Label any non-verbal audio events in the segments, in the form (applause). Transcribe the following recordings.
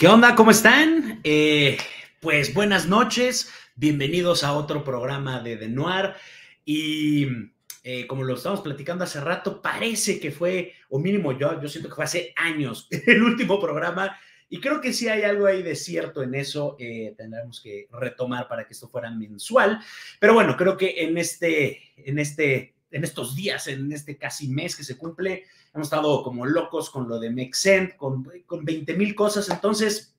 ¿Qué onda? ¿Cómo están? Eh, pues buenas noches, bienvenidos a otro programa de Denoir. Y eh, como lo estábamos platicando hace rato, parece que fue, o mínimo yo, yo siento que fue hace años (laughs) el último programa. Y creo que si hay algo ahí de cierto en eso, eh, tendremos que retomar para que esto fuera mensual. Pero bueno, creo que en este, en este, en estos días, en este casi mes que se cumple, hemos estado como locos con lo de Mexent, con, con 20 mil cosas, entonces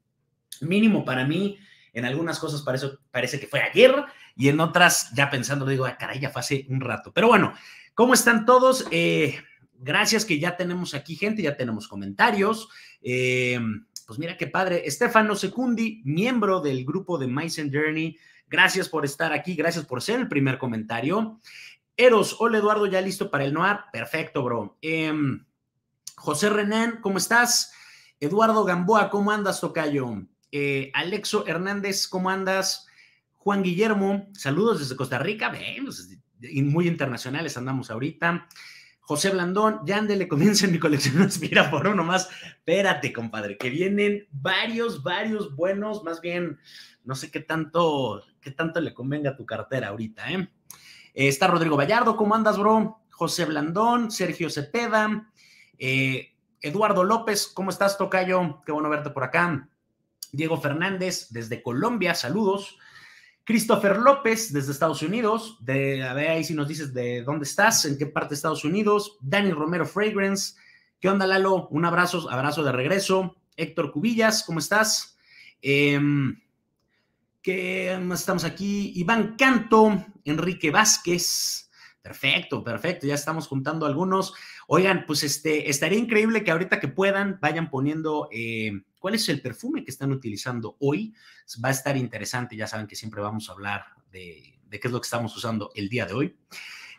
mínimo para mí, en algunas cosas parece, parece que fue ayer y en otras ya pensando digo, ah, caray, ya fue hace un rato. Pero bueno, ¿cómo están todos? Eh, gracias que ya tenemos aquí gente, ya tenemos comentarios. Eh, pues mira qué padre. Estefano Secundi, miembro del grupo de My Journey. Gracias por estar aquí, gracias por ser el primer comentario. Eros, hola Eduardo, ya listo para el Noir. Perfecto, bro. Em, José Renán, ¿cómo estás? Eduardo Gamboa, ¿cómo andas, Tocayo? Eh, Alexo Hernández, ¿cómo andas? Juan Guillermo, saludos desde Costa Rica, ven, pues, muy internacionales andamos ahorita. José Blandón, ya ande, le (laughs) comiencen mi colección Aspira por uno más. Espérate, compadre, que vienen varios, varios buenos, más bien, no sé qué tanto, qué tanto le convenga a tu cartera ahorita, ¿eh? eh está Rodrigo Vallardo, ¿cómo andas, bro? José Blandón, Sergio Cepeda, eh, Eduardo López, ¿cómo estás, Tocayo? Qué bueno verte por acá. Diego Fernández, desde Colombia, saludos. Christopher López, desde Estados Unidos. De, a ver ahí si nos dices de dónde estás, en qué parte de Estados Unidos. Daniel Romero Fragrance. ¿Qué onda, Lalo? Un abrazo, abrazo de regreso. Héctor Cubillas, ¿cómo estás? Em, ¿Qué que estamos aquí. Iván Canto, Enrique Vázquez. Perfecto, perfecto. Ya estamos juntando algunos. Oigan, pues este, estaría increíble que ahorita que puedan vayan poniendo eh, cuál es el perfume que están utilizando hoy. Va a estar interesante, ya saben que siempre vamos a hablar de, qué es lo que estamos usando el día de hoy.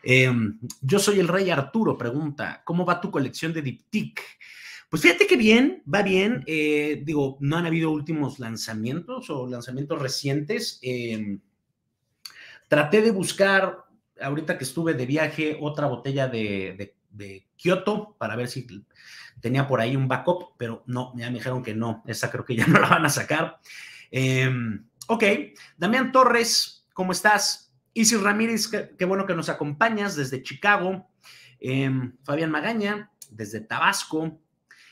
Em, yo soy el rey Arturo, pregunta, ¿cómo va tu colección de Diptyque? Pues fíjate que bien, va bien. Eh, digo, no han habido últimos lanzamientos o lanzamientos recientes. Em, traté de buscar, ahorita que estuve de viaje, otra botella de, de de Kioto para ver si tenía por ahí un backup, pero no, ya me dijeron que no, esa creo que ya (laughs) no la van a sacar. Em, ok, Damián Torres, ¿cómo estás? Isis Ramírez, qué, bueno que nos acompañas desde Chicago. Em, Fabián Magaña, desde Tabasco.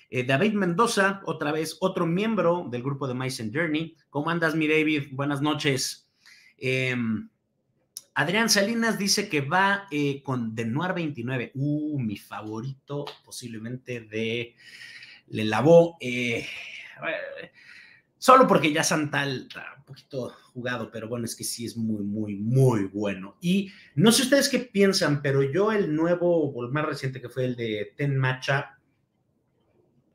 Eh, David Mendoza, otra vez, otro miembro del grupo de Mice Journey. ¿Cómo andas, mi David? Buenas noches. Em, Adrián Salinas dice que va eh, con The Noir 29. Uh, mi favorito posiblemente de Le Lavó. Eh, solo porque ya Santal está un poquito jugado, pero bueno, es que sí es muy, muy, muy bueno. Y no sé ustedes qué piensan, pero yo el nuevo, o el más reciente que fue el de Ten Macha,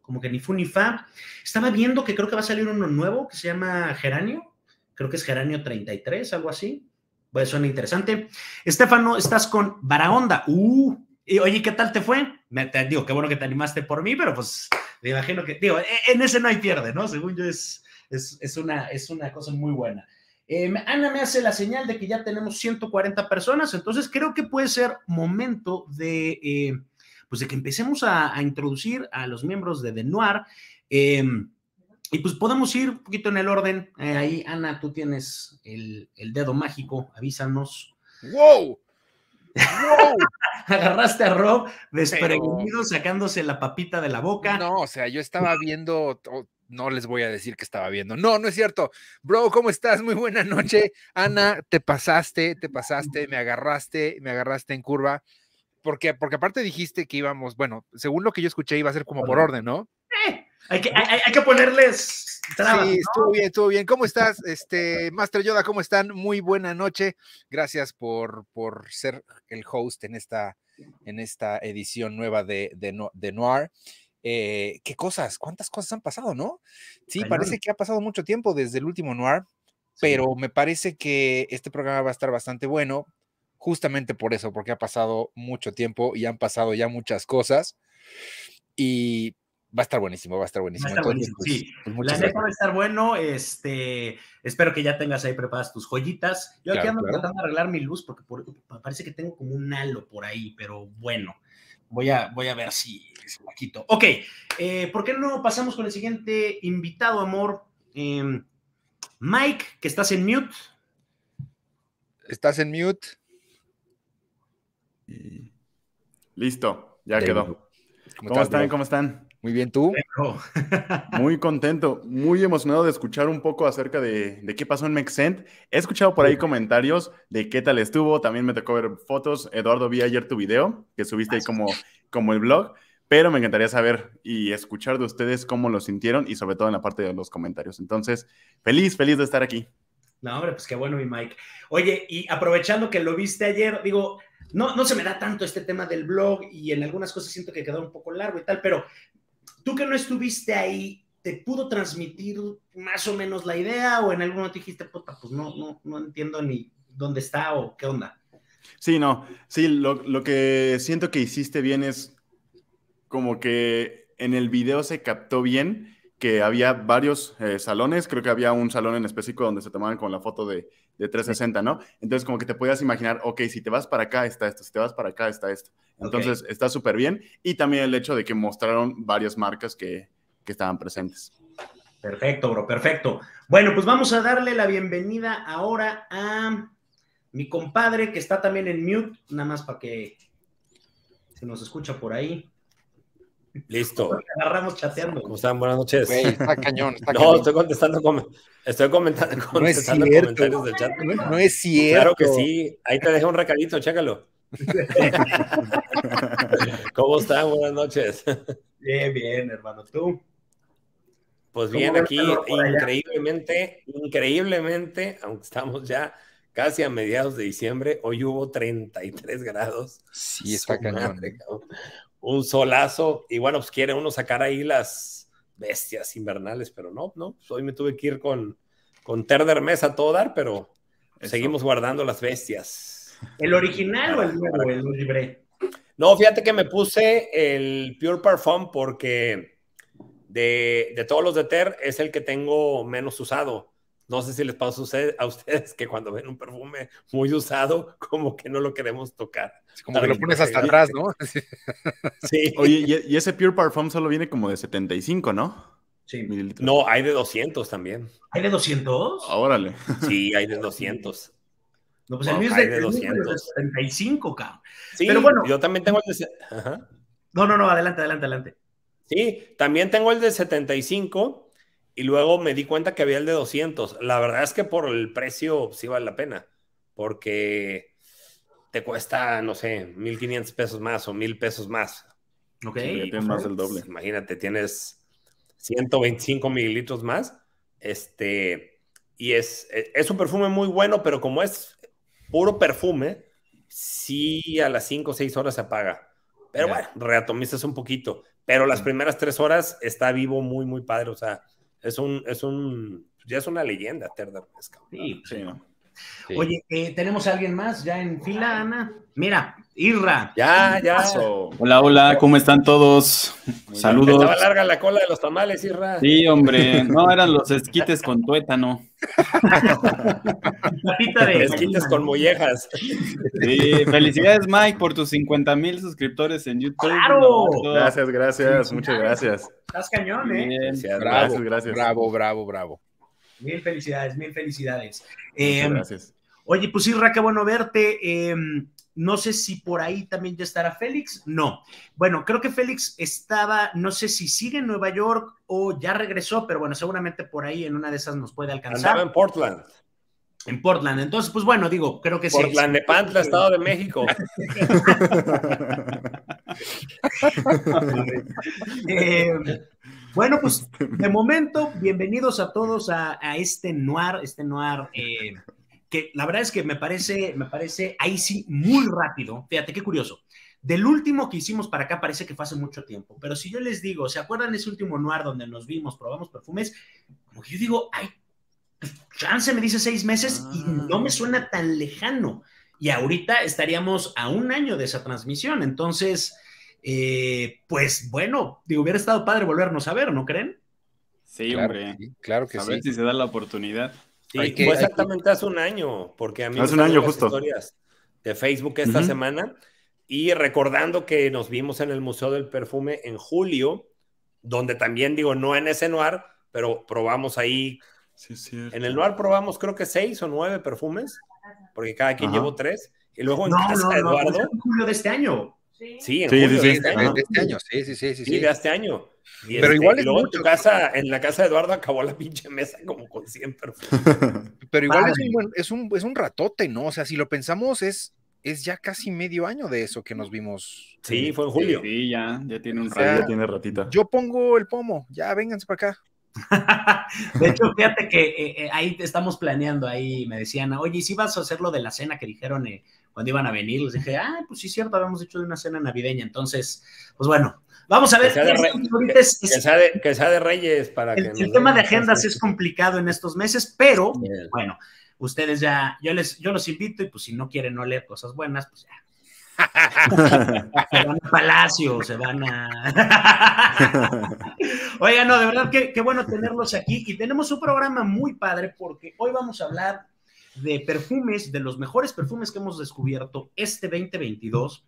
como que ni fu ni fa, estaba viendo que creo que va a salir uno nuevo que se llama Geranio. Creo que es Geranio 33, algo así pues suena interesante. Estefano, estás con Barahonda. Uh, oye, ¿qué tal te fue? te, digo, qué bueno que te animaste por mí, pero pues me imagino que, digo, e, en ese no hay pierde, ¿no? Según yo es, es, es una, es una cosa muy buena. Em, Ana me hace la señal de que ya tenemos 140 personas, entonces creo que puede ser momento de, eh, pues de que empecemos a, introducir a los miembros de Denoir. Eh, em, y pues podemos ir un poquito en el orden. Eh, ahí, Ana, tú tienes el, dedo mágico, avísanos. ¡Wow! (laughs) ¡Wow! Agarraste a Rob desprevenido, sacándose la papita de la boca. No, o sea, yo estaba viendo, no les voy a decir que estaba viendo. No, no es cierto. Bro, ¿cómo estás? Muy buena noche. Ana, te pasaste, te pasaste, me agarraste, me agarraste en curva. Porque, porque aparte dijiste que íbamos, bueno, según lo que yo escuché, iba a ser como por orden, ¿no? Hay que, ponerles Sí, estuvo bien, estuvo bien. ¿Cómo estás, este Master Yoda? ¿Cómo están? Muy buena noche. Gracias por, por ser el host en esta, en esta edición nueva de, Noir. Eh, ¿Qué cosas? ¿Cuántas cosas han pasado, no? Sí, parece que ha pasado mucho tiempo desde el último Noir, pero me parece que este programa va a estar bastante bueno, justamente por eso, porque ha pasado mucho tiempo y han pasado ya muchas cosas. Y va a estar buenísimo, va a estar buenísimo. Pues, pues, la neta va a estar bueno. Este, espero que ya tengas ahí preparadas tus joyitas. Yo aquí ando tratando de arreglar mi luz porque parece que tengo como un halo por ahí, pero bueno, voy a, voy a ver si, se lo quito. Ok, eh, ¿por qué no pasamos con el siguiente invitado, amor? Em, Mike, que estás en mute. Estás en mute. Listo, ya quedó. ¿Cómo, están? ¿Cómo están? Muy bien, ¿tú? (laughs) Muy contento, muy emocionado de escuchar un poco acerca de, qué pasó en Mexent. He escuchado por ahí comentarios de qué tal estuvo, también me tocó ver fotos. Eduardo, vi ayer tu video que subiste ahí como, como el blog, pero me encantaría saber y escuchar de ustedes cómo lo sintieron y sobre todo en la parte de los comentarios. Entonces, feliz, feliz de estar aquí. No, hombre, pues qué bueno, mi Mike. Oye, y aprovechando que lo viste ayer, digo, no, no se me da tanto este tema del blog y en algunas cosas siento que quedó un poco largo y tal, pero Tú que no estuviste ahí, ¿te pudo transmitir más o menos la idea o en algún momento dijiste, puta, pues no, no, no entiendo ni dónde está o qué onda? Sí, no, sí, lo que siento que hiciste bien es como que en el video se captó bien que había varios eh, salones, creo que había un salón en específico donde se tomaban con la foto de, 360, ¿no? Entonces como que te podías imaginar, ok, si te vas para acá está esto, si te vas para acá está esto. Entonces está súper bien y también el hecho de que mostraron varias marcas que, estaban presentes. Perfecto, bro, perfecto. Bueno, pues vamos a darle la bienvenida ahora a mi compadre que está también en mute, nada más para que se nos escucha por ahí. Listo. agarramos chateando. ¿Cómo están? Buenas noches. está cañón, no, estoy contestando, estoy comentando, contestando no es comentarios del chat. No, es cierto. Claro que sí. Ahí te dejo un recadito, chécalo. (laughs) ¿Cómo están? Buenas noches. Bien, bien, hermano. ¿Tú? Pues bien, aquí increíblemente, increíblemente, aunque estamos ya casi a mediados de diciembre, hoy hubo 33 grados. Sí, está cañón. ¿eh? un solazo y bueno, pues quiere uno sacar ahí las bestias invernales, pero no, no, pues, hoy me tuve que ir con, con Ter de Hermes a todo dar, pero seguimos guardando las bestias. ¿El original o el libre? No, fíjate que me puse el Pure Parfum porque de, de todos los de Ter es el que tengo menos usado. No sé si les pasa a ustedes que cuando ven un perfume muy usado, como que no lo queremos tocar. como que lo pones hasta atrás, ¿no? (laughs) sí. Oye, e, y, ese Pure Parfum solo viene como de 75, ¿no? Sí. No, hay de 200 también. ¿Hay de 200? Ah, órale. Sí, hay de 200. No, pues el mío es de, $75, cabrón. Sí, pero bueno. Yo también tengo el de. Ajá. No, no, no, adelante, adelante, adelante. Sí, también tengo el de 75 y luego me di cuenta que había el de 200. La verdad es que por el precio sí vale la pena, porque te cuesta, no sé, 1500 pesos más o 1000 pesos más. Ok. tienes más pues, doble. Imagínate, tienes 125 mililitros más. Este, y es, e, es un perfume muy bueno, pero como es puro perfume, sí a las 5 o 6 horas se apaga. Pero bueno, reatomizas un poquito. Pero las mm. primeras 3 horas está vivo muy, muy padre. O sea, es un, es un, ya es una leyenda Terda. Pesca. Sí, sí, ¿no? Oye, eh, ¿tenemos a alguien más ya en fila, Ana? Mira, Irra. Ya, ya. Hola, hola, ¿cómo están todos? Saludos. Estaba larga la cola de los tamales, Irra. Sí, hombre, no eran los esquites con tuétano. (laughs) esquites con mollejas. Sí, felicidades, Mike, por tus 50 mil suscriptores en YouTube. ¡Claro! Gracias, gracias, muchas gracias. Estás cañón, ¿eh? gracias, bravo, gracias. Bravo, bravo, bravo. Mil felicidades, mil felicidades. Eh, gracias. Oye, pues sí, qué bueno verte. Em, no sé si por ahí también ya estará Félix. No. Bueno, creo que Félix estaba, no sé si sigue en Nueva York o ya regresó, pero bueno, seguramente por ahí en una de esas nos puede alcanzar. Estaba en Portland. En Portland. Entonces, pues bueno, digo, creo que sí. Portland de Pantla, Estado de México. (laughs) (laughs) eh, bueno, pues este, (laughs) de momento, bienvenidos a todos a, este noir, este noir, eh, que la verdad es que me parece, me parece ahí sí muy rápido. Fíjate qué curioso. Del último que hicimos para acá parece que fue hace mucho tiempo, pero si yo les digo, ¿se acuerdan ese último noir donde nos vimos, probamos perfumes? Como que yo digo, ay, pues, chance me dice seis meses y no me ah. suena tan lejano. Y ahorita estaríamos a un año de esa transmisión, entonces eh, pues bueno, digo, hubiera estado padre volvernos a ver, ¿no creen? Sí, hombre. claro que sí. A ver si se da la oportunidad. Pues exactamente hace un año, porque a mí me un las historias de Facebook esta semana y recordando que nos vimos en el Museo del Perfume en julio, donde también digo, no en ese noir, pero probamos ahí. en el noir probamos creo que seis o nueve perfumes, porque cada quien llevó tres. Y luego en casa Eduardo. En julio de este año. Sí, en julio, este, este, año, de este año, sí, sí, sí, sí. Sí, de este año. pero este, igual es mucho. En, casa, en la casa de Eduardo acabó la pinche mesa como con siempre. (laughs) Pero igual es un, es un, es, un, ratote, ¿no? O sea, si lo pensamos, es, es ya casi medio año de eso que nos vimos. Sí, fue en julio. Sí, ya, ya tiene un ya tiene ratita. Yo pongo el pomo, ya vénganse para acá. (laughs) de hecho, fíjate que eh, eh, ahí estamos planeando, ahí me decían, oye, ¿y si vas a hacer lo de la cena que dijeron eh, cuando iban a venir, les dije, ah, pues sí, cierto, habíamos hecho de una cena navideña. Entonces, pues bueno, vamos a ver. Que sea de, Reyes para el, que. El tema de agendas es complicado en estos meses, pero bueno, ustedes ya, yo les, yo los invito y pues si no quieren no leer cosas buenas, pues ya. se van a Palacio, se van a. (laughs) Oiga, no, de verdad que qué bueno tenerlos aquí y tenemos un programa muy padre porque hoy vamos a hablar de perfumes, de los mejores perfumes que hemos descubierto este 2022.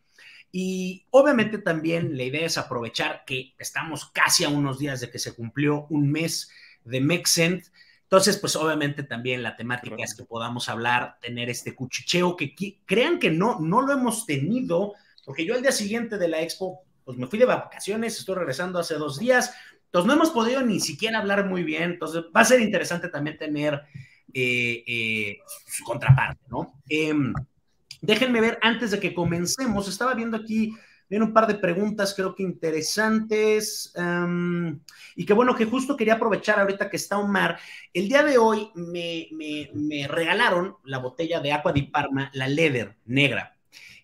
Y obviamente también la idea es aprovechar que estamos casi a unos días de que se cumplió un mes de Mexent. Entonces, pues obviamente también la temática es que podamos hablar, tener este cuchicheo que, crean que no, no lo hemos tenido, porque yo al día siguiente de la expo, pues me fui de vacaciones, estoy regresando hace dos días, entonces no hemos podido ni siquiera hablar muy bien, entonces va a ser interesante también tener eh, eh, su contraparte, ¿no? Em, déjenme ver, antes de que comencemos, estaba viendo aquí un par de preguntas, creo que interesantes. Em, y que bueno, que justo quería aprovechar ahorita que está Omar. El día de hoy me, regalaron la botella de Aqua di Parma, la leather, negra.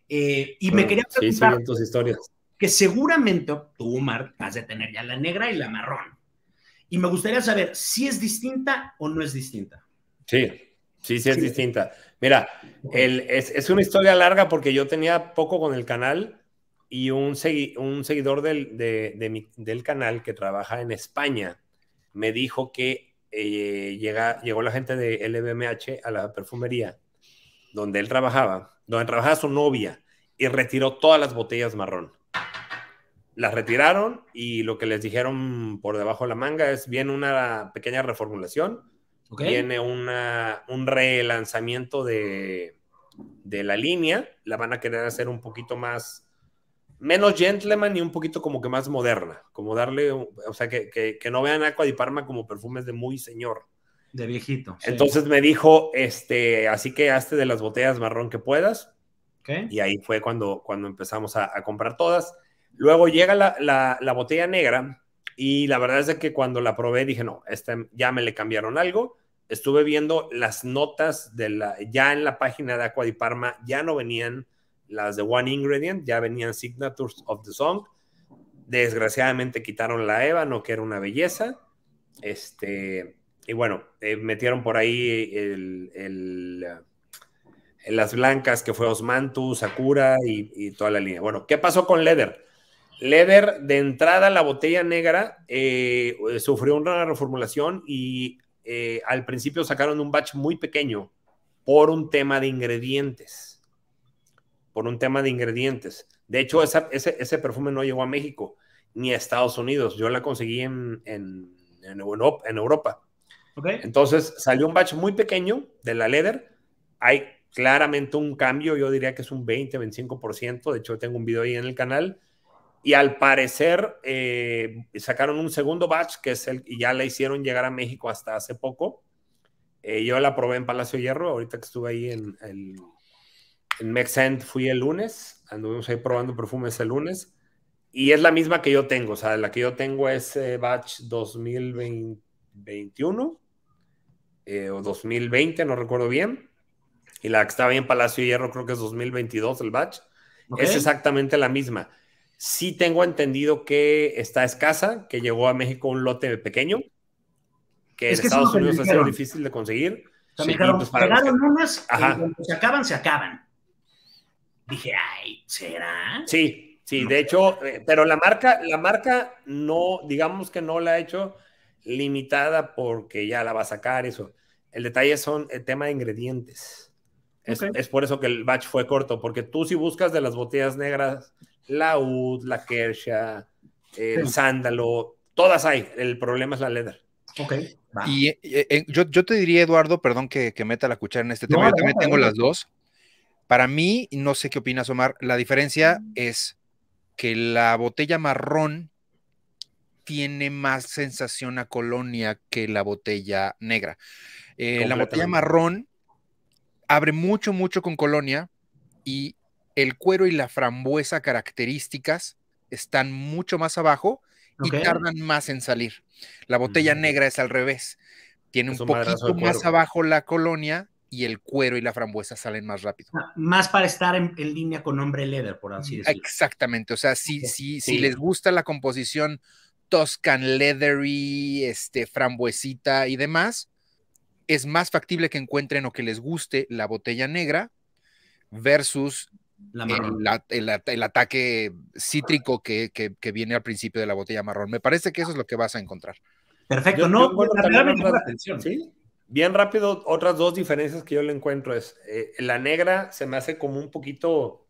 Eh, y me oh, quería preguntar. historias. Que seguramente tú, Omar, has de tener ya la negra y la marrón. Y me gustaría saber si es distinta o no es distinta. Sí, sí, sí es distinta. Mira, es, una historia larga porque yo tenía poco con el canal y un, seguidor del, canal que trabaja en España me dijo que eh, llega, llegó la gente de LVMH a la perfumería donde él trabajaba, donde trabajaba su novia y retiró todas las botellas marrón. Las retiraron y lo que les dijeron por debajo de la manga es bien una pequeña reformulación tiene Viene un relanzamiento de, de, la línea. La van a querer hacer un poquito más, menos gentleman y un poquito como que más moderna. Como darle, o sea, que, que, no vean Aqua di Parma como perfumes de muy señor. De viejito. Entonces me dijo, este, así que hazte de las botellas marrón que puedas. Y ahí fue cuando, cuando empezamos a, comprar todas. Luego llega la, la, botella negra y la verdad es que cuando la probé dije, no, este ya me le cambiaron algo estuve viendo las notas de la, ya en la página de Aqua di Parma, ya no venían las de One Ingredient, ya venían Signatures of the Song. Desgraciadamente quitaron la Eva, no que era una belleza. Este, y bueno, eh, metieron por ahí el, eh, las blancas, que fue Osmantu, Sakura y, y, toda la línea. Bueno, ¿qué pasó con Leather? Leather, de entrada, la botella negra eh, sufrió una reformulación y eh, al principio sacaron un batch muy pequeño por un tema de ingredientes. Por un tema de ingredientes. De hecho, ese, perfume no llegó a México ni a Estados Unidos. Yo la conseguí en, en, Europa. Entonces salió un batch muy pequeño de la Leather. Hay claramente un cambio, yo diría que es un 20, 25%. De hecho, tengo un video ahí en el canal y al parecer eh, sacaron un segundo batch que es el y ya la hicieron llegar a México hasta hace poco. Eh, yo la probé en Palacio Hierro, ahorita que estuve ahí en, el, en fui el lunes, anduvimos ahí probando perfumes el lunes y es la misma que yo tengo, o sea, la que yo tengo es eh, batch 2021 o 2020, no recuerdo bien, y la que estaba ahí en Palacio Hierro creo que es 2022 el batch, es exactamente la misma Sí tengo entendido que está escasa, que llegó a México un lote pequeño, que en Estados Unidos ha sido difícil de conseguir. cuando se acaban, se acaban. Dije, ay, ¿será? Sí, sí, de hecho, eh, pero la marca, la marca no, digamos que no la ha hecho limitada porque ya la va a sacar, eso. El detalle son el tema de ingredientes. Es, es, por eso que el batch fue corto, porque tú si buscas de las botellas negras la Ud, la Kersha, el sándalo, todas hay. El problema es la leather. Ok. Y eh, eh, yo, te diría, Eduardo, perdón que, que, meta la cuchara en este tema, yo también tengo las dos. Para mí, no sé qué opinas, Omar, la diferencia es que la botella marrón tiene más sensación a colonia que la botella negra. Eh, la botella marrón abre mucho, mucho con colonia y el cuero y la frambuesa características están mucho más abajo y tardan más en salir. La botella mm. negra es al revés. Tiene un poquito más abajo la colonia y el cuero y la frambuesa salen más rápido. Ah, más para estar en, línea con hombre leather, por así mm, decirlo. Exactamente. O sea, si, si les gusta la composición Toscan leathery, este, frambuesita y demás, es más factible que encuentren o que les guste la botella negra versus el, ataque cítrico que, viene al principio de la botella marrón. Me parece que eso es lo que vas a encontrar. Perfecto, no, atención. Bien rápido, otras dos diferencias que yo le encuentro es, eh, la negra se me hace como un poquito,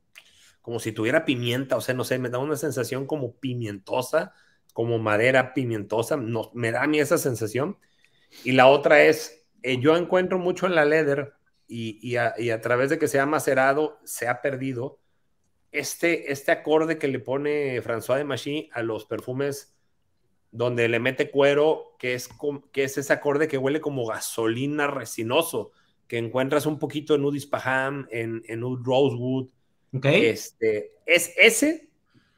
como si tuviera pimienta, o sea, no sé, me da una sensación como pimientosa, como madera pimientosa, me da a mí esa sensación. Y la otra es, eh, yo encuentro mucho en la leather y, a, través de que se ha macerado, se ha perdido este, este acorde que le pone François de a los perfumes donde le mete cuero, que es, que ese acorde que huele como gasolina resinoso, que encuentras un poquito en Udis Paham, en, en Rosewood. Este, es ese,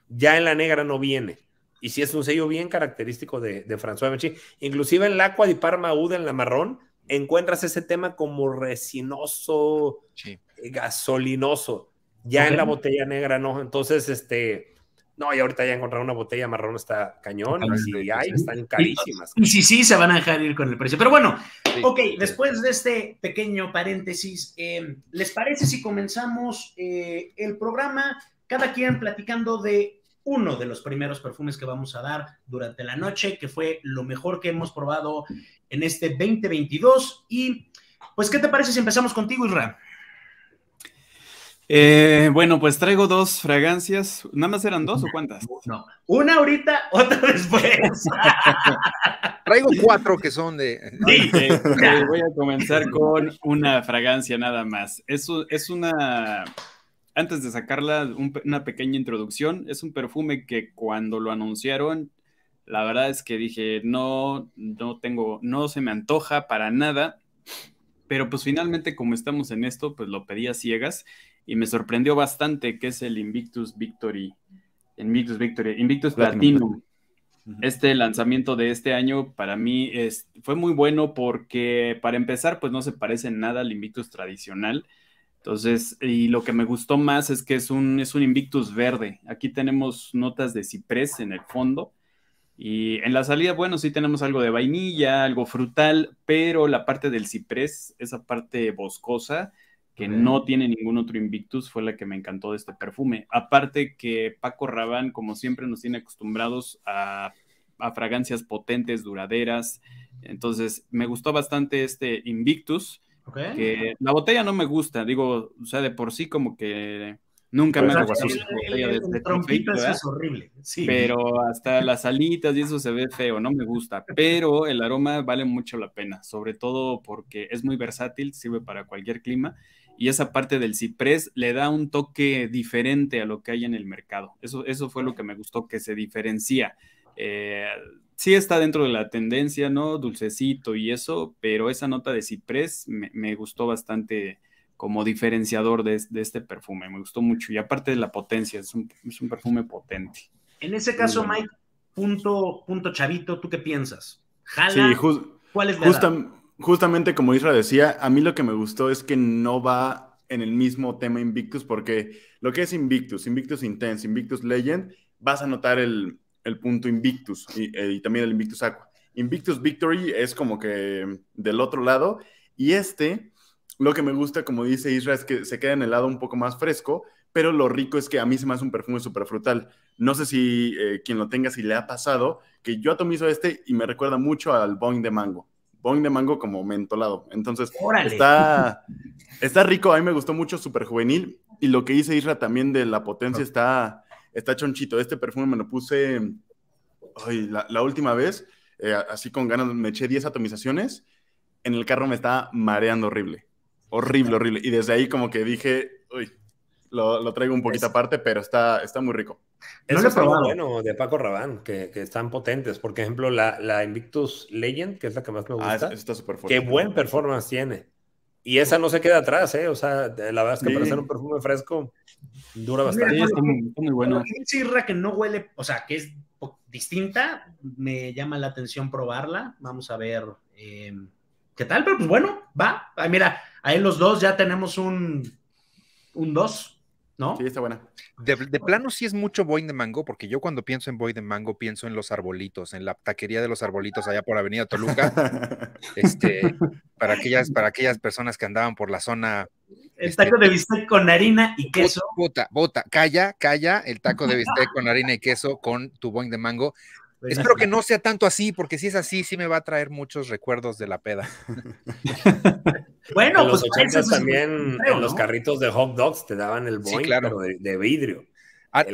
ya en la negra no viene. Y si es un sello bien característico de, François de Inclusive en la Aqua di Parma Ud, en la marrón, encuentras ese tema como resinoso, eh, gasolinoso. Ya en la botella negra no. Entonces, este, no, y ahorita ya encontrar una botella marrón está cañón. Y están carísimas. sí, sí, se van a dejar ir con el precio. Pero bueno, ok, después de este pequeño paréntesis, em, ¿les parece si comenzamos eh, el programa? Cada quien platicando de uno de los primeros perfumes que vamos a dar durante la noche, que fue lo mejor que hemos probado en este 2022. Y pues, ¿qué te parece si empezamos contigo, Israel? Eh, bueno, pues traigo dos fragancias. ¿Nada más eran dos o cuántas? (laughs) No, una ahorita, otra después. (laughs) traigo cuatro que son de... voy a comenzar con una fragancia nada más. es una antes de sacarla, una pequeña introducción. Es un perfume que cuando lo anunciaron, la verdad es que dije, no, no tengo, no se me antoja para nada. Pero pues finalmente, como estamos en esto, pues lo pedí a ciegas y me sorprendió bastante que es el Invictus Victory. Invictus Victory, Invictus Platinum. Este lanzamiento de este año para mí es, fue muy bueno porque para empezar, pues no se parece nada al Invictus tradicional entonces, y lo que me gustó más es que es un, es un Invictus verde. Aquí tenemos notas de ciprés en el fondo. Y en la salida, bueno, sí tenemos algo de vainilla, algo frutal, pero la parte del ciprés, esa parte boscosa, que no tiene ningún otro Invictus, fue la que me encantó de este perfume. Aparte que Paco Rabán, como siempre, nos tiene acostumbrados a, a fragancias potentes, duraderas. Entonces, me gustó bastante este Invictus la botella no me gusta, digo, o sea, de por sí como que nunca me ha gustado la botella de, Pero hasta las alitas y eso se ve feo, no me gusta, pero el aroma vale mucho la pena, sobre todo porque es muy versátil, sirve para cualquier clima y esa parte del ciprés le da un toque diferente a lo que hay en el mercado. Eso, eso fue lo que me gustó, que se diferencia. Eh, sí está dentro de la tendencia, ¿no? Dulcecito y eso, pero esa nota de ciprés me, gustó bastante como diferenciador de, este perfume, me gustó mucho. Y aparte de la potencia, es un, perfume potente. En ese caso, Mike, punto, punto chavito, ¿tú qué piensas? ¿Jala? Sí, ¿Cuál es la Justamente como Isra decía, a mí lo que me gustó es que no va en el mismo tema Invictus, porque lo que es Invictus, Invictus Intense, Invictus Legend, vas a notar el, el punto Invictus eh, y, también el Invictus Aqua. Invictus Victory es como que del otro lado y este, lo que me gusta, como dice Isra, es que se queda en el lado un poco más fresco, pero lo rico es que a mí se me hace un perfume súper frutal. No sé si eh, quien lo tenga, si le ha pasado, que yo atomizo este y me recuerda mucho al Boing de Mango. Boing de Mango como mentolado. Entonces, está, está rico, a mí me gustó mucho, súper juvenil. Y lo que dice Isra también de la potencia ah. está está chonchito. Este perfume me lo puse la, última vez, eh, así con ganas, me eché 10 atomizaciones. En el carro me estaba mareando horrible. Horrible, horrible. Y desde ahí como que dije, uy, lo, traigo un poquito aparte, pero está, está muy rico. Eso no es bueno de Paco Rabán, que, están potentes. Por ejemplo, la, la Invictus Legend, que es la que más me ah, gusta. Ah, está súper fuerte. Qué buen performance tiene. Y esa no se queda atrás, ¿eh? O sea, la verdad es que para hacer un perfume fresco dura pues bastante. Sí, está muy, muy bueno. Sirra que no huele, o sea, que es distinta, me llama la atención probarla. Vamos a ver em, qué tal, pero pues bueno, va. mira, ahí los dos ya tenemos un, un dos ¿No? Sí, está buena. De, plano sí es mucho boing de Mango, porque yo cuando pienso en boing de Mango pienso en los arbolitos, en la taquería de los arbolitos allá por Avenida Toluca. (laughs) este, para aquellas, para aquellas personas que andaban por la zona. El este, taco de bistec con harina y queso. bota, bota, calla, calla, el taco de bistec (laughs) con harina y queso con tu Boing de Mango. Espero que no sea tanto así, porque si es así, sí me va a traer muchos recuerdos de la peda. (laughs) bueno, pues los también en los pues, carritos de hot dogs te daban el boing, pero de, vidrio. Ah,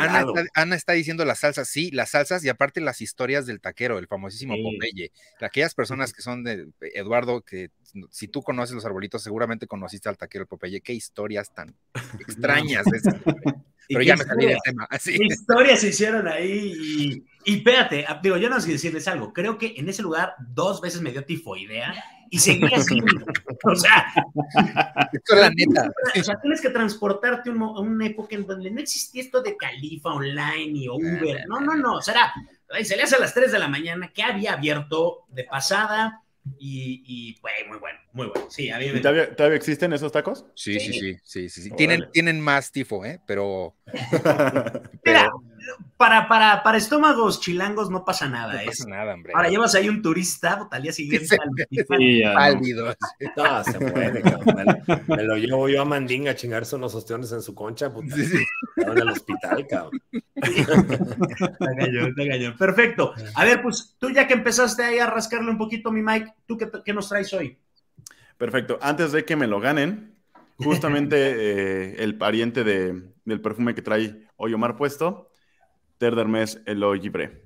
Ana está, diciendo las salsas, sí, las salsas y aparte las historias del taquero, el famosísimo Popeye. Aquellas personas que son de Eduardo, que si tú conoces los arbolitos, seguramente conociste al taquero Popeye. Qué historias tan (laughs) extrañas. (laughs) Pero ya me salí del tema. ¿Qué historias se hicieron ahí? Y y espérate, ah, digo, yo no sé decirles algo. Creo que en ese lugar dos veces me dio tifoidea y seguía (laughs) así. (laughs) o sea, tienes que transportarte a una época en donde no existía esto de Califa online y Uber. No, no, no. O sea, salías le hace a las 3 de la mañana que había abierto de pasada. Y, y muy bueno, muy bueno. Sí, ¿Todavía, existen esos tacos? Sí, sí, sí, sí, sí, tienen, tienen más tifo, ¿eh? pero... (laughs) para, para, para estómagos chilangos no pasa nada. No ¿eh? pasa nada, hombre. Ahora llevas ahí un turista, al día siguiente. Pálido. No, se puede. Me, me, lo llevo yo a Mandinga a chingarse unos ostiones en su concha, puta. En el hospital, cabrón. Te engañó, te engañó. Perfecto. A ver, pues tú ya que empezaste ahí a rascarle un poquito mi Mike, ¿tú qué, qué nos traes hoy? Perfecto. Antes de que me lo ganen, justamente (laughs) eh, el pariente de, del perfume que trae hoy Omar puesto Ter el el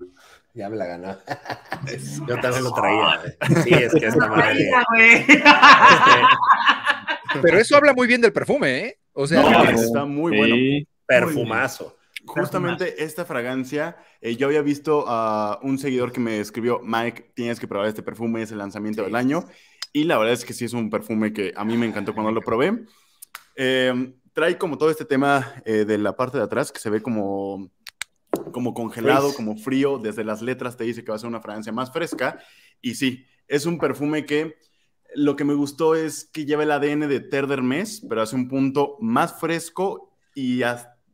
Ya me la ganó. (laughs) Yo también lo ah. traía. Eh. Sí, es que es la madre. Este, Pero eso habla muy bien del perfume, ¿eh? O sea, está muy bueno. Perfumazo. Justamente esta fragancia, eh, yo había visto a un seguidor que me escribió, Mike, tienes que probar este perfume, es el lanzamiento del año. Y la verdad es que sí es un perfume que a mí me encantó cuando lo probé. Em, trae como todo este tema eh, de la parte de atrás que se ve como como congelado, pues como frío. Desde las letras te dice que va a ser una fragancia más fresca. Y sí, es un perfume que lo que me gustó es que lleva el ADN de Ter Mes, pero hace un punto más fresco y,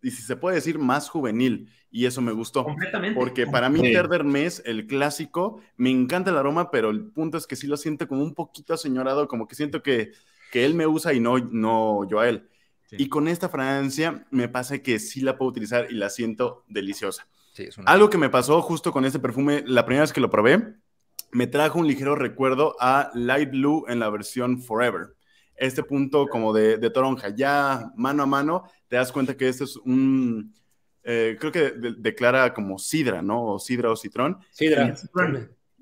si se puede decir, más juvenil. Y eso me gustó. Porque para mí sí. el clásico, me encanta el aroma, pero el punto es que sí lo siento como un poquito aseñorado, como que siento que, él me usa y no yo a él. Y con esta fragancia me pasa que sí la puedo utilizar y la siento deliciosa. Sí, es una... Algo que me pasó justo con este perfume, la primera vez que lo probé, me trajo un ligero recuerdo a Light Blue en la versión Forever. Este punto como de, toronja, ya mano a mano, te das cuenta que este es un, eh, creo que declara como sidra, ¿no? O sidra o citrón. Sidra.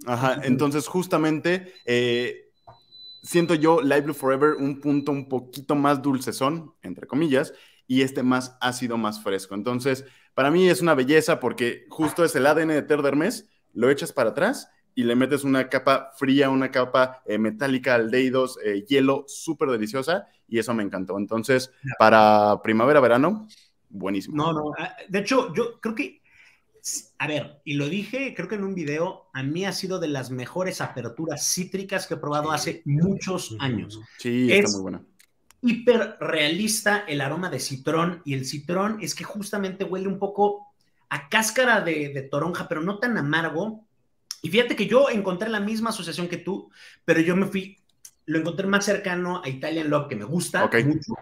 Ajá, entonces justamente eh, siento yo Live Blue Forever un punto un poquito más dulcezón, entre comillas, y este más ácido, más fresco. Entonces, para mí es una belleza porque justo es el ADN de Ter lo echas para atrás y le metes una capa fría, una capa eh, metálica, aldeidos, eh, hielo, súper deliciosa, y eso me encantó. Entonces, para primavera, verano, buenísimo. No, no, ah, de hecho, yo creo que a ver, y lo dije, creo que en un video, a mí ha sido de las mejores aperturas cítricas que he probado hace muchos años. Sí, es está muy buena. realista el aroma de citrón, y el citrón es que justamente huele un poco a cáscara de, toronja, pero no tan amargo. Y fíjate que yo encontré la misma asociación que tú, pero yo me fui lo encontré más cercano a Italian Love, que me gusta mucho.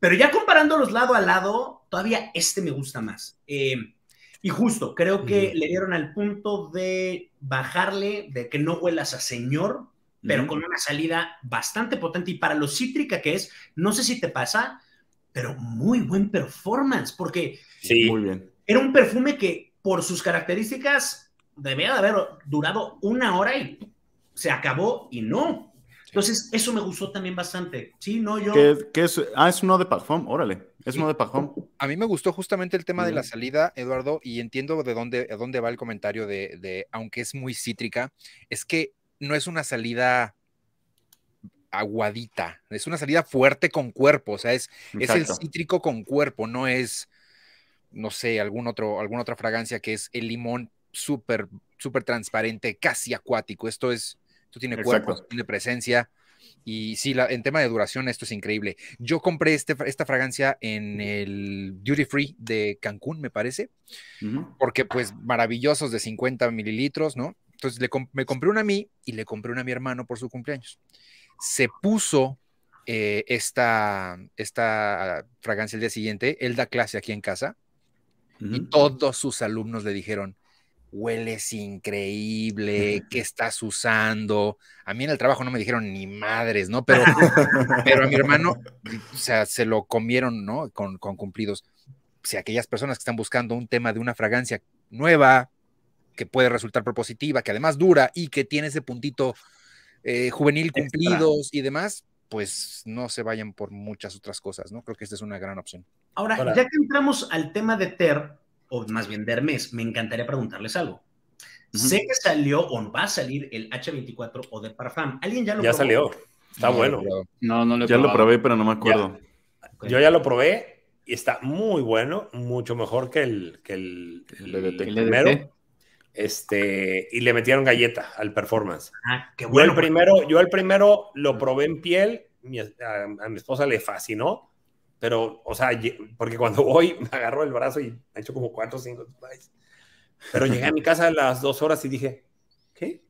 Pero ya comparándolos lado a lado, todavía este me gusta más. Eh, y justo, creo que le dieron al punto de bajarle, de que no huelas a señor, pero con una salida bastante potente. Y para lo cítrica que es, no sé si te pasa, pero muy buen performance, porque era un perfume que por sus características debía de haber durado una hora y se acabó y no. Entonces, eso me gustó también bastante. Sí, no, yo. ¿Qué, es? Ah, es uno de Parfum, órale. Es uno de Parfum. A mí me gustó justamente el tema de la salida, Eduardo, y entiendo de dónde, dónde va el comentario de, aunque es muy cítrica, es que no es una salida aguadita, es una salida fuerte con cuerpo, o sea, es, es el cítrico con cuerpo, no es, no sé, algún otro, alguna otra fragancia que es el limón súper, súper transparente, casi acuático. Esto es Tú tiene cuerpo, tienes presencia. Y sí, la, en tema de duración, esto es increíble. Yo compré este, esta fragancia en el Duty Free de Cancún, me parece, porque pues maravillosos de 50 mililitros, ¿no? Entonces le me compré una a mí y le compré una a mi hermano por su cumpleaños. Se puso eh, esta, esta fragancia el día siguiente, él da clase aquí en casa y todos sus alumnos le dijeron, hueles increíble, qué (laughs) estás usando. A mí en el trabajo no me dijeron ni madres, ¿no? Pero, (laughs) pero a mi hermano, o sea, se lo comieron, ¿no? Con, con cumplidos. Si aquellas personas que están buscando un tema de una fragancia nueva, que puede resultar propositiva, que además dura y que tiene ese puntito eh, juvenil cumplidos y demás, pues no se vayan por muchas otras cosas, ¿no? Creo que esta es una gran opción. Ahora, ya que entramos al tema de TER, o más bien de Hermes, me encantaría preguntarles algo. Sé que salió o va a salir el H24 o de Parfum. ¿Alguien ya lo Ya salió. Está bueno. No, no lo Ya lo probé, pero no me acuerdo. Yo ya lo probé y está muy bueno, mucho mejor que el, que el, primero. Este, y le metieron galleta al performance. bueno. Ah, yo el primero, yo el primero lo probé en piel, mi, a mi esposa le fascinó pero, o sea, porque cuando (laughs) voy me agarro el brazo y me hecho como cuatro o cinco Pero llegué a mi casa a las dos horas y dije, ¿qué?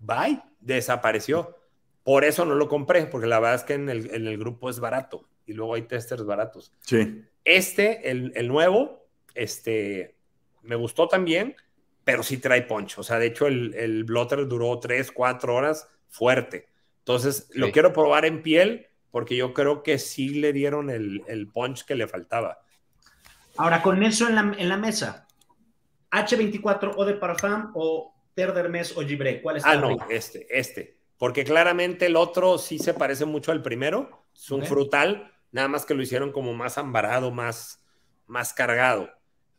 Bye, desapareció. Por eso no lo compré, porque la verdad es que en el, en el grupo es barato y luego hay testers baratos. Sí. Este, el, nuevo, este, me gustó también, pero sí trae poncho. O sea, de hecho, el, el blotter duró 3, 4 horas fuerte. Entonces, lo quiero probar en piel porque yo creo que sí le dieron el, punch que le faltaba. Ahora, con eso en la, mesa, H24 o de Parfum o Terdermes o Gibré, ¿cuál es? Ah, no, este, este, porque claramente el otro sí se parece mucho al primero, es un frutal, nada más que lo hicieron como más ambarado, más, más cargado.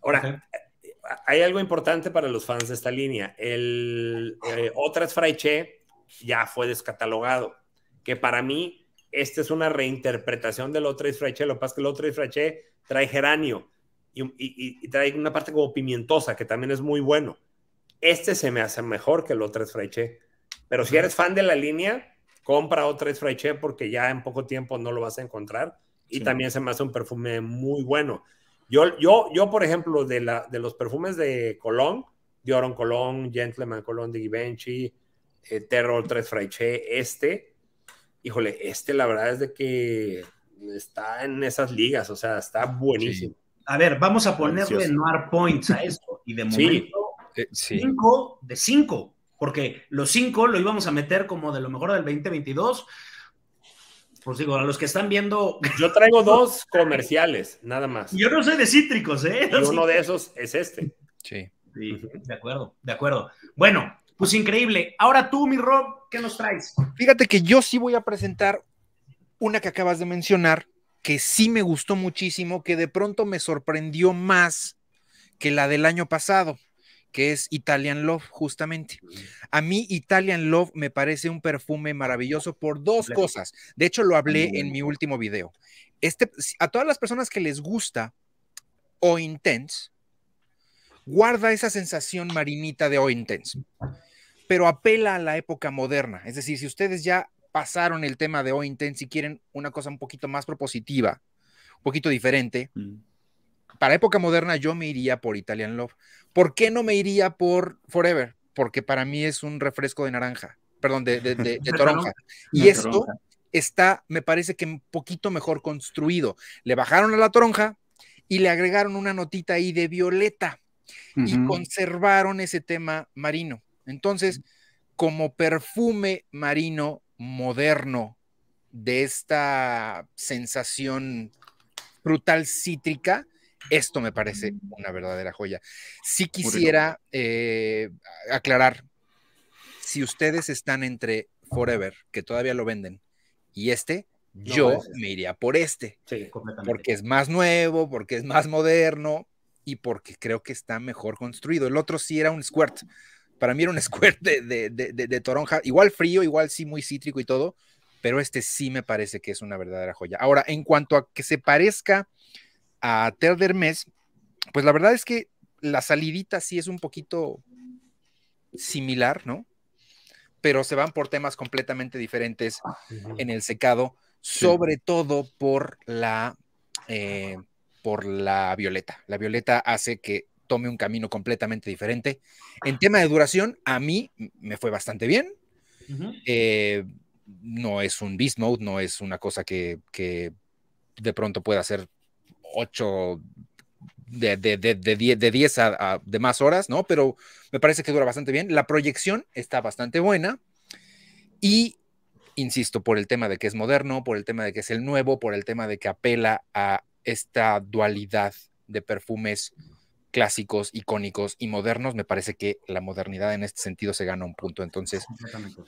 Ahora, eh, hay algo importante para los fans de esta línea. El eh, Otras Fraiche ya fue descatalogado, que para mí esta es una reinterpretación del O3 Fraiche. lo que pasa es que el O3 Fraché trae geranio y, trae una parte como pimientosa, que también es muy bueno. Este se me hace mejor que el O3 Fraché, pero si eres fan de la línea, compra O3 Fraché porque ya en poco tiempo no lo vas a encontrar y también se me hace un perfume muy bueno. Yo, yo, yo por ejemplo, de, la, de los perfumes de Colón, Dioron Colón, Gentleman Colón de Givenchy, eh, Terror 3 Fraiche, este, híjole, este la verdad es de que está en esas ligas, o sea, está buenísimo. A ver, vamos a ponerle noir points a esto. Y de momento, eh, cinco de cinco, porque los cinco lo íbamos a meter como de lo mejor del 2022. Pues digo, a los que están viendo. Yo traigo (laughs) dos comerciales, nada más. Yo no soy de cítricos, ¿eh? uno de esos es este. Sí, de acuerdo, de acuerdo. Bueno, pues increíble. Ahora tú, mi Rob, ¿Qué nos traes? Fíjate que yo sí voy a presentar una que acabas de mencionar, que sí me gustó muchísimo, que de pronto me sorprendió más que la del año pasado, que es Italian Love, justamente. Mm. A mí Italian Love me parece un perfume maravilloso por dos cosas. De hecho, lo hablé en mi último video. Este, a todas las personas que les gusta o Intense, guarda esa sensación marinita de O Intense pero apela a la época moderna. Es decir, si ustedes ya pasaron el tema de hoy si quieren una cosa un poquito más propositiva, un poquito diferente, mm. para época moderna yo me iría por Italian Love. ¿Por qué no me iría por Forever? Porque para mí es un refresco de naranja, perdón, de, (laughs) toronja. Y esto está, me parece que un poquito mejor construido. Le bajaron a la toronja y le agregaron una notita ahí de violeta y conservaron ese tema marino. Entonces, como perfume marino moderno de esta sensación brutal cítrica, esto me parece mm. una verdadera joya. Si sí quisiera eh, aclarar, si ustedes están entre Forever, que todavía lo venden, y este, yo me iría por este. Porque es más nuevo, porque es más moderno y porque creo que está mejor construido. El otro sí era un squirt para mí era un (laughs) squirt de, toronja, igual frío, igual sí muy cítrico y todo, pero este sí me parece que es una verdadera joya. Ahora, en cuanto a que se parezca a Ter pues la verdad es que la salidita sí es un poquito similar, ¿no? Pero se van por temas completamente diferentes ah, en el secado, sobre todo por la, eh, por la violeta. La violeta hace que tome un camino completamente diferente. En tema de duración, a mí me fue bastante bien. Eh, no es un beast mode, no es una cosa que, de pronto pueda ser 8 de, 10, a, a, de más horas, ¿no? Pero me parece que dura bastante bien. La proyección está bastante buena y, insisto, por el tema de que es moderno, por el tema de que es el nuevo, por el tema de que apela a esta dualidad de perfumes clásicos, icónicos y modernos, me parece que la modernidad en este sentido se gana un punto. Entonces,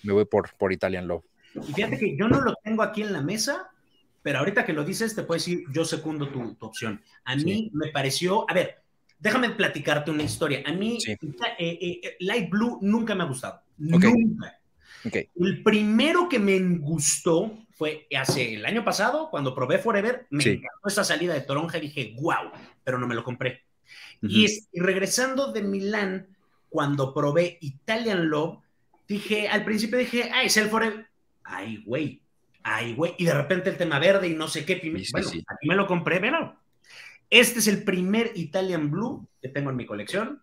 me voy por, por Italian Love. Y fíjate que yo no lo tengo aquí en la mesa, pero ahorita que lo dices, te puedo decir, yo secundo tu, tu opción. A mí me pareció, a ver, déjame platicarte una historia. A mí, eh, eh, eh, Light Blue nunca me ha gustado. Nunca. El primero que me gustó fue hace el año pasado, cuando probé Forever, me encantó esa salida de toronja y dije, wow, pero no me lo compré y, y, regresando de Milán, cuando probé Italian Love, dije, al principio dije, ay, Self Forever. Ay, güey, ay, güey. Y de repente el tema verde y no sé qué. bueno, aquí me lo compré, pero este es el primer Italian Blue que tengo en mi colección.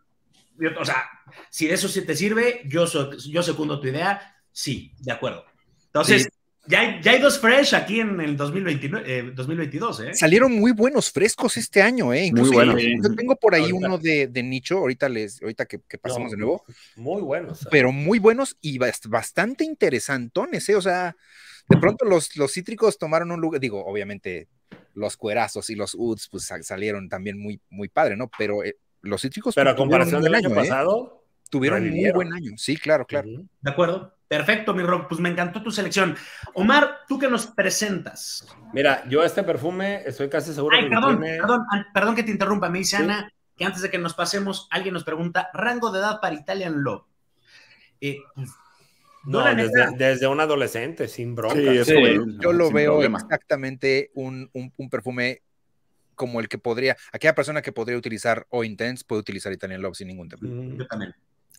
o sea, si de eso sí te sirve, yo, yo secundo tu idea. Sí, de acuerdo. Entonces, ya hay, dos fresh aquí en el 2029, 2022, eh, ¿eh? Salieron muy buenos frescos este año, ¿eh? yo tengo por ahí uno de, nicho, ahorita, les, ahorita que, pasemos pasamos de nuevo. Muy buenos. ¿eh? Pero muy buenos y bastante interesantones, ¿eh? O sea, de pronto los, los cítricos tomaron un lugar, digo, obviamente los cuerazos y los uds pues salieron también muy, muy padre, ¿no? Pero eh, los cítricos... Pero a pues, comparación del año, pasado... Tuvieron un muy buen año, sí, claro, claro. De acuerdo. Perfecto, mi Rock. Pues me encantó tu selección. Omar, ¿tú que nos presentas? Mira, yo este perfume estoy casi seguro que perdón, perdón, perdón que te interrumpa. Me dice Ana que antes de que nos pasemos, alguien nos pregunta, rango de edad para Italian Love. Eh, pues, no, desde, un adolescente, sin bronca. yo lo veo exactamente un, perfume como el que podría, aquella persona que podría utilizar o Intense puede utilizar Italian Love sin ningún tema. Yo también.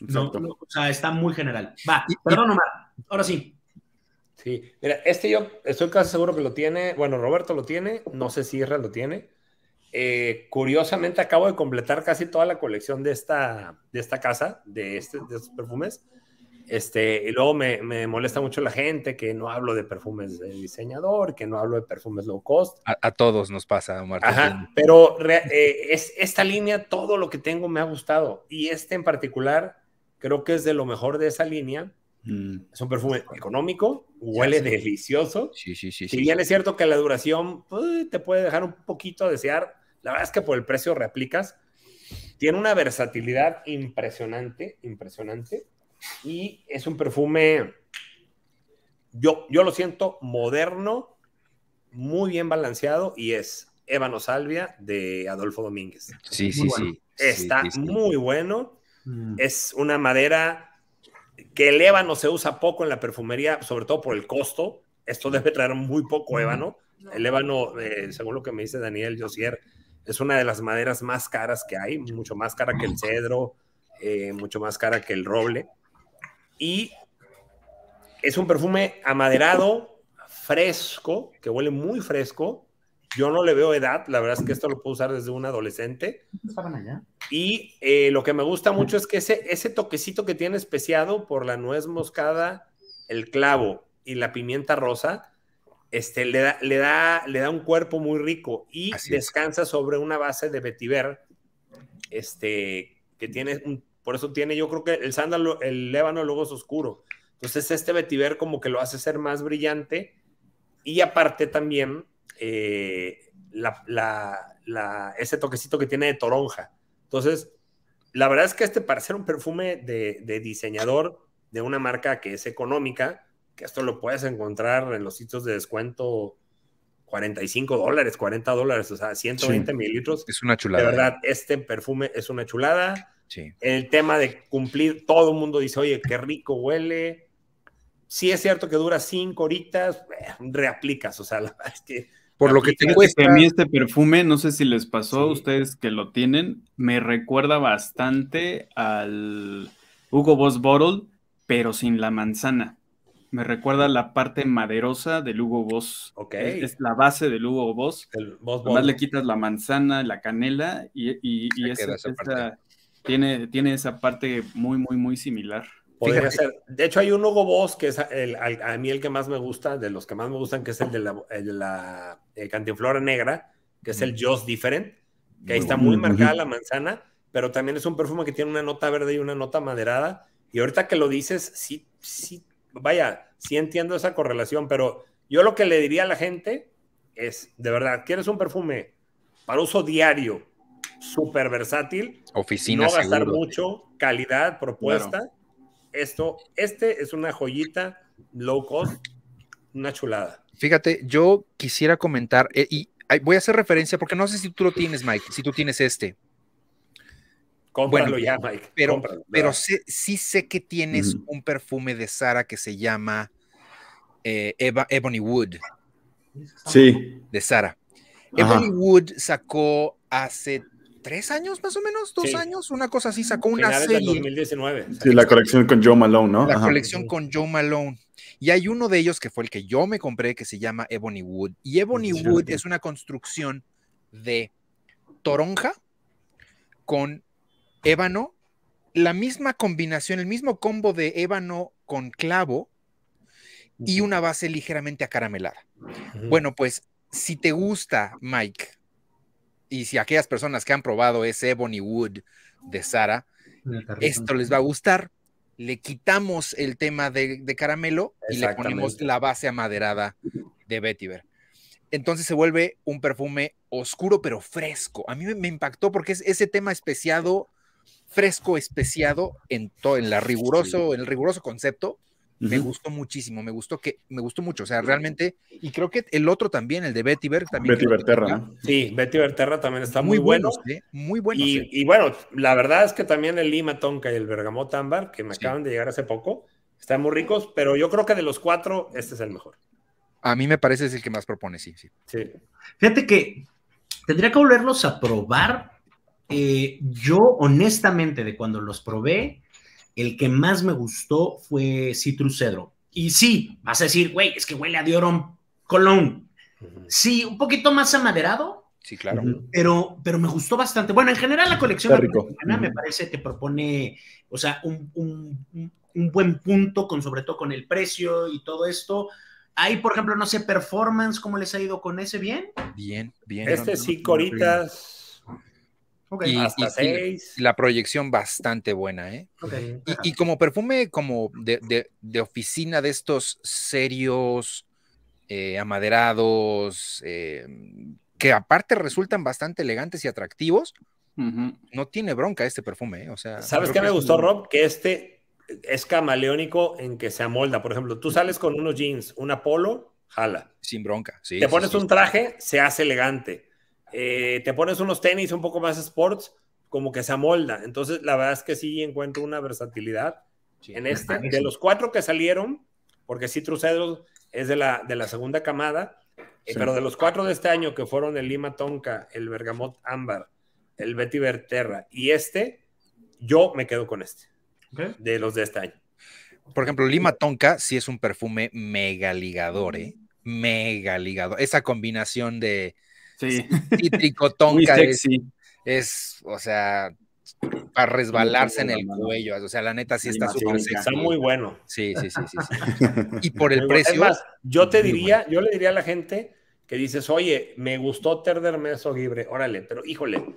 No, o sea, está muy general. Va, perdón, Omar, ahora sí. Sí, mira, este yo estoy casi seguro que lo tiene, bueno, Roberto lo tiene, no sé si Israel lo tiene. Eh, curiosamente acabo de completar casi toda la colección de esta, de esta casa, este, de, estos perfumes. Este, y luego me, me, molesta mucho la gente que no hablo de perfumes de diseñador, que no hablo de perfumes low cost. A, todos nos pasa, Omar. Ajá, pero eh, es, esta línea, todo lo que tengo me ha gustado. Y este en particular, creo que es de lo mejor de esa línea. Mm. Es un perfume económico, huele sí. delicioso. Sí, sí, sí. Si bien es cierto que la duración pues, te puede dejar un poquito a desear, la verdad es que por el precio replicas. Tiene una versatilidad impresionante, impresionante. Y es un perfume, yo, yo lo siento, moderno, muy bien balanceado y es Ébano Salvia de Adolfo Domínguez. Sí, sí, sí. Está muy bueno Mm. Es una madera que el ébano se usa poco en la perfumería, sobre todo por el costo. Esto debe traer muy poco mm. ébano. El ébano, eh, según lo que me dice Daniel Josier, es una de las maderas más caras que hay, mucho más cara que el cedro, eh, mucho más cara que el roble. Y es un perfume amaderado, fresco, que huele muy fresco, yo no le veo edad, la verdad es que esto lo puedo usar desde un adolescente. Y eh, lo que me gusta mucho es que ese, ese toquecito que tiene especiado por la nuez moscada, el clavo y la pimienta rosa, este, le, da, le, da, un cuerpo muy rico y descansa sobre una base de vetiver, este, que tiene, por eso tiene, yo creo que el sándalo, el lébano luego es oscuro. Entonces este vetiver como que lo hace ser más brillante y aparte también eh, la, ese toquecito que tiene de toronja. Entonces, la verdad es que este para un perfume de, diseñador de una marca que es económica, que esto lo puedes encontrar en los sitios de descuento 45 dólares, 40 dólares, o sea, 120 mililitros. Es una chulada. De ¿eh? verdad, este perfume es una chulada. Sí. El tema de cumplir, todo el mundo dice, oye, qué rico huele. si es cierto que dura cinco horitas, eh, reaplicas, o sea, la verdad es que por lo que tengo, A mí este perfume, no sé si les pasó a ustedes que lo tienen, me recuerda bastante al Hugo Boss Bottle, pero sin la manzana. Me recuerda la parte maderosa del Hugo Boss. Es, la base del Hugo Boss. Además le quitas la manzana, la canela y, tiene, tiene esa parte muy, muy, muy similar. De hecho, hay un Hugo Boss que es a mí el que más me gusta, de los que más me gustan, que es el de la, eh, cantinflora negra, que es el Just Different, que ahí está muy marcada la manzana, pero también es un perfume que tiene una nota verde y una nota maderada. Y ahorita que lo dices, sí, sí, vaya, sí entiendo esa correlación, pero yo lo que le diría a la gente es, de verdad, ¿quieres un perfume para uso diario, súper versátil? Oficina. No gastar mucho, calidad, propuesta esto, este es una joyita low cost, una chulada. Fíjate, yo quisiera comentar, eh, y voy a hacer referencia, porque no sé si tú lo tienes, Mike, si tú tienes este. Cómpralo bueno, ya, Mike. Pero, pero sí sé que tienes un perfume de Sara que se llama eh, Ebony Wood. Sí. De Sara. Ebony Wood sacó hace tres años más o menos, dos años, una cosa así, sacó una serie. Sí, la colección con Joe Malone, ¿no? La colección con Joe Malone. Y hay uno de ellos que fue el que yo me compré que se llama Ebony Wood. Y Ebony Wood es una construcción de toronja con ébano, la misma combinación, el mismo combo de ébano con clavo y una base ligeramente acaramelada. Bueno, pues si te gusta, Mike, y si aquellas personas que han probado ese Ebony Wood de ah, Sara, esto les va a gustar. Le quitamos el tema de, caramelo y le ponemos la base amaderada de Vetiver. Entonces se vuelve un perfume oscuro pero fresco. A mí me, impactó porque es ese tema especiado, fresco especiado en, todo en la riguroso, en el riguroso concepto me gustó muchísimo, me gustó que, me gustó mucho, o sea, realmente, y creo que el otro también, el de Betty Berg también. Betty Berterra. Sí, Betty Berterra también está muy, bueno. Muy bueno. ¿eh? Y, bueno, la verdad es que también el Lima Tonka y el Bergamot Ámbar, que me acaban de llegar hace poco, están muy ricos, pero yo creo que de los cuatro, este es el mejor. A mí me parece es el que más propone, sí, sí. Fíjate que tendría que volverlos a probar. Eh, yo honestamente, de cuando los probé, el que más me gustó fue Citrus Cedro. Y sí, vas a decir, güey, es que huele a Dioron Colón. Sí, un poquito más amaderado. Sí, claro. Pero, pero me gustó bastante. Bueno, en general la colección americana me parece te propone, o sea, un, buen punto, con, sobre todo con el precio y todo esto. Ahí, por ejemplo, no sé, performance, ¿cómo les ha ido con ese? ¿Bien? Bien, bien. Este sí, Coritas y, la proyección bastante buena, ¿eh? Y, como perfume como de, oficina de estos serios, eh, amaderados, em, que aparte resultan bastante elegantes y atractivos, no tiene bronca este perfume, ¿eh? O sea, ¿Sabes qué me gustó, Rob? Que este es camaleónico en que se amolda. Por ejemplo, tú sales con unos jeans, un polo, jala. Sin bronca, sí. Te pones un traje, se hace elegante eh, te pones unos tenis un poco más sports, como que se amolda. Entonces, la verdad es que sí encuentro una versatilidad en este. De los cuatro que salieron, porque sí, Trucedo es de la, de la segunda camada, eh, pero de los cuatro de este año que fueron el Lima Tonka, el Bergamot Ámbar, el Betty Berterra y este, yo me quedo con este, de los de este año. Por ejemplo, Lima Tonka sí es un perfume mega ligador, ¿eh? Mega ligador. Esa combinación de, sí. cítrico, (laughs) tonka. es, o sea, para resbalarse en el cuello. O sea, la neta sí está Está muy bueno. Sí, sí, sí, sí. (laughs) y por el precio. yo te diría, yo le diría a la gente que dices, oye, me gustó perderme eso, Libre, órale, pero híjole,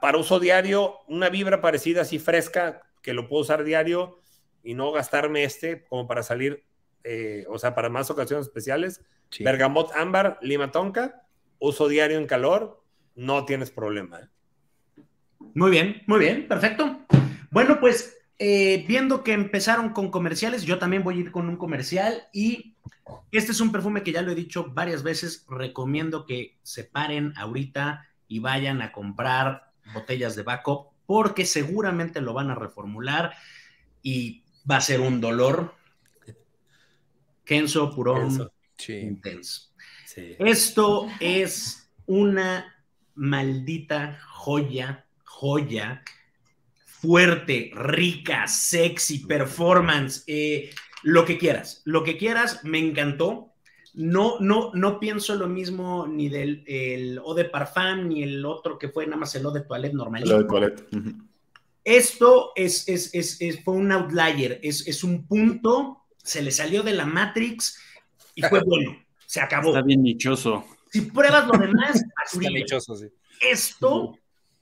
para uso diario, una vibra parecida así fresca, que lo puedo usar diario y no gastarme este como para salir, eh, o sea, para más ocasiones especiales. Bergamot ámbar, lima tonka uso diario en calor, no tienes problema. ¿eh? Muy bien, muy bien, perfecto. Bueno, pues eh, viendo que empezaron con comerciales, yo también voy a ir con un comercial y este es un perfume que ya lo he dicho varias veces, recomiendo que se paren ahorita y vayan a comprar botellas de Baco, porque seguramente lo van a reformular y va a ser un dolor. Kenzo Purón Intenso. Esto es una maldita joya, joya, fuerte, rica, sexy, performance, eh, lo que quieras, lo que quieras, me encantó. No, no, no pienso lo mismo ni del O de Parfum, ni el otro que fue nada más el O de Toilette Normal El de Esto es, es, fue un outlier, es, un punto, se le salió de la Matrix y fue (laughs) bueno. Se acabó. Está bien nichoso. Si pruebas lo demás, (laughs) está nichoso, Esto,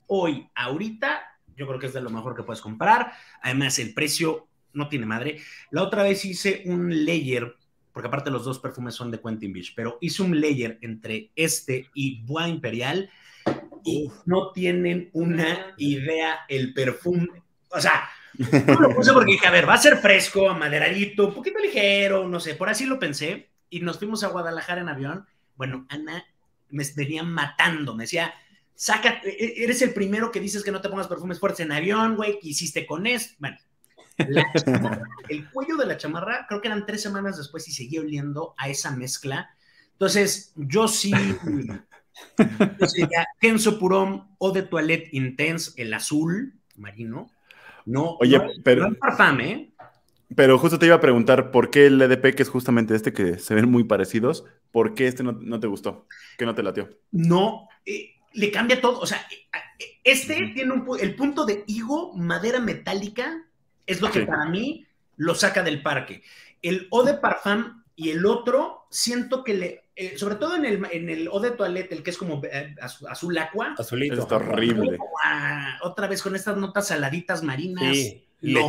hoy, ahorita, yo creo que es de lo mejor que puedes comprar. Además, el precio no tiene madre. La otra vez hice un layer, porque aparte los dos perfumes son de Quentin Beach, pero hice un layer entre este y Bois Imperial y no tienen una idea el perfume. O sea, no lo puse porque dije, a ver, va a ser fresco, amaderadito, un poquito ligero, no sé, por así lo pensé y nos fuimos a Guadalajara en avión. Bueno, Ana me venía matando, me decía, saca, e, e, eres el primero que dices que no te pongas perfumes fuertes en avión, güey, ¿qué hiciste con eso? Bueno, (laughs) el cuello de la chamarra, creo que eran tres semanas después y seguía oliendo a esa mezcla. Entonces, yo sí, yo sería Kenzo Purón o de Toilette Intense, el azul marino. No, Oye, pero... no ¿eh? Pero justo te iba a preguntar por qué el EDP, que es justamente este, que se ven muy parecidos, ¿por qué este no, te gustó? ¿Qué no te latió? No, eh, le cambia todo. O sea, eh, este tiene un, el punto de higo, madera metálica, es lo que para mí lo saca del parque. El O de Parfum y el otro, siento que le, eh, sobre todo en el, en de Toilette, el que es como azul, azul, Azulito. Está horrible. Otra vez con estas notas saladitas marinas. Sí no,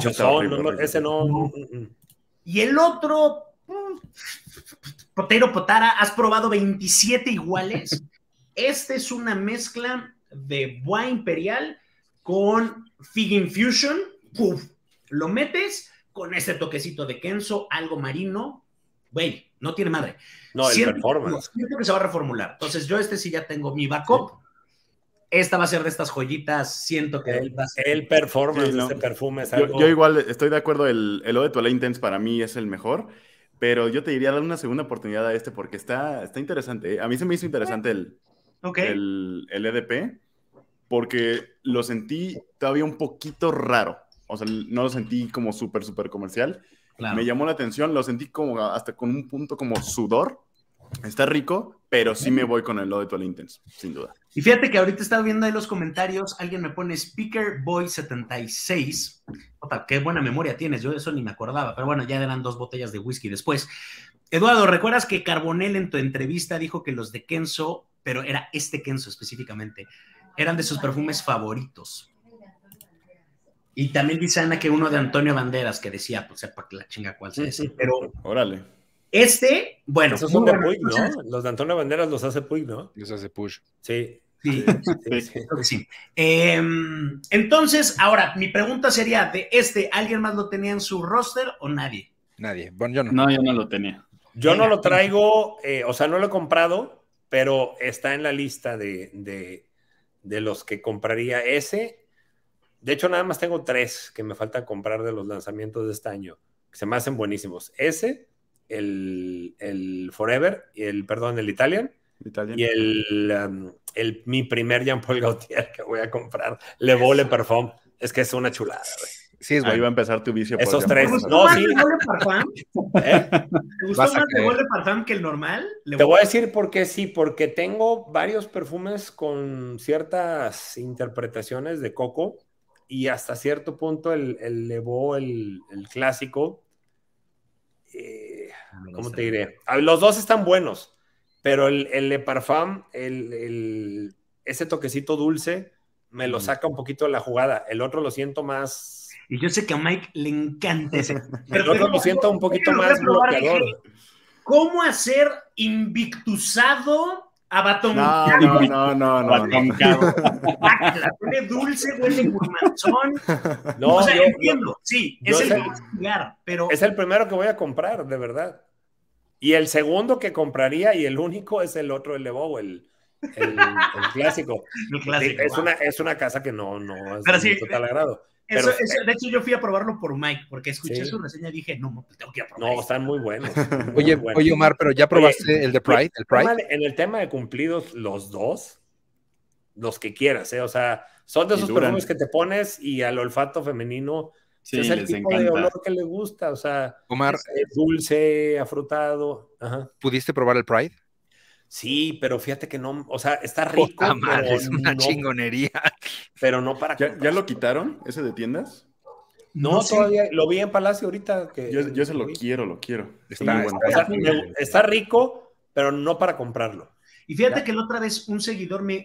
ese no. Y el otro, mm, Potero Potara, has probado 27 iguales. (laughs) Este es una mezcla de Bois Imperial con Fig Infusion. lo metes con este toquecito de Kenzo, algo marino. Güey, no tiene madre. No, el performance. Siento que se va a reformular. Entonces, yo este sí ya tengo mi backup esta va a ser de estas joyitas, siento que el, el performance sí, este perfume es algo... yo, igual estoy de acuerdo, el, el O de Twilight Intense para mí es el mejor, pero yo te diría dar una segunda oportunidad a este porque está, está interesante. ¿eh? A mí se me hizo interesante el, el, EDP e porque lo sentí todavía un poquito raro. O sea, no lo sentí como súper, súper comercial. Me llamó la atención, lo sentí como hasta con un punto como sudor. Está rico, pero sí me voy con el lo de Twilight Intense, sin duda. Y fíjate que ahorita estaba viendo ahí los comentarios, alguien me pone Speaker Boy 76 qué buena memoria tienes, yo de eso ni me acordaba, pero bueno, ya eran dos botellas de whisky después. Eduardo, ¿recuerdas que Carbonell en tu entrevista dijo que los de Kenzo, pero era este Kenzo específicamente, eran de sus perfumes favoritos? Y también dice Ana que uno de Antonio Banderas que decía, pues sepa la chinga cuál sea pero... Órale. Este, bueno. Los de Antonio Banderas los hace Puig, ¿no? Los hace Push. Sí. Sí, em, entonces, ahora, mi pregunta sería: ¿de este alguien más lo tenía en su roster o nadie? Nadie. Bueno, yo no. No, yo no lo tenía. Yo no lo traigo, eh, o sea, no lo he comprado, pero está en la lista de, de, los que compraría ese. De hecho, nada más tengo tres que me falta comprar de los lanzamientos de este año, que se me hacen buenísimos. Ese, el, el Forever, el, perdón, el Italian, y el, um, el, mi primer Jean-Paul Gaultier que voy a comprar, Le Le Parfum. Es que es una chulada, Sí, es a empezar tu vicio. Esos tres. No, sí. (laughs) ¿Eh? ¿Te gustó más Le Parfum que el normal? Le Te voy a decir por qué sí, porque tengo varios perfumes con ciertas interpretaciones de coco y hasta cierto punto el, el Beau, el, el clásico, eh, ¿cómo te diré? Ah, los dos están buenos, pero el, el Le Parfum, el, el, ese toquecito dulce, me lo mm. saca un poquito de la jugada. El otro lo siento más y yo sé que a Mike le encanta ese. (laughs) Pero, lo siento un poquito más bloqueador. ¿Cómo hacer invictusado batón. No, no, no, no. Abatoncado. Ah, huele dulce, huele gourmanzón. (laughs) No, o sea, yo, entiendo, sí, es el, primer pero... Es el primero que voy a comprar, de verdad. Y el segundo que compraría y el único es el otro, el de Bobo el, el, el, clásico. (laughs) el clásico. Es, una, es una casa que no, no es de sí, total agrado de hecho, yo fui a probarlo por Mike, porque escuché su reseña y dije, no, pues, tengo que probarlo. No, este". están muy (laughs) buenos. oye, Omar, pero ya probaste el de Pride. El Pride? en el tema de cumplidos, los dos, los que quieras, ¿eh? O sea, son de esos perfumes que te pones y al olfato femenino. es el tipo de olor que le gusta, o sea, Omar, es dulce, afrutado. ¿Pudiste probar el Pride? Sí, pero fíjate que no, o sea, está rico. es una chingonería. Pero no para. ¿Ya, ¿Ya, lo quitaron, ese de tiendas? No, todavía lo vi en Palacio ahorita. Que, yo, yo se lo quiero, lo quiero. Está, está, rico, pero no para comprarlo. Y fíjate que la otra vez un seguidor me,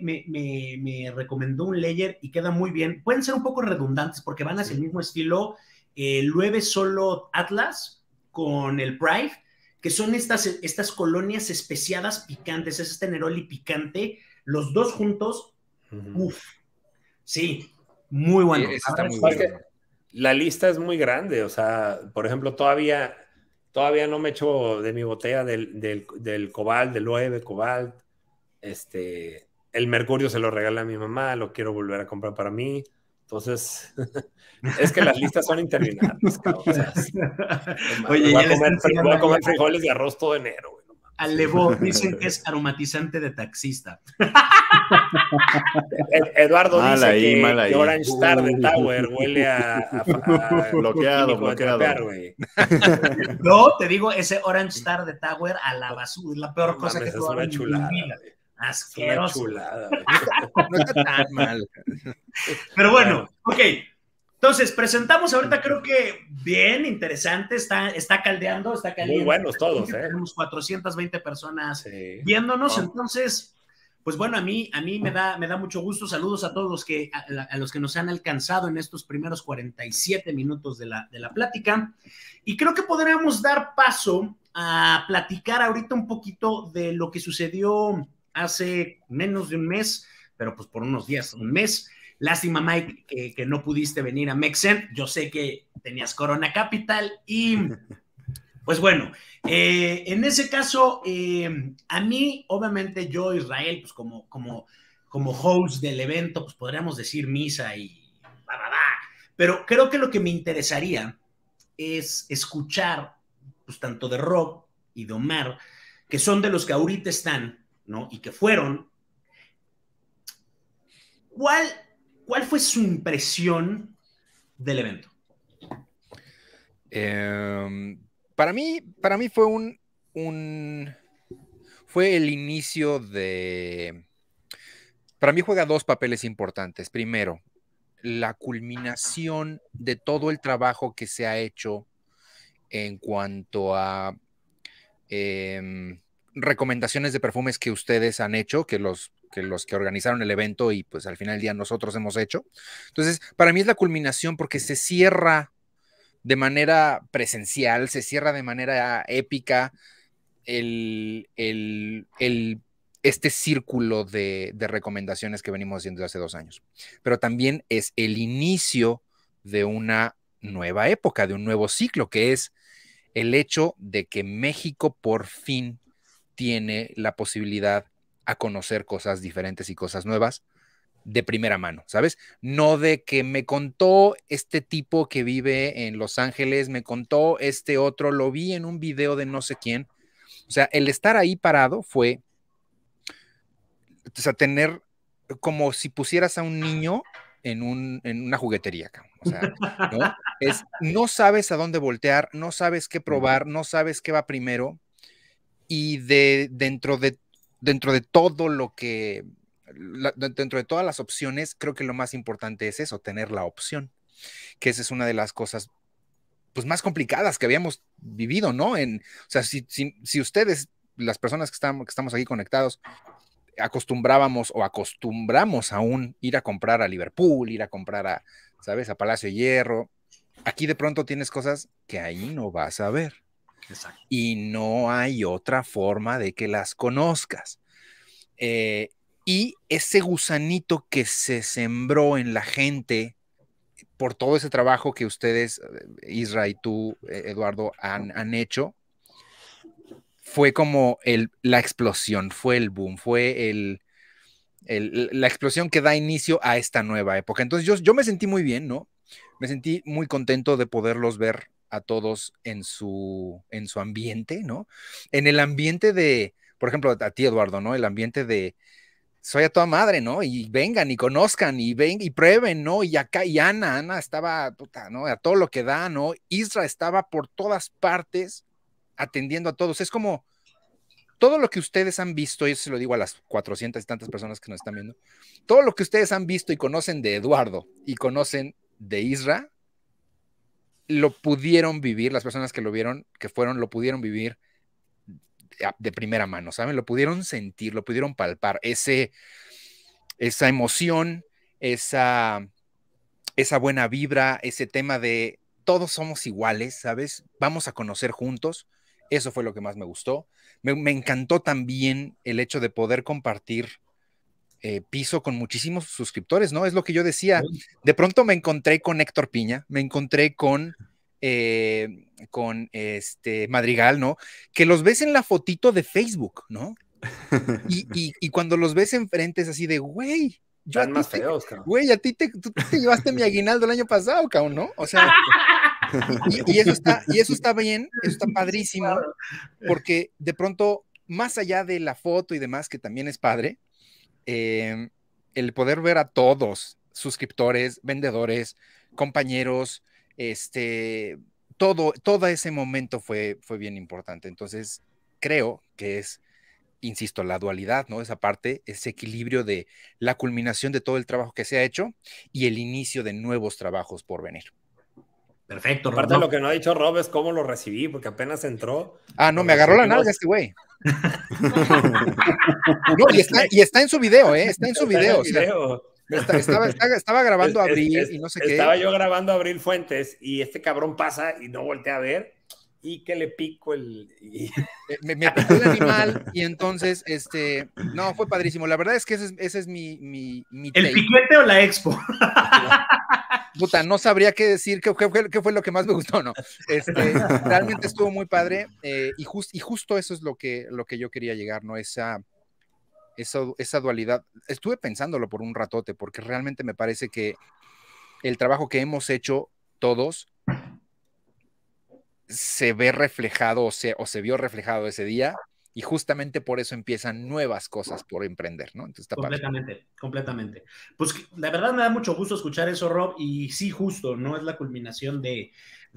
recomendó un layer y queda muy bien. Pueden ser un poco redundantes porque van hacia el mismo estilo. Eh, Lueve solo Atlas con el Pride que son estas, estas colonias especiadas picantes, es este neroli picante, los dos juntos, uff, sí, muy bueno. Ah, la lista es muy grande, o sea, por ejemplo, todavía, todavía no me echo de mi botella del, del, del cobalt, del OEB cobalt, este, el mercurio se lo regala a mi mamá, lo quiero volver a comprar para mí. Entonces, (laughs) es que las listas son interminables. O Oye, voy, a comer, frijoles y arroz todo enero. Güey. Alevó, dicen que es (laughs) aromatizante de taxista. E, Eduardo dice que, Orange Star de Tower huele a, (laughs) bloqueado, bloqueado. no, te digo, ese Orange Star de Tower a la basura, es la peor cosa que tú es una Asqueroso. Chulada, (laughs) no está tan mal. Pero bueno, ok. Entonces, presentamos ahorita, creo que bien interesante, está, está caldeando, está caldeando. Muy buenos todos, ¿eh? Tenemos 420 personas viéndonos, oh. entonces, pues bueno, a mí, a mí me, da, me da mucho gusto. Saludos a todos los que, los que nos han alcanzado en estos primeros 47 minutos de la, de la plática. Y creo que podríamos dar paso a platicar ahorita un poquito de lo que sucedió hace menos de un mes, pero pues por unos días, un mes. Lástima, Mike, que, no pudiste venir a Mexen. Yo sé que tenías Corona Capital y pues bueno, eh, en ese caso, eh, a mí, obviamente, yo, Israel, pues como, como, como host del evento, pues podríamos decir misa y Pero creo que lo que me interesaría es escuchar, pues tanto de Rob y de Omar, que son de los que ahorita están ¿no? Y que fueron. ¿Cuál, cuál fue su impresión del evento? Em, para, mí, para mí fue un, un... Fue el inicio de... Para mí juega dos papeles importantes. Primero, la culminación de todo el trabajo que se ha hecho en cuanto a em, recomendaciones de perfumes que ustedes han hecho, que los que organizaron el evento y pues al final del día nosotros hemos hecho. Entonces, para mí es la culminación porque se cierra de manera presencial, se cierra de manera épica este círculo de, de, recomendaciones que venimos haciendo desde hace dos años. Pero también es el inicio de una nueva época, de un nuevo ciclo, que es el hecho de que México por fin tiene la posibilidad a conocer cosas diferentes y cosas nuevas de primera mano, ¿sabes? No de que me contó este tipo que vive en Los Ángeles, me contó este otro, lo vi en un video de no sé quién. O sea, el estar ahí parado fue, o sea, tener como si pusieras a un niño en, un, en una juguetería, o sea, (laughs) no sabes a dónde voltear, no sabes qué probar, no sabes qué va primero, y de, dentro, de, dentro de todo lo que, dentro de todas las opciones, creo que lo más importante es eso, tener la opción, que esa es una de las cosas pues más complicadas que habíamos vivido, ¿no? En, o sea, si, ustedes, las personas que estamos, que estamos aquí conectados, acostumbrábamos o acostumbramos aún ir a comprar a Liverpool, ir a comprar a, ¿sabes?, a Palacio Hierro. Aquí de pronto tienes cosas que ahí no vas a ver. Y no hay otra forma de que las conozcas. Eh, y ese gusanito que se sembró en la gente por todo ese trabajo que ustedes, eh, Israel, y tú, eh, Eduardo, han, hecho, fue como el, la explosión, fue el boom, fue el, la explosión que da inicio a esta nueva época. Entonces yo, yo me sentí muy bien, ¿no? Me sentí muy contento de poderlos ver a todos en su, en su ambiente, ¿no? En el ambiente de, por ejemplo, a ti, Eduardo, ¿no? El ambiente de, soy a toda madre, ¿no? Y vengan y conozcan y ven y prueben, ¿no? Y acá, y Ana, Ana estaba, puta, ¿no? A todo lo que da, ¿no? Isra estaba por todas partes atendiendo a todos. Es como todo lo que ustedes han visto, eso se lo digo a las 400 y tantas personas que nos están viendo, todo lo que ustedes han visto y conocen de Eduardo y conocen de Isra, lo pudieron vivir, las personas que lo vieron, que fueron, lo pudieron vivir de primera mano, ¿saben? Lo pudieron sentir, lo pudieron palpar, ese, esa emoción, esa, esa buena vibra, ese tema de todos somos iguales, ¿sabes? Vamos a conocer juntos. Eso fue lo que más me gustó. me encantó también el hecho de poder compartir eh, piso con muchísimos suscriptores, ¿no? Es lo que yo decía. De pronto me encontré con Héctor Piña, me encontré con, eh, con este Madrigal, ¿no? Que los ves en la fotito de Facebook, ¿no? (laughs) Y, cuando los ves enfrente es así de, güey. Yo a Güey, a ti te, llevaste mi aguinaldo el año pasado, ¿no? O sea, y, eso está, y eso está bien, eso está padrísimo, porque de pronto, más allá de la foto y demás, que también es padre, Em, el poder ver a todos, suscriptores, vendedores, compañeros, este, todo, todo ese momento fue, fue bien importante. Entonces, creo que es, insisto, la dualidad, ¿no? Esa parte, ese equilibrio de la culminación de todo el trabajo que se ha hecho y el inicio de nuevos trabajos por venir. Perfecto. Aparte, de lo que no ha dicho Rob es cómo lo recibí, porque apenas entró. Ah, no, me agarró la nalga este güey. (laughs) y está, en su video, ¿eh? Está en su (laughs) video. (laughs) estaba, grabando Abril y no sé qué. Estaba yo grabando Abril Fuentes y este cabrón pasa y no voltea a ver y que le pico el... Me, me, el animal y entonces, este, no, fue padrísimo. La verdad es que ese es, ese es mi, mi, mi ¿El piquete o la expo? puta, no sabría qué decir, qué, fue lo que más me gustó, ¿no? Este, (laughs) realmente estuvo muy padre eh, y, justo eso es lo que, lo que yo quería llegar, ¿no? Esa, esa dualidad. Estuve pensándolo por un ratote porque realmente me parece que el trabajo que hemos hecho todos se ve reflejado o se, o se vio reflejado ese día y justamente por eso empiezan nuevas cosas por emprender, ¿no? Entonces, está completamente, completamente. Pues la verdad me da mucho gusto escuchar eso, Rob, y sí, justo, ¿no? Es la culminación de,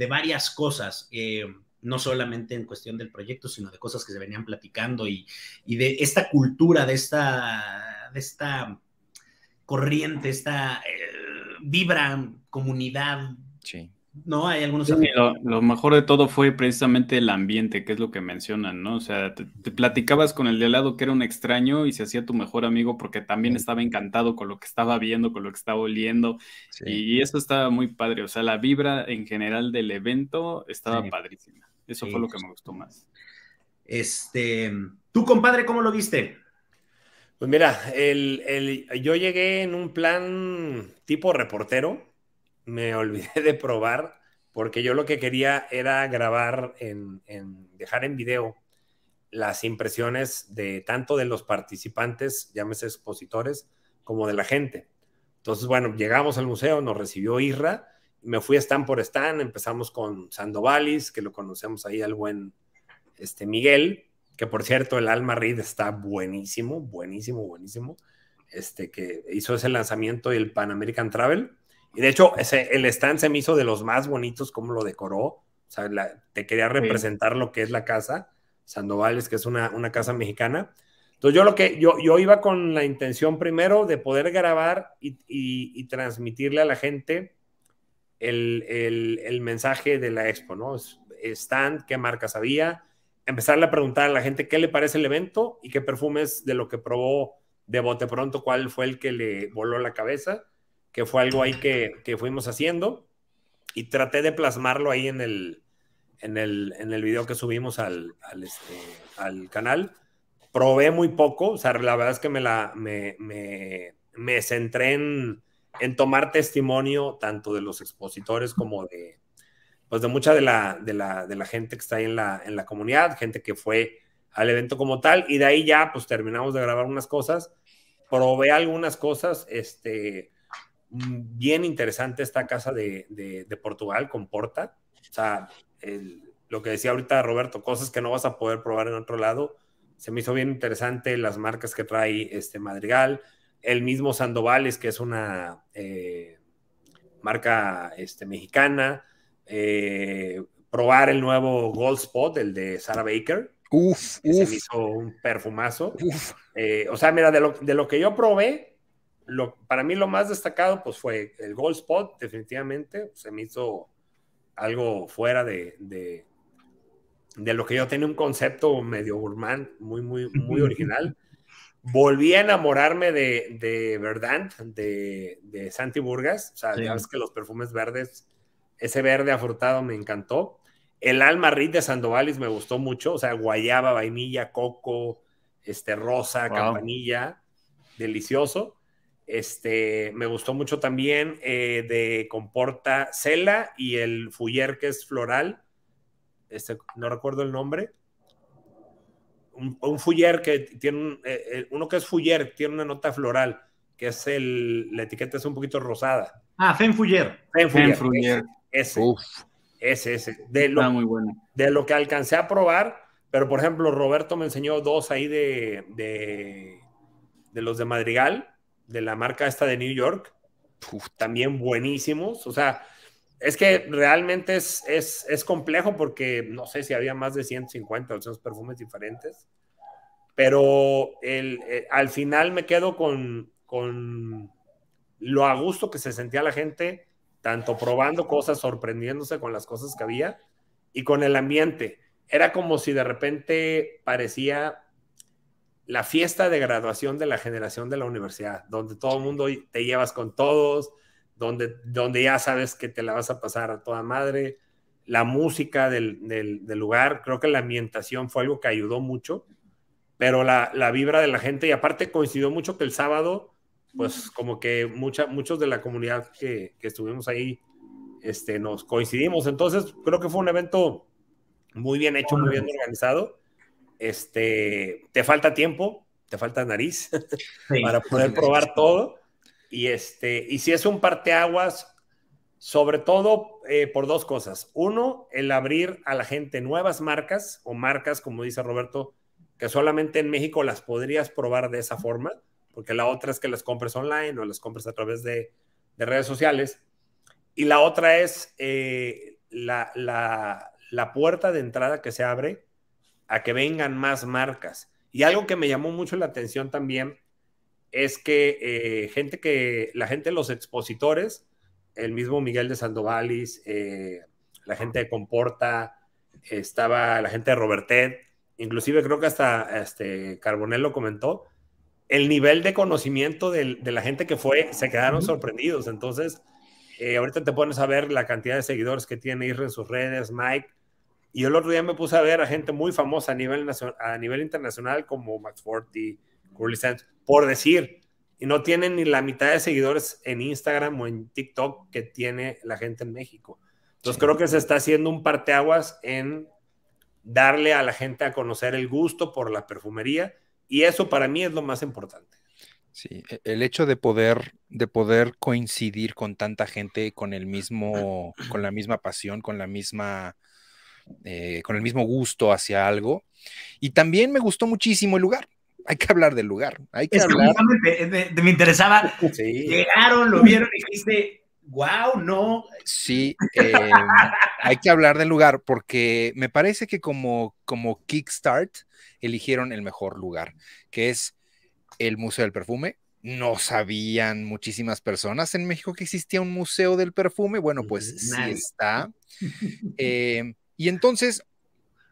varias cosas, eh, no solamente en cuestión del proyecto, sino de cosas que se venían platicando y, de esta cultura, de esta, de esta corriente, esta eh, vibra, comunidad. Sí. ¿no? Hay algunos... lo, mejor de todo fue precisamente el ambiente, que es lo que mencionan, ¿no? O sea, te, platicabas con el de al lado que era un extraño y se hacía tu mejor amigo porque también estaba encantado con lo que estaba viendo, con lo que estaba oliendo. Y, eso estaba muy padre. O sea, la vibra en general del evento estaba padrísima. Eso fue lo que pues me gustó más. Este, tú, compadre, ¿cómo lo viste? Pues mira, el, el, yo llegué en un plan tipo reportero, me olvidé de probar porque yo lo que quería era grabar en, dejar en video las impresiones de tanto de los participantes, llámese expositores, como de la gente. Entonces, bueno, llegamos al museo, nos recibió Irra, me fui stand por stand, empezamos con Sandovalis, que lo conocemos ahí al buen este, Miguel, que por cierto, el Alma Reed está buenísimo, buenísimo, buenísimo, este, que hizo ese lanzamiento y el Pan American Travel y de hecho, el stand se me hizo de los más bonitos, como lo decoró. O sea, te quería representar lo que es la casa. Sandovales, que es una, casa mexicana. Entonces, yo lo que yo, yo iba con la intención primero de poder grabar y, transmitirle a la gente el, el, mensaje de la expo, ¿no? Stand, qué marcas había, empezarle a preguntar a la gente qué le parece el evento y qué perfumes de lo que probó de bote pronto, cuál fue el que le voló la cabeza que fue algo ahí que, que fuimos haciendo y traté de plasmarlo ahí en el, en el, en video que subimos este, al, canal. Probé muy poco, o sea, la verdad es que me, la, me, centré en, en, tomar testimonio tanto de los expositores como de, pues de mucha de la, gente que está ahí en la, comunidad, gente que fue al evento como tal, y de ahí ya pues terminamos de grabar unas cosas, probé algunas cosas, este, bien interesante esta casa de, Portugal comporta, Porta. O sea, lo que decía ahorita Roberto, cosas que no vas a poder probar en otro lado. Se me hizo bien interesante las marcas que trae este Madrigal. El mismo Sandovales, que es una eh, marca este, mexicana. Eh, probar el nuevo Gold Spot, el de Sarah Baker. Uf, Se me hizo un perfumazo. Eh, o sea, mira, de lo, de lo que yo probé, para mí lo más destacado pues fue el Gold spot, definitivamente, pues, se me hizo algo fuera de, de, lo que yo tenía un concepto medio gourmand, muy, muy, muy (laughs) original. Volví a enamorarme de, de Verdant, de, de Santi Burgas, que los perfumes verdes, ese verde afrutado me encantó. El Alma Rit de Sandovalis me gustó mucho, o sea, guayaba, vainilla, coco, este rosa, campanilla, delicioso. Este, me gustó mucho también eh, de Comporta Cela y el Fuller que es floral. Este, no recuerdo el nombre. Un, Fuller que tiene eh, eh, uno que es Fuller, tiene una nota floral, que es el, la etiqueta es un poquito rosada. Ah, Fen Fuller. Fen Ese, ese, ese. De lo, De lo que alcancé a probar, pero por ejemplo, Roberto me enseñó dos ahí de, de, de los de Madrigal de la marca esta de New York, también buenísimos. O sea, es que realmente es, es, complejo porque no sé si había más de 150 o 200 perfumes diferentes, pero eh, al final me quedo con, con lo a gusto que se sentía la gente, tanto probando cosas, sorprendiéndose con las cosas que había y con el ambiente. Era como si de repente parecía la fiesta de graduación de la generación de la universidad, donde todo el mundo te llevas con todos, donde, donde ya sabes que te la vas a pasar a toda madre, la música del, lugar, creo que la ambientación fue algo que ayudó mucho, pero la, vibra de la gente y aparte coincidió mucho que el sábado, pues como que muchos de la comunidad que, que estuvimos ahí este, nos coincidimos, entonces creo que fue un evento muy bien hecho, muy bien organizado este, te falta tiempo, te falta nariz (laughs) para poder probar todo. Y, este, y si es un parteaguas, sobre todo eh, por dos cosas. Uno, el abrir a la gente nuevas marcas o marcas, como dice Roberto, que solamente en México las podrías probar de esa forma, porque la otra es que las compres online o las compres a través de, redes sociales. Y la otra es eh, la puerta de entrada que se abre a que vengan más marcas. Y algo que me llamó mucho la atención también es que eh, gente que, la gente, los expositores, el mismo Miguel de Sandovalis, eh, la gente de Comporta, estaba la gente de Robertet, inclusive creo que hasta este, Carbonell lo comentó, el nivel de conocimiento de, la gente que fue, se quedaron sorprendidos. Entonces, eh, ahorita te pones a ver la cantidad de seguidores que tiene Ir en sus redes, Mike, y el otro día me puse a ver a gente muy famosa a nivel, a nivel internacional como Max Forti, Curly Sands, por decir, y no tienen ni la mitad de seguidores en Instagram o en TikTok que tiene la gente en México. Entonces creo que se está haciendo un parteaguas en darle a la gente a conocer el gusto por la perfumería y eso para mí es lo más importante. Sí, e, el hecho de poder, de poder coincidir con tanta gente con el mismo, con la misma pasión, con la misma, eh, con el mismo gusto hacia algo. Y también me gustó muchísimo el lugar. (laughs) Hay que hablar del lugar. Hay que hablar. Eh, me, interesaba. Llegaron, lo vieron y dijiste, wow, no. Sí, eh, hay que hablar del lugar porque me parece que como, como Kickstart eligieron el mejor lugar, que es el Museo del Perfume, no sabían muchísimas personas en México que existía un museo del perfume. Bueno, pues sí está. (laughs) Eh, y entonces,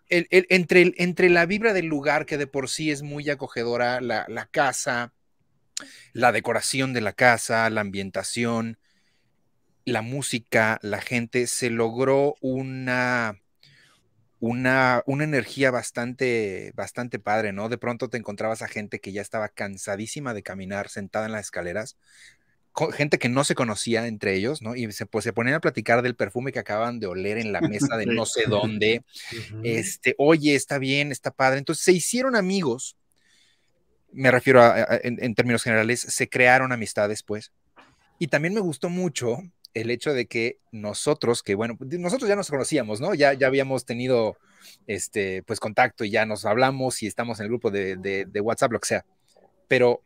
entre, entre la vibra del lugar, que de por sí es muy acogedora, la, casa, la decoración de la casa, la ambientación, la música, la gente, se logró una, una, una, energía bastante, bastante padre, ¿no? De pronto te encontrabas a gente que ya estaba cansadísima de caminar sentada en las escaleras, gente que no se conocía entre ellos, ¿no? Y se, pues, se ponían a platicar del perfume que acaban de oler en la mesa de no sé dónde. Este, oye, está bien, está padre. Entonces se hicieron amigos, me refiero a, en, términos generales, se crearon amistades, pues. Y también me gustó mucho el hecho de que nosotros, que bueno, pues, nosotros ya nos conocíamos, ¿no? Ya, ya habíamos tenido, este, pues, contacto y ya nos hablamos y estamos en el grupo de, de, de WhatsApp, lo que sea. Pero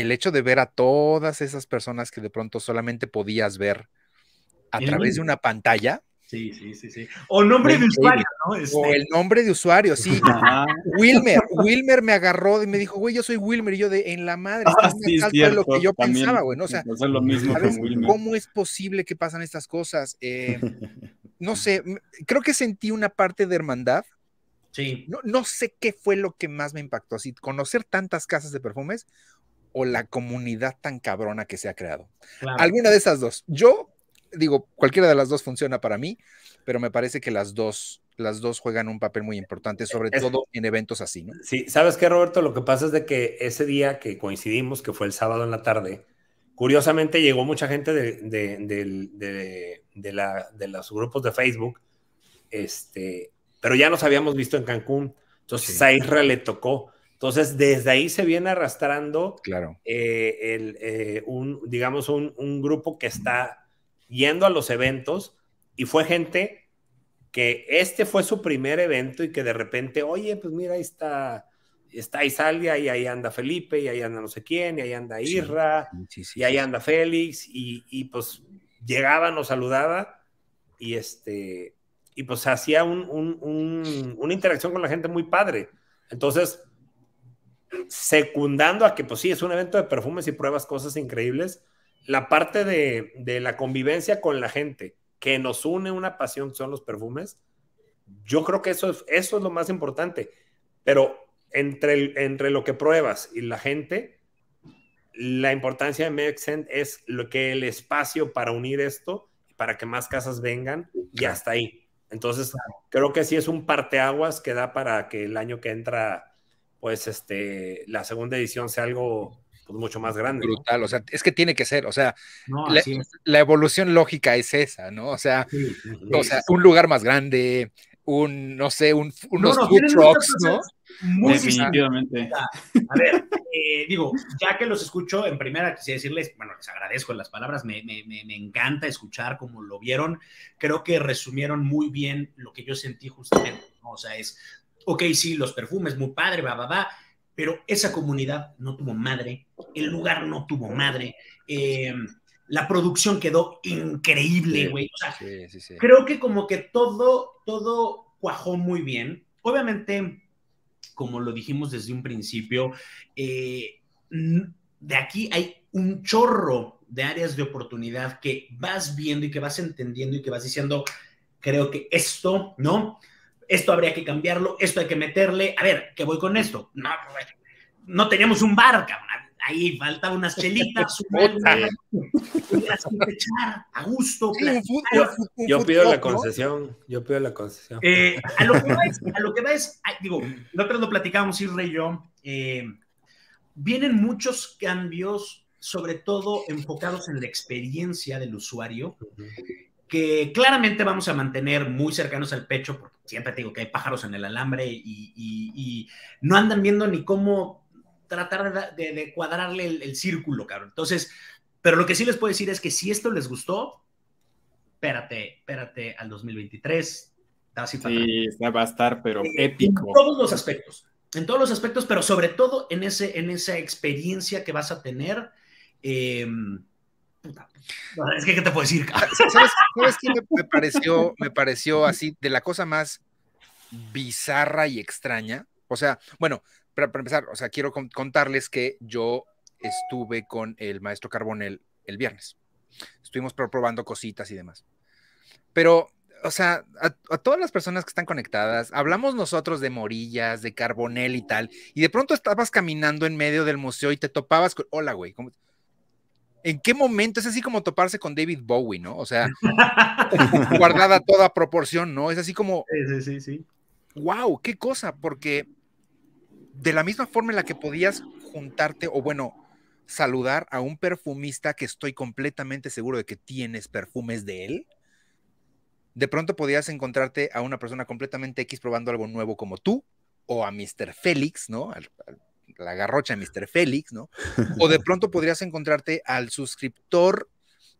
el hecho de ver a todas esas personas que de pronto solamente podías ver a través de mm. una pantalla. Sí, sí, sí, sí. O nombre de usuario, ¿no? O este el nombre de usuario, sí. (laughs) Ah. Wilmer, Wilmer me agarró y me dijo, güey, yo soy Wilmer, y yo de en la madre, ah, sí, lo que yo pensaba, güey. O sea, ¿cómo es posible que pasan estas cosas? Eh, no sé, creo que sentí una parte de hermandad. Sí. No, no sé qué fue lo que más me impactó, así conocer tantas casas de perfumes o la comunidad tan cabrona que se ha creado. Alguna de esas dos. Yo digo, cualquiera de las dos funciona para mí, pero me parece que las dos las dos juegan un papel muy importante, eh, sobre todo en eventos así, Sí, ¿sabes qué, Roberto? Lo que pasa es de que ese día que coincidimos, que fue el sábado en la tarde, curiosamente llegó mucha gente de, de, de, de los grupos de Facebook, este, pero ya nos habíamos visto en Cancún, entonces a Israel le tocó. Entonces, desde ahí se viene arrastrando eh, el, eh, un, digamos, un, un, grupo que está yendo a los eventos y fue gente que este fue su primer evento y que de repente, oye, pues mira, ahí está, está Isalia y ahí anda Felipe y ahí anda no sé quién y ahí anda Irra y ahí anda Félix y, y pues llegaba, nos saludaba y este, y pues hacía un, un, una interacción con la gente muy padre. Entonces, secundando a que, pues sí, es un evento de perfumes y pruebas cosas increíbles, la parte de, de la convivencia con la gente, que nos une una pasión son los perfumes, yo creo que eso es, eso es lo más importante. Pero entre, entre lo que pruebas y la gente, la importancia de Medicent es lo que el espacio para unir esto, para que más casas vengan, y hasta ahí. Entonces, creo que sí es un parteaguas que da para que el año que entra pues este, la segunda edición sea algo pues, mucho más grande. Brutal, o sea, es que tiene que ser, o sea, la, evolución lógica es esa, ¿no? O sea, o un lugar más grande, un, no sé, unos food trucks, ¿no? Definitivamente. A ver, eh, digo, ya que los escucho, en primera quisiera decirles, bueno, les agradezco las palabras, me, encanta escuchar cómo lo vieron, creo que resumieron muy bien lo que yo sentí justamente, ¿no? o sea, es ok, sí, los perfumes, muy padre, va, va, va, pero esa comunidad no tuvo madre, el lugar no tuvo madre, eh, la producción quedó increíble, güey. creo que como que todo, todo cuajó muy bien. Obviamente, como lo dijimos desde un principio, eh, de aquí hay un chorro de áreas de oportunidad que vas viendo y que vas entendiendo y que vas diciendo, creo que esto, ¿no? esto habría que cambiarlo, esto hay que meterle. A ver, ¿qué voy con esto? No, pues, no teníamos un barca Ahí falta unas chelitas, echar a gusto. Yo, pido la concesión, yo pido la concesión. Eh, a, lo que va es, digo, nosotros lo platicábamos, Irre y yo, eh, vienen muchos cambios, sobre todo enfocados en la experiencia del usuario que claramente vamos a mantener muy cercanos al pecho, porque siempre te digo que hay pájaros en el alambre y, no andan viendo ni cómo tratar de, cuadrarle el, círculo, cabrón. Entonces, pero lo que sí les puedo decir es que si esto les gustó, espérate, espérate al 2023. sí, va a estar, pero eh, épico. En todos los aspectos, en todos los aspectos, pero sobre todo en, ese, en esa experiencia que vas a tener. Eh, es que, ¿qué te puedo decir? Ah, ¿Sabes, qué me, pareció, me pareció así de la cosa más bizarra y extraña? O sea, bueno, para, empezar, o sea, quiero contarles que yo estuve con el maestro Carbonel el viernes. Estuvimos probando cositas y demás. Pero, o sea, a, todas las personas que están conectadas, hablamos nosotros de morillas, de carbonel y tal, y de pronto estabas caminando en medio del museo y te topabas con, hola, güey, ¿En qué momento? Es así como toparse con David Bowie, ¿no? O sea, (laughs) guardada toda proporción, ¿no? Es así como. Sí, sí, sí. ¡Wow! ¡Qué cosa! Porque de la misma forma en la que podías juntarte, o bueno, saludar a un perfumista que estoy completamente seguro de que tienes perfumes de él, de pronto podías encontrarte a una persona completamente X probando algo nuevo como tú, o a Mr. Félix, ¿no? al la garrocha Mr. Félix, ¿no? (laughs) O de pronto podrías encontrarte al suscriptor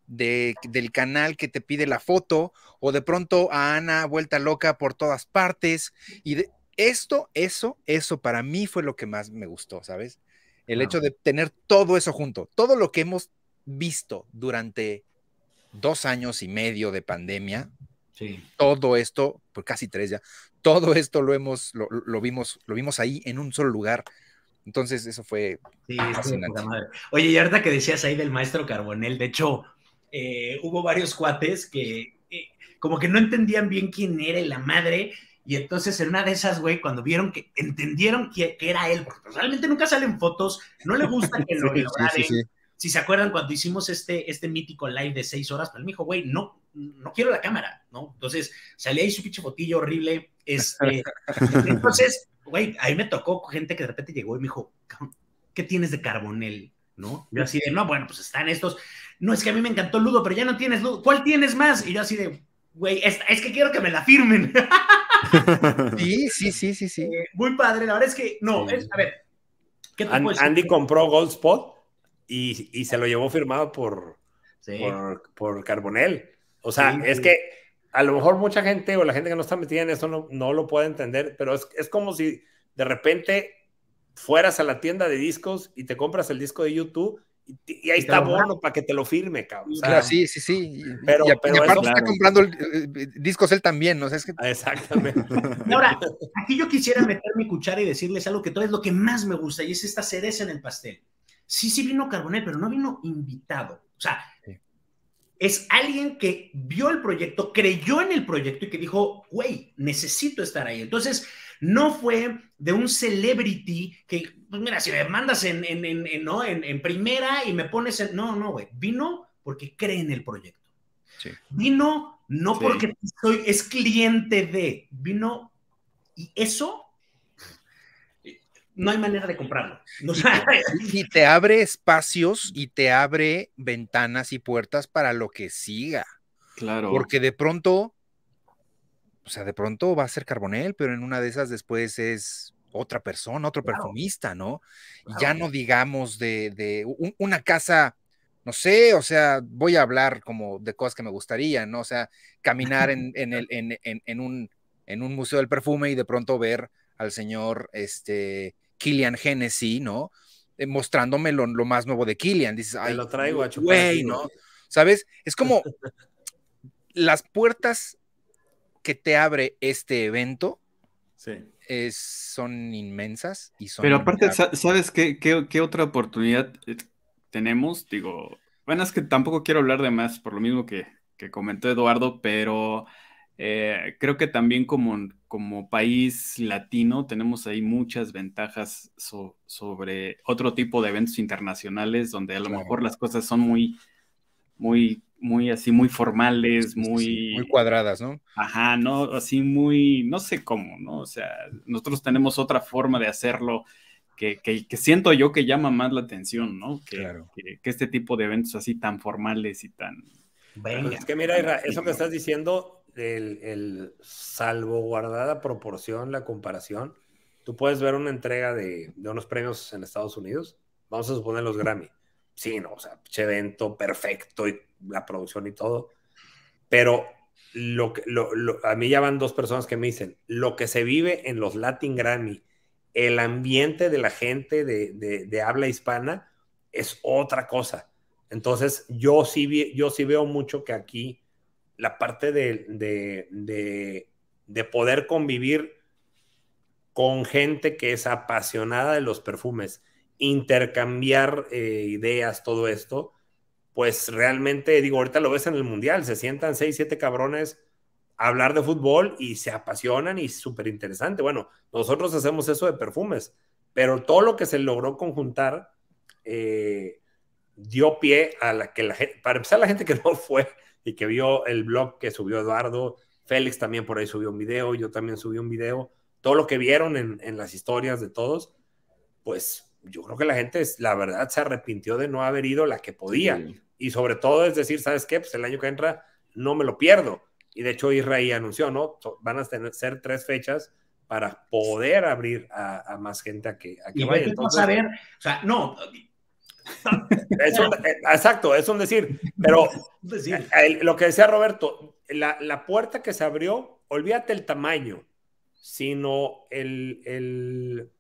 de, del canal que te pide la foto, o de pronto a Ana vuelta loca por todas partes. Y esto, eso, eso para mí fue lo que más me gustó, ¿sabes? El hecho de tener todo eso junto, todo lo que hemos visto durante dos años y medio de pandemia, Sí. Todo esto, por pues casi tres ya, todo esto lo hemos, lo, vimos, lo vimos ahí en un solo lugar. Entonces, eso fue. Sí, Madre. Oye, y ahorita que decías ahí del maestro Carbonel, de hecho, eh, hubo varios cuates que eh, como que no entendían bien quién era la madre. Y entonces en una de esas, güey, cuando vieron que entendieron que, era él, porque pues, realmente nunca salen fotos, no le gusta que (laughs) lo, sí, si se acuerdan cuando hicimos este, este mítico live de seis horas, pues, él me dijo, güey, no, no quiero la cámara, ¿no? Entonces salí ahí su pinche botillo horrible. Este, (laughs) entonces, güey, a mí me tocó gente que de repente llegó y me dijo, ¿qué tienes de Carbonel? ¿No? Yo así de, no, bueno, pues están estos. No, es que a mí me encantó Ludo, pero ya no tienes Ludo. ¿Cuál tienes más? Y yo así de, güey, es, que quiero que me la firmen. (laughs) sí, sí, sí, sí, sí. Eh, muy padre, la verdad es que, no, a ver. ¿qué Andy compró Goldspot y, y se lo llevó firmado por, por, Carbonel. O sea, es que a lo mejor mucha gente o la gente que no está metida en eso no, lo puede entender, pero es, es, como si de repente fueras a la tienda de discos y te compras el disco de YouTube y, ahí está bueno para que te lo firme, cabrón. sí, sí, sí. Pero, aparte está comprando el, discos él también, ¿no? O sea, es (laughs) Exactamente. (laughs) Ahora, aquí yo quisiera meter mi cuchara y decirles algo que todo es lo que más me gusta y es esta cereza en el pastel. Sí, sí vino carboné pero no vino invitado. O sea, es alguien que vio el proyecto, creyó en el proyecto y que dijo, güey, necesito estar ahí. Entonces, no fue de un celebrity que, pues mira, si me mandas en, en, ¿no? primera y me pones en... No, no, güey, vino porque cree en el proyecto. Sí. Vino no porque soy, es cliente de, vino y eso no hay manera de comprarlo. (laughs) y, te abre espacios y te abre ventanas y puertas para lo que siga. Claro. Porque de pronto, o sea, de pronto va a ser Carbonel, pero en una de esas después es otra persona, otro perfumista, ¿no? Ya no digamos de, una casa, no sé, o sea, voy a hablar como de cosas que me gustaría, ¿no? O sea, caminar en, en, el, en, en un, en un museo del perfume y de pronto ver al señor, este, Killian Genesis, ¿no? Eh, mostrándome lo, más nuevo de Killian. Dices, ay, lo traigo a güey, ¿no? ¿Sabes? Es como (laughs) las puertas que te abre este evento sí. es, son inmensas y son. Pero aparte, ¿sabes qué, qué, otra oportunidad eh, tenemos? Digo, bueno, es que tampoco quiero hablar de más por lo mismo que, que comentó Eduardo, pero eh, creo que también como, como país latino tenemos ahí muchas ventajas sobre otro tipo de eventos internacionales donde a lo mejor las cosas son muy, muy, muy así, muy formales, muy... cuadradas, ¿no? Ajá, no, así muy, no sé cómo, ¿no? O sea, nosotros tenemos otra forma de hacerlo que, siento yo que llama más la atención, ¿no? Que, claro. que, este tipo de eventos así tan formales y tan... Venga. Es que mira, eso que estás diciendo el, salvaguardada proporción, la comparación. Tú puedes ver una entrega de, de, unos premios en Estados Unidos, vamos a suponer los Grammy. Sí, no, o sea, evento perfecto y la producción y todo. Pero lo, a mí ya van dos personas que me dicen, lo que se vive en los Latin Grammy, el ambiente de la gente de, habla hispana es otra cosa. Entonces, yo sí, yo sí veo mucho que aquí la parte de, poder convivir con gente que es apasionada de los perfumes, intercambiar eh, ideas, todo esto, pues realmente, digo, ahorita lo ves en el Mundial, se sientan seis, siete cabrones a hablar de fútbol y se apasionan y súper interesante. Bueno, nosotros hacemos eso de perfumes, pero todo lo que se logró conjuntar eh, dio pie a la que la gente, para empezar la gente que no fue, y que vio el blog que subió Eduardo, Félix también por ahí subió un video, yo también subí un video, todo lo que vieron en, las historias de todos, pues yo creo que la gente, la verdad, se arrepintió de no haber ido la que podía. Y sobre todo es decir, ¿sabes qué? Pues el año que entra no me lo pierdo. Y de hecho Israel anunció, ¿no? Van a tener, ser tres fechas para poder abrir a, más gente a que, a que vaya. ver, no, es eh, exacto, es un decir. Pero (laughs) lo que decía Roberto, la, puerta que se abrió, olvídate el tamaño, sino el, el,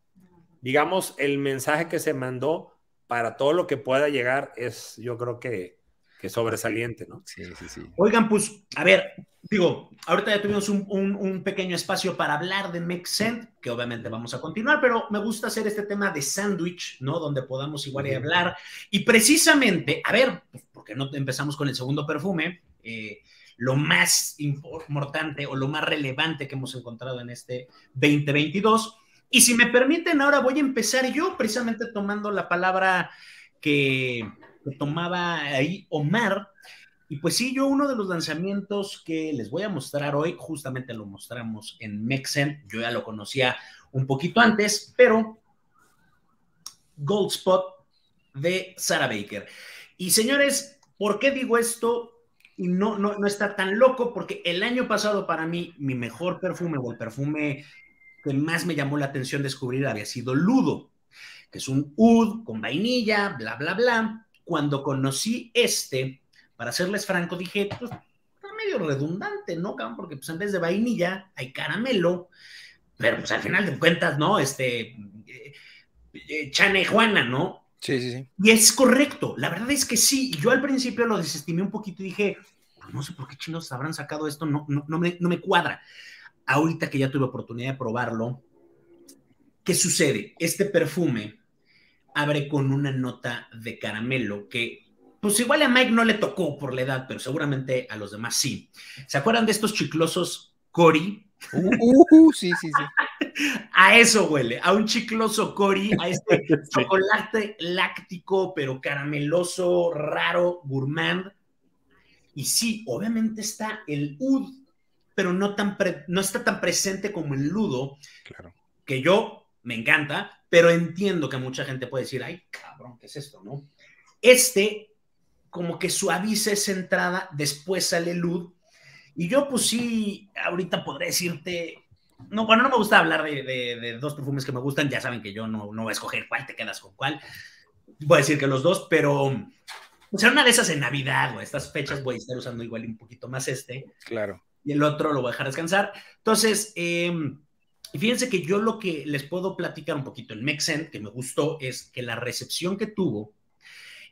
digamos, el mensaje que se mandó para todo lo que pueda llegar es, yo creo que que sobresaliente, ¿no? Sí, sí, sí. Oigan, pues, a ver, digo, ahorita ya tuvimos un, pequeño espacio para hablar de Make que obviamente vamos a continuar, pero me gusta hacer este tema de sándwich, ¿no? Donde podamos igual hablar. Y precisamente, a ver, pues, porque no empezamos con el segundo perfume, eh, lo más importante o lo más relevante que hemos encontrado en este 2022. Y si me permiten, ahora voy a empezar yo precisamente tomando la palabra que tomaba ahí Omar. Y pues sí, yo uno de los lanzamientos que les voy a mostrar hoy, justamente lo mostramos en Mexen, yo ya lo conocía un poquito antes, pero Gold Spot de Sarah Baker. Y señores, ¿por qué digo esto? Y no, no, no está tan loco, porque el año pasado para mí mi mejor perfume o el perfume que más me llamó la atención descubrir había sido Ludo, que es un oud con vainilla, bla, bla, bla cuando conocí este, para serles franco, dije, pues está medio redundante, ¿no, Porque pues en vez de vainilla hay caramelo, pero pues al final de cuentas, ¿no? Este, eh, eh, Chane Juana, ¿no? Sí, sí, sí. Y es correcto, la verdad es que sí. Yo al principio lo desestimé un poquito y dije, pues, no sé por qué chinos habrán sacado esto, no, no, no, me, no me cuadra. Ahorita que ya tuve oportunidad de probarlo, ¿qué sucede? Este perfume abre con una nota de caramelo que pues igual a Mike no le tocó por la edad, pero seguramente a los demás sí. ¿Se acuerdan de estos chiclosos Cory? Uh, uh, sí, sí, sí. (laughs) a eso huele, a un chicloso Cory, a este (laughs) chocolate láctico, pero carameloso, raro, gourmand. Y sí, obviamente está el ud, pero no, tan no está tan presente como el ludo. Claro. Que yo me encanta, pero entiendo que mucha gente puede decir, ay, cabrón, ¿qué es esto, no? Este como que suaviza esa entrada, después sale Lud, y yo pues sí, ahorita podré decirte, no, cuando no me gusta hablar de, dos perfumes que me gustan, ya saben que yo no, no voy a escoger cuál te quedas con cuál, voy a decir que los dos, pero o sea, una de esas en Navidad, o estas fechas voy a estar usando igual un poquito más este. Claro. Y el otro lo voy a dejar descansar. Entonces, eh, y fíjense que yo lo que les puedo platicar un poquito en Mexen, que me gustó, es que la recepción que tuvo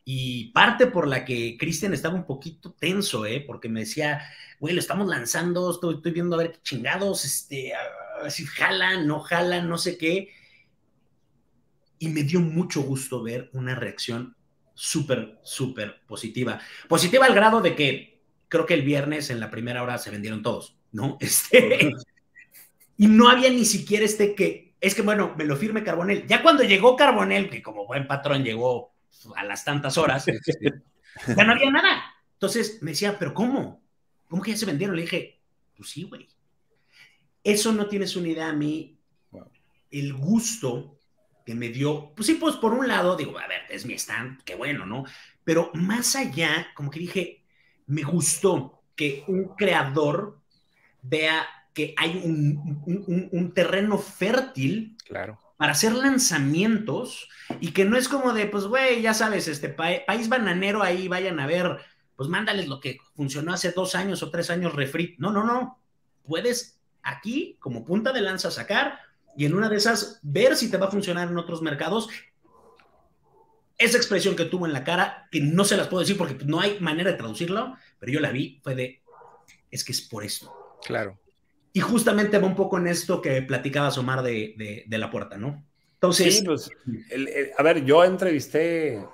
y parte por la que Cristian estaba un poquito tenso, ¿eh? porque me decía, güey, lo estamos lanzando, estoy, viendo a ver qué chingados, este, si jalan, no jalan, no sé qué. Y me dio mucho gusto ver una reacción súper, súper positiva. Positiva al grado de que creo que el viernes en la primera hora se vendieron todos, ¿no? (laughs) Este, y no había ni siquiera este que, es que bueno, me lo firme Carbonel. Ya cuando llegó Carbonel, que como buen patrón llegó a las tantas horas, (laughs) ya no había nada. Entonces me decía, pero ¿cómo? ¿Cómo que ya se vendieron? Le dije, pues sí, güey. Eso no tienes una idea a mí, el gusto que me dio, pues sí, pues por un lado digo, a ver, es mi stand, qué bueno, ¿no? Pero más allá, como que dije, me gustó que un creador vea que hay un, terreno fértil claro. para hacer lanzamientos y que no es como de, pues, güey, ya sabes, este país bananero ahí, vayan a ver, pues mándales lo que funcionó hace dos años o tres años refri. No, no, no. Puedes aquí, como punta de lanza, sacar y en una de esas ver si te va a funcionar en otros mercados. Esa expresión que tuvo en la cara, que no se las puedo decir porque no hay manera de traducirlo, pero yo la vi, fue de, es que es por eso. Claro. Y justamente va un poco en esto que platicaba Omar, de, la puerta, ¿no? Entonces. Sí, pues, a ver, yo entrevisté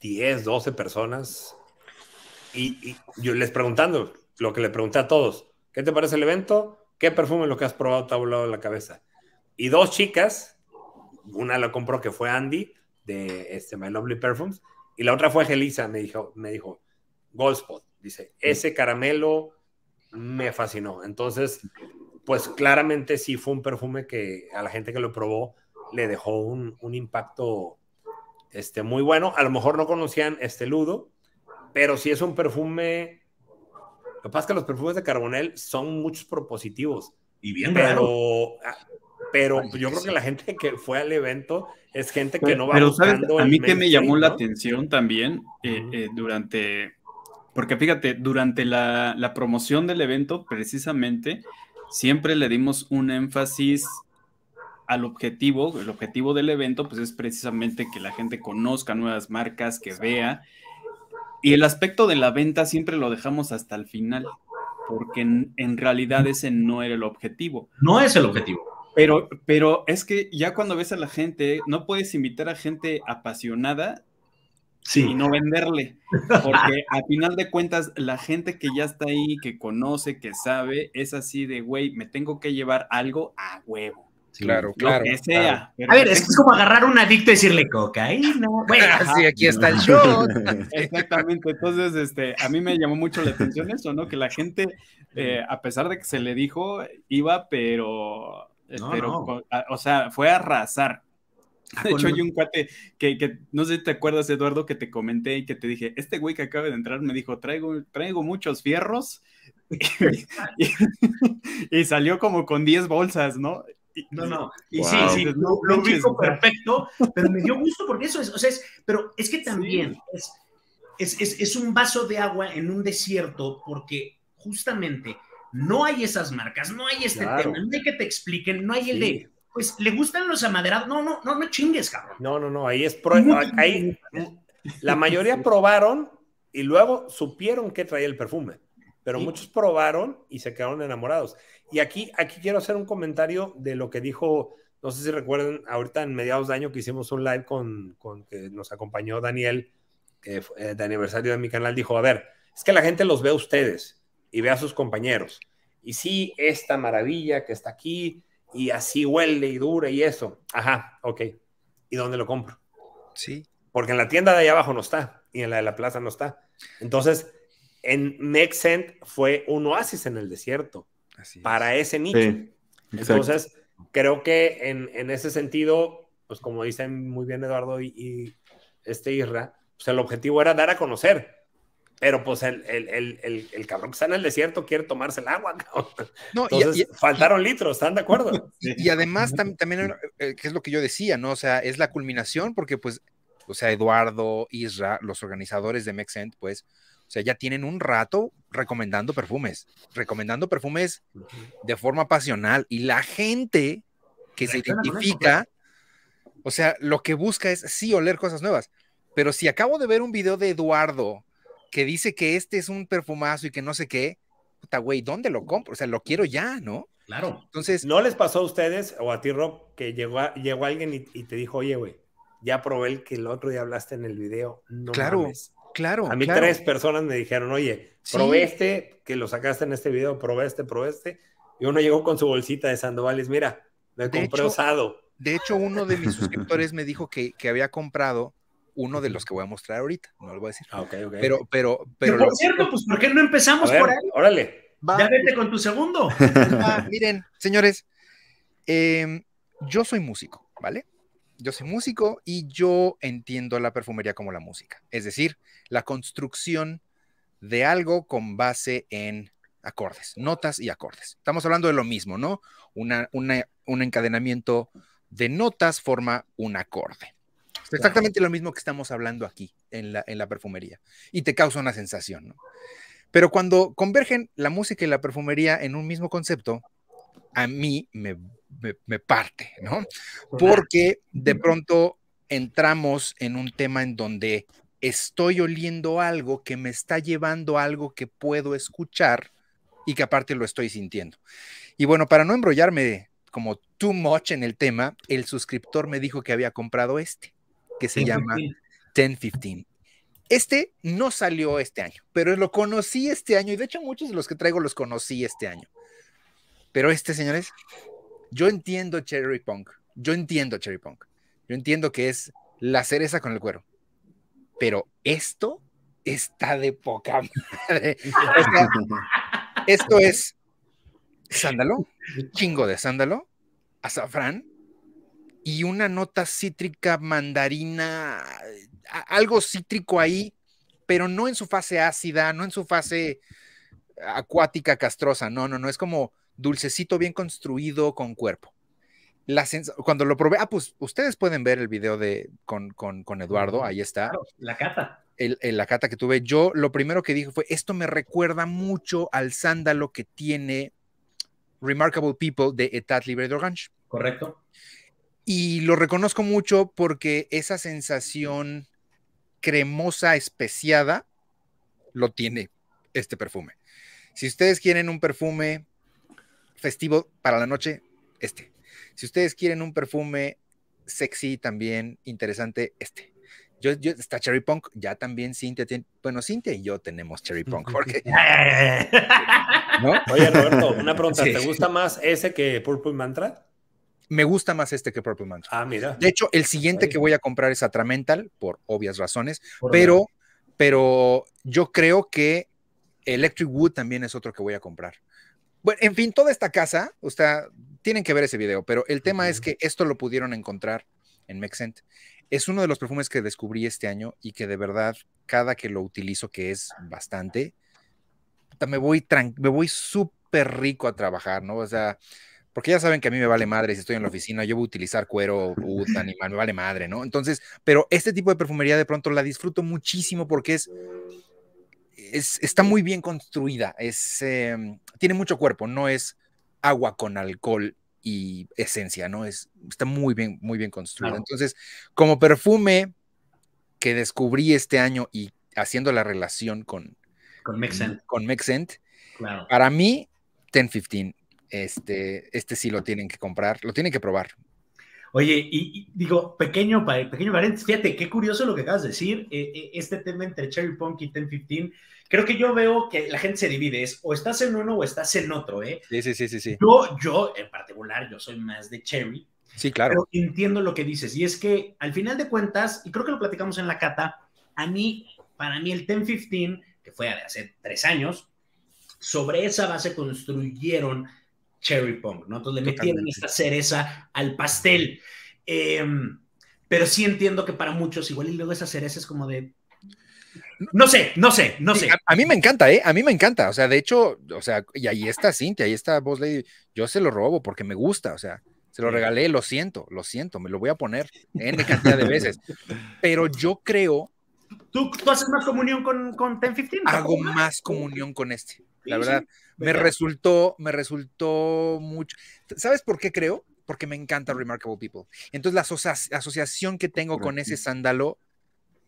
10, 12 personas y, yo les preguntando lo que le pregunté a todos: ¿qué te parece el evento? ¿Qué perfume es lo que has probado te ha volado la cabeza? Y dos chicas, una la compró que fue Andy de este, My Lovely Perfumes y la otra fue Gelisa, me dijo, me dijo Goldspot. Dice, mm. ese caramelo me fascinó. Entonces, pues claramente sí fue un perfume que a la gente que lo probó le dejó un, impacto este, muy bueno. A lo mejor no conocían este Ludo, pero sí es un perfume. Lo que pasa es que los perfumes de Carbonel son muchos propositivos. Y bien pero, Pero yo creo que la gente que fue al evento es gente que no va pero, A mí que me llamó la atención también eh, eh, durante porque fíjate, durante la, promoción del evento, precisamente, siempre le dimos un énfasis al objetivo. El objetivo del evento, pues es precisamente que la gente conozca nuevas marcas, que vea. Y el aspecto de la venta siempre lo dejamos hasta el final, porque en, realidad ese no era el objetivo. No es el objetivo. Pero, pero es que ya cuando ves a la gente, no puedes invitar a gente apasionada y no venderle. Porque a final de cuentas, la gente que ya está ahí, que conoce, que sabe, es así de, güey, me tengo que llevar algo a huevo. claro, claro. A ver, es, como agarrar un adicto y decirle cocaína. Bueno, así ah, aquí está el (laughs) show. Exactamente. Entonces, este, a mí me llamó mucho la atención eso, ¿no? Que la gente, eh, a pesar de que se le dijo, iba, pero. Eh, o sea, fue a arrasar. Ah, de hecho, hay un cuate que, no sé si te acuerdas, Eduardo, que te comenté y que te dije, este güey que acaba de entrar me dijo, traigo, traigo muchos fierros (laughs) y, salió como con 10 bolsas, ¿no? No, no. Y sí, sí, lo, lo perfecto, pero me dio gusto porque eso es, o sea, es, pero es que también es, un vaso de agua en un desierto porque justamente no hay esas marcas, no hay este tema, no hay que te expliquen, no hay el de pues le gustan los amaderados. No, no, no, no chingues, cabrón. No, no, no, ahí es Ahí, la mayoría (laughs) probaron y luego supieron que traía el perfume, pero muchos probaron y se quedaron enamorados. Y aquí, aquí quiero hacer un comentario de lo que dijo, no sé si recuerdan, ahorita en mediados de año que hicimos un live con, con que nos acompañó Daniel, que eh, de aniversario de mi canal, dijo, a ver, es que la gente los ve a ustedes y ve a sus compañeros. Y sí, esta maravilla que está aquí, y así huele y dura y eso. Ajá, ok. ¿Y dónde lo compro? Sí. Porque en la tienda de allá abajo no está y en la de la plaza no está. Entonces, en Mexent fue un oasis en el desierto para ese nicho. Entonces, creo que en, ese sentido, pues como dicen muy bien Eduardo y, este Irra, pues el objetivo era dar a conocer pero pues el, el, el, cabrón que está en el desierto quiere tomarse el agua. (laughs) No, y, faltaron litros, ¿están de acuerdo? (laughs) Y, además también, eh, que es lo que yo decía, ¿no? O sea, es la culminación porque pues, o sea, Eduardo, Isra, los organizadores de Mexent, pues, o sea, ya tienen un rato recomendando perfumes, recomendando perfumes de forma pasional y la gente que se identifica, pues. o sea, lo que busca es sí oler cosas nuevas. Pero si acabo de ver un video de Eduardo que dice que este es un perfumazo y que no sé qué, puta, güey, ¿dónde lo compro? O sea, lo quiero ya, ¿no? Claro. Entonces. ¿No les pasó a ustedes o a ti, Rob, que llegó, llegó alguien y, te dijo, oye, güey, ya probé el que el otro día hablaste en el video? No claro, claro. A mí tres personas me dijeron, oye, probé este, que lo sacaste en este video, probé este, probé este. Y uno llegó con su bolsita de Sandovales, mira, me compré hecho, De hecho, uno de mis suscriptores me dijo que había comprado uno de los que voy a mostrar ahorita, no lo voy a decir. Ah, Pero, pero, pero. por cierto, pues, ¿por qué no empezamos por ahí? Órale. Ya vete con tu segundo. (laughs) miren, señores, em, yo soy músico, ¿vale? Yo soy músico y yo entiendo la perfumería como la música, es decir, la construcción de algo con base en acordes, notas y acordes. Estamos hablando de lo mismo, ¿no? un encadenamiento de notas forma un acorde. Exactamente lo mismo que estamos hablando aquí en la, perfumería. Y te causa una sensación, ¿no? Pero cuando convergen la música y la perfumería en un mismo concepto, a mí me, parte, ¿no? Porque de pronto entramos en un tema en donde estoy oliendo algo que me está llevando a algo que puedo escuchar y que aparte lo estoy sintiendo. Y bueno, para no embrollarme como too much en el tema, el suscriptor me dijo que había comprado este que se llama 1015. Este no salió este año, pero lo conocí este año y de hecho muchos de los que traigo los conocí este año. Pero este, señores, yo entiendo Cherry Punk, yo entiendo Cherry Punk, yo entiendo que es la cereza con el cuero, pero esto está de poca (laughs) madre. esto es sándalo, chingo de sándalo, azafrán, y una nota cítrica mandarina, algo cítrico ahí, pero no en su fase ácida, no en su fase acuática castrosa, no, no, no, es como dulcecito bien construido con cuerpo. cuando lo probé, ah, pues ustedes pueden ver el video de con, Eduardo, ahí está. la cata. El, la cata que tuve, yo lo primero que dije fue, esto me recuerda mucho al sándalo que tiene Remarkable People de Etat Libre de Orange. Correcto. Y lo reconozco mucho porque esa sensación cremosa, especiada, lo tiene este perfume. Si ustedes quieren un perfume festivo para la noche, este. Si ustedes quieren un perfume sexy también, interesante, este. Yo, está Cherry Punk, ya también Cintia tiene, bueno, Cintia y yo tenemos Cherry Punk, (laughs) (laughs) (laughs) Oye, Roberto, una pregunta, ¿te gusta más ese que Purple Mantra? me gusta más este que Purple man Ah, mira. De hecho, el siguiente que voy a comprar es Atramental, por obvias razones, pero, pero yo creo que Electric Wood también es otro que voy a comprar. Bueno, en fin, toda esta casa, o sea, tienen que ver ese video, pero el tema es que esto lo pudieron encontrar en Mexent. Es uno de los perfumes que descubrí este año y que de verdad, cada que lo utilizo, que es bastante, me voy, me voy súper rico a trabajar, ¿no? O sea, porque ya saben que a mí me vale madre si estoy en la oficina, yo voy a utilizar cuero, animal, me vale madre, ¿no? Entonces, pero este tipo de perfumería de pronto la disfruto muchísimo porque es, está muy bien construida, es, em, tiene mucho cuerpo, no es agua con alcohol y esencia, ¿no? Es, está muy bien, muy bien construida. Entonces, como perfume que descubrí este año y haciendo la relación con... Con Mexent. Con Mexent. Claro. Para mí, 10-15. Este, este sí lo tienen que comprar, lo tienen que probar. Oye, y, digo, pequeño, pequeño paréntesis, fíjate, qué curioso lo que acabas de decir, eh, eh, este tema entre Cherry Punk y 1015, creo que yo veo que la gente se divide, es o estás en uno o estás en otro, ¿eh? Sí, sí, sí, sí. Yo, yo, en particular, yo soy más de Cherry. Sí, claro. Pero entiendo lo que dices, y es que al final de cuentas, y creo que lo platicamos en la cata, a mí, para mí el ten 1015, que fue hace tres años, sobre esa base construyeron cherry punk, ¿no? Entonces le metieron esta cereza al pastel. Em, pero sí entiendo que para muchos, igual y luego esa cereza es como de. No sé, no sé, no sé. a, mí me encanta, ¿eh? A mí me encanta. O sea, de hecho, o sea, y ahí está Cintia, ahí está Boss Lady. Yo se lo robo porque me gusta, o sea, se lo regalé, lo siento, lo siento, me lo voy a poner en cantidad de veces. Pero yo creo ¿Tú, haces más comunión con, con 1015? Hago más comunión con este, la verdad. Me resultó, me resultó mucho. ¿Sabes por qué creo? Porque me encanta Remarkable People. Entonces la asociación que tengo con ese sándalo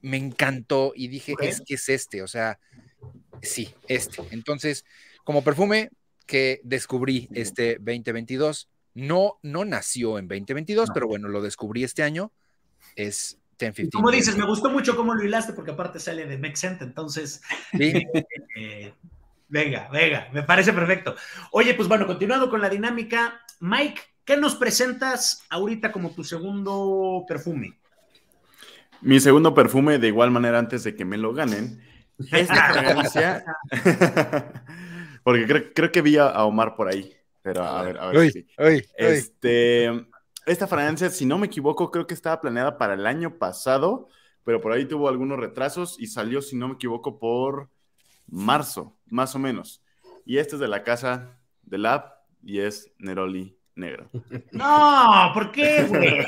me encantó y dije, es que es este, o sea, sí, este. Entonces, como perfume que descubrí este 2022, no, no nació en 2022, pero bueno, lo descubrí este año, es como dices, me gustó mucho cómo lo hilaste, porque aparte sale de Mexent, entonces. ¿Sí? Eh, venga, venga, me parece perfecto. Oye, pues bueno, continuando con la dinámica, Mike, ¿qué nos presentas ahorita como tu segundo perfume? Mi segundo perfume, de igual manera, antes de que me lo ganen, es (laughs) (laughs) porque creo, que vi a Omar por ahí. Pero a ver, a ver. Este, esta fragancia, si no me equivoco, creo que estaba planeada para el año pasado, pero por ahí tuvo algunos retrasos y salió, si no me equivoco, por marzo, más o menos. Y esta es de la casa de Lab y es Neroli negro. No, ¿por qué, güey?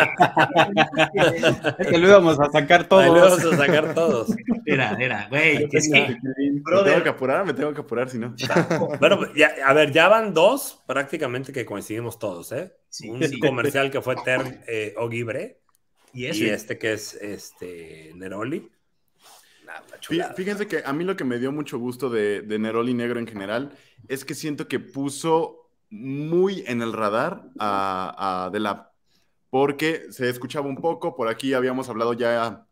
que lo íbamos a sacar todos. Lo íbamos a sacar todos. Era, era, güey. Es que, Me tengo que apurar, me tengo que apurar, si no. bueno, pues, ya, a ver, ya van dos prácticamente que coincidimos todos, ¿eh? Un comercial que fue Ter eh, Ogibre ¿Y, este que es este Neroli. Fíjense que a mí lo que me dio mucho gusto de Neroli Negro en general es que siento que puso muy en el radar de la... porque se escuchaba un poco, por aquí habíamos hablado ya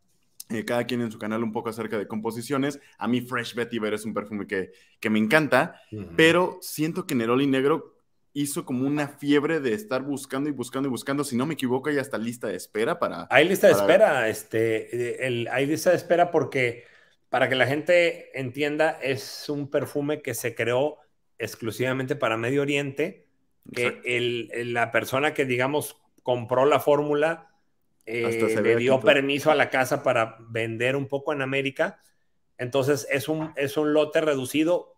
eh, cada quien en su canal un poco acerca de composiciones. A mí Fresh Vetiver es un perfume que, me encanta, pero siento que Neroli Negro hizo como una fiebre de estar buscando y buscando y buscando. Si no me equivoco, ya está lista de espera para... Hay lista de espera, este, eh, el, hay lista de espera porque, para que la gente entienda, es un perfume que se creó exclusivamente para Medio Oriente, que la persona que, digamos, compró la fórmula eh, le dio permiso a la casa para vender un poco en América. Entonces es un, es un lote reducido,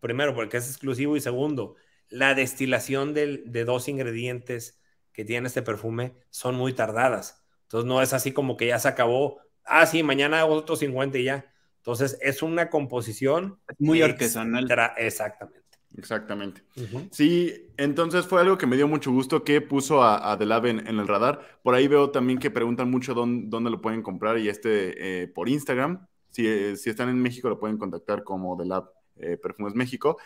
primero porque es exclusivo y segundo, la destilación de, de dos ingredientes que tiene este perfume son muy tardadas. Entonces no es así como que ya se acabó, ah, sí, mañana hago otros 50 y ya. Entonces, es una composición muy artesanal. Exactamente. Exactamente. Sí, entonces fue algo que me dio mucho gusto que puso a, The Lab en, el radar. Por ahí veo también que preguntan mucho dónde, lo pueden comprar y este eh, por Instagram. Eh, si, están en México lo pueden contactar como The Lab eh, Perfumes México.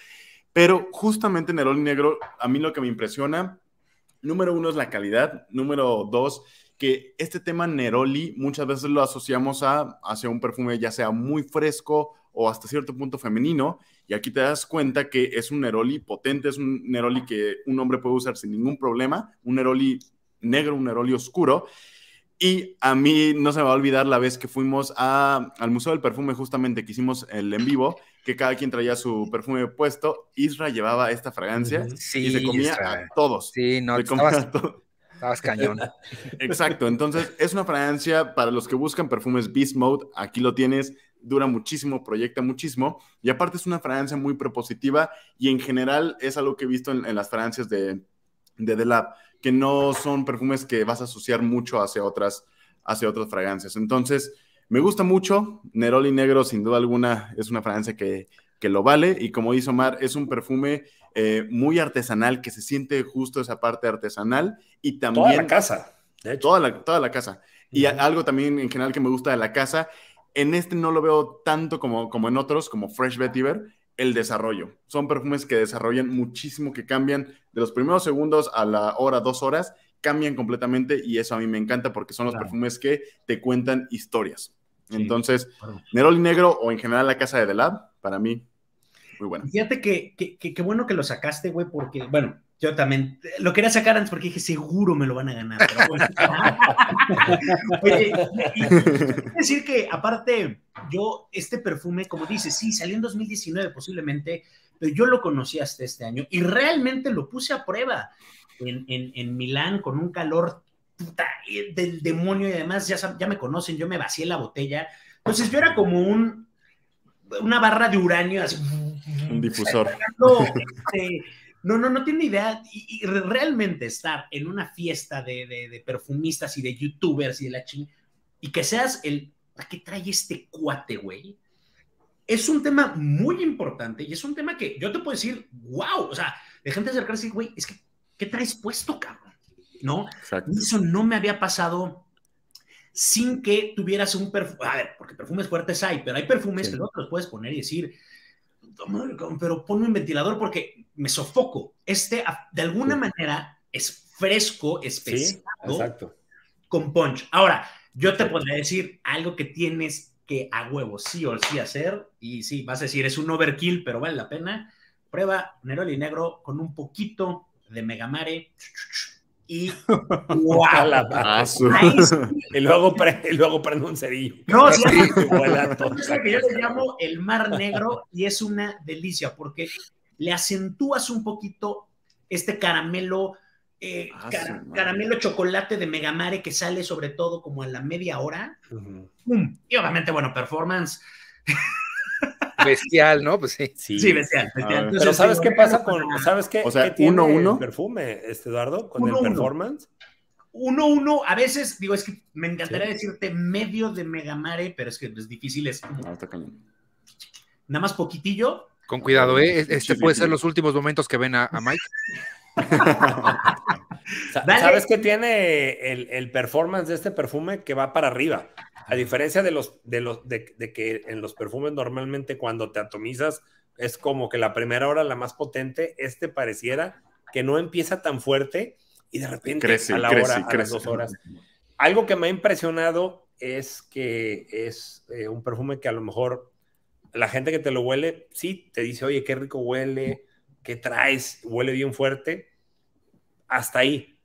Pero justamente en el Negro, a mí lo que me impresiona, número uno es la calidad, número dos que este tema Neroli muchas veces lo asociamos a hacia un perfume ya sea muy fresco o hasta cierto punto femenino, y aquí te das cuenta que es un Neroli potente, es un Neroli que un hombre puede usar sin ningún problema, un Neroli negro, un Neroli oscuro, y a mí no se me va a olvidar la vez que fuimos al Museo del Perfume, justamente que hicimos el en vivo, que cada quien traía su perfume puesto. Isra llevaba esta fragancia y se comía todos. Sí, no, se Estabas cañón. (laughs) Exacto. Entonces, es una fragancia para los que buscan perfumes Beast Mode. Aquí lo tienes. Dura muchísimo, proyecta muchísimo. Y aparte, es una fragancia muy propositiva. Y en general, es algo que he visto en, las fragancias de, de The Lab, que no son perfumes que vas a asociar mucho hacia otras, hacia otras fragancias. Entonces, me gusta mucho. Neroli Negro, sin duda alguna, es una fragancia que, que lo vale. Y como dice Omar, es un perfume eh, muy artesanal, que se siente justo esa parte artesanal y también... Toda la casa, de Toda la, toda la casa. Y algo también en general que me gusta de la casa, en este no lo veo tanto como, como en otros, como Fresh Vetiver, el desarrollo. Son perfumes que desarrollan muchísimo, que cambian de los primeros segundos a la hora, dos horas, cambian completamente y eso a mí me encanta porque son los perfumes que te cuentan historias. Entonces, Neroli Negro o en general la casa de The Lab, para mí muy bueno. Fíjate que bueno que lo sacaste, güey, porque, bueno, yo también lo quería sacar antes porque dije, seguro me lo van a ganar. Es (laughs) decir que aparte, yo este perfume, como dices, sí, salió en 2019 posiblemente, pero yo lo conocí hasta este año y realmente lo puse a prueba en, en, en Milán con un calor puta, del demonio y además ya, ya me conocen, yo me vacié la botella. Entonces yo era como un, una barra de uranio así un difusor. No, (laughs) este, no, no, no tiene idea. Y, realmente estar en una fiesta de, perfumistas y de youtubers y de la chingada, y que seas el, ¿a qué trae este cuate, güey? Es un tema muy importante y es un tema que yo te puedo decir, wow, o sea, de gente acercarse y, güey, es que, ¿qué traes puesto, cabrón? ¿No? Eso no me había pasado sin que tuvieras un perfume. A ver, porque perfumes fuertes hay, pero hay perfumes que no te los puedes poner y decir, pero ponme un ventilador porque me sofoco. Este, de alguna manera, es fresco, especial con punch. Ahora, yo te podría decir algo que tienes que a huevo sí o sí hacer, y sí, vas a decir, es un overkill, pero vale la pena. Prueba Neroli Negro con un poquito de Megamare y (laughs) ¡guala! Ah, y luego, luego prendo un cerillo. No, sí, yo le llamo el mar negro y es una delicia porque le acentúas un poquito este caramelo, eh, ah, caramelo chocolate de Megamare que sale sobre todo como a la media hora. Y obviamente, bueno, performance. (laughs) Bestial, ¿no? Pues sí. Sí, bestial. bestial. Ah. Pero ¿sabes qué pasa con, sabes qué, tiene el perfume, este, Eduardo, con el performance? Uno, uno, a veces, digo, es que me encantaría decirte medio de Megamare, pero es que es pues, difícil. Es... Ah, nada más poquitillo. Con cuidado, ¿eh? Este puede ser los últimos momentos que ven a, a Mike. (laughs) ¿Sabes qué tiene el, el, performance de este perfume que va para arriba? A diferencia de los, de los, de, que en los perfumes normalmente cuando te atomizas es como que la primera hora la más potente, este pareciera que no empieza tan fuerte y de repente a la hora, a las dos horas. Algo que me ha impresionado es que es eh, un perfume que a lo mejor la gente que te lo huele, sí, te dice, oye, qué rico huele, qué traes, huele bien fuerte, hasta ahí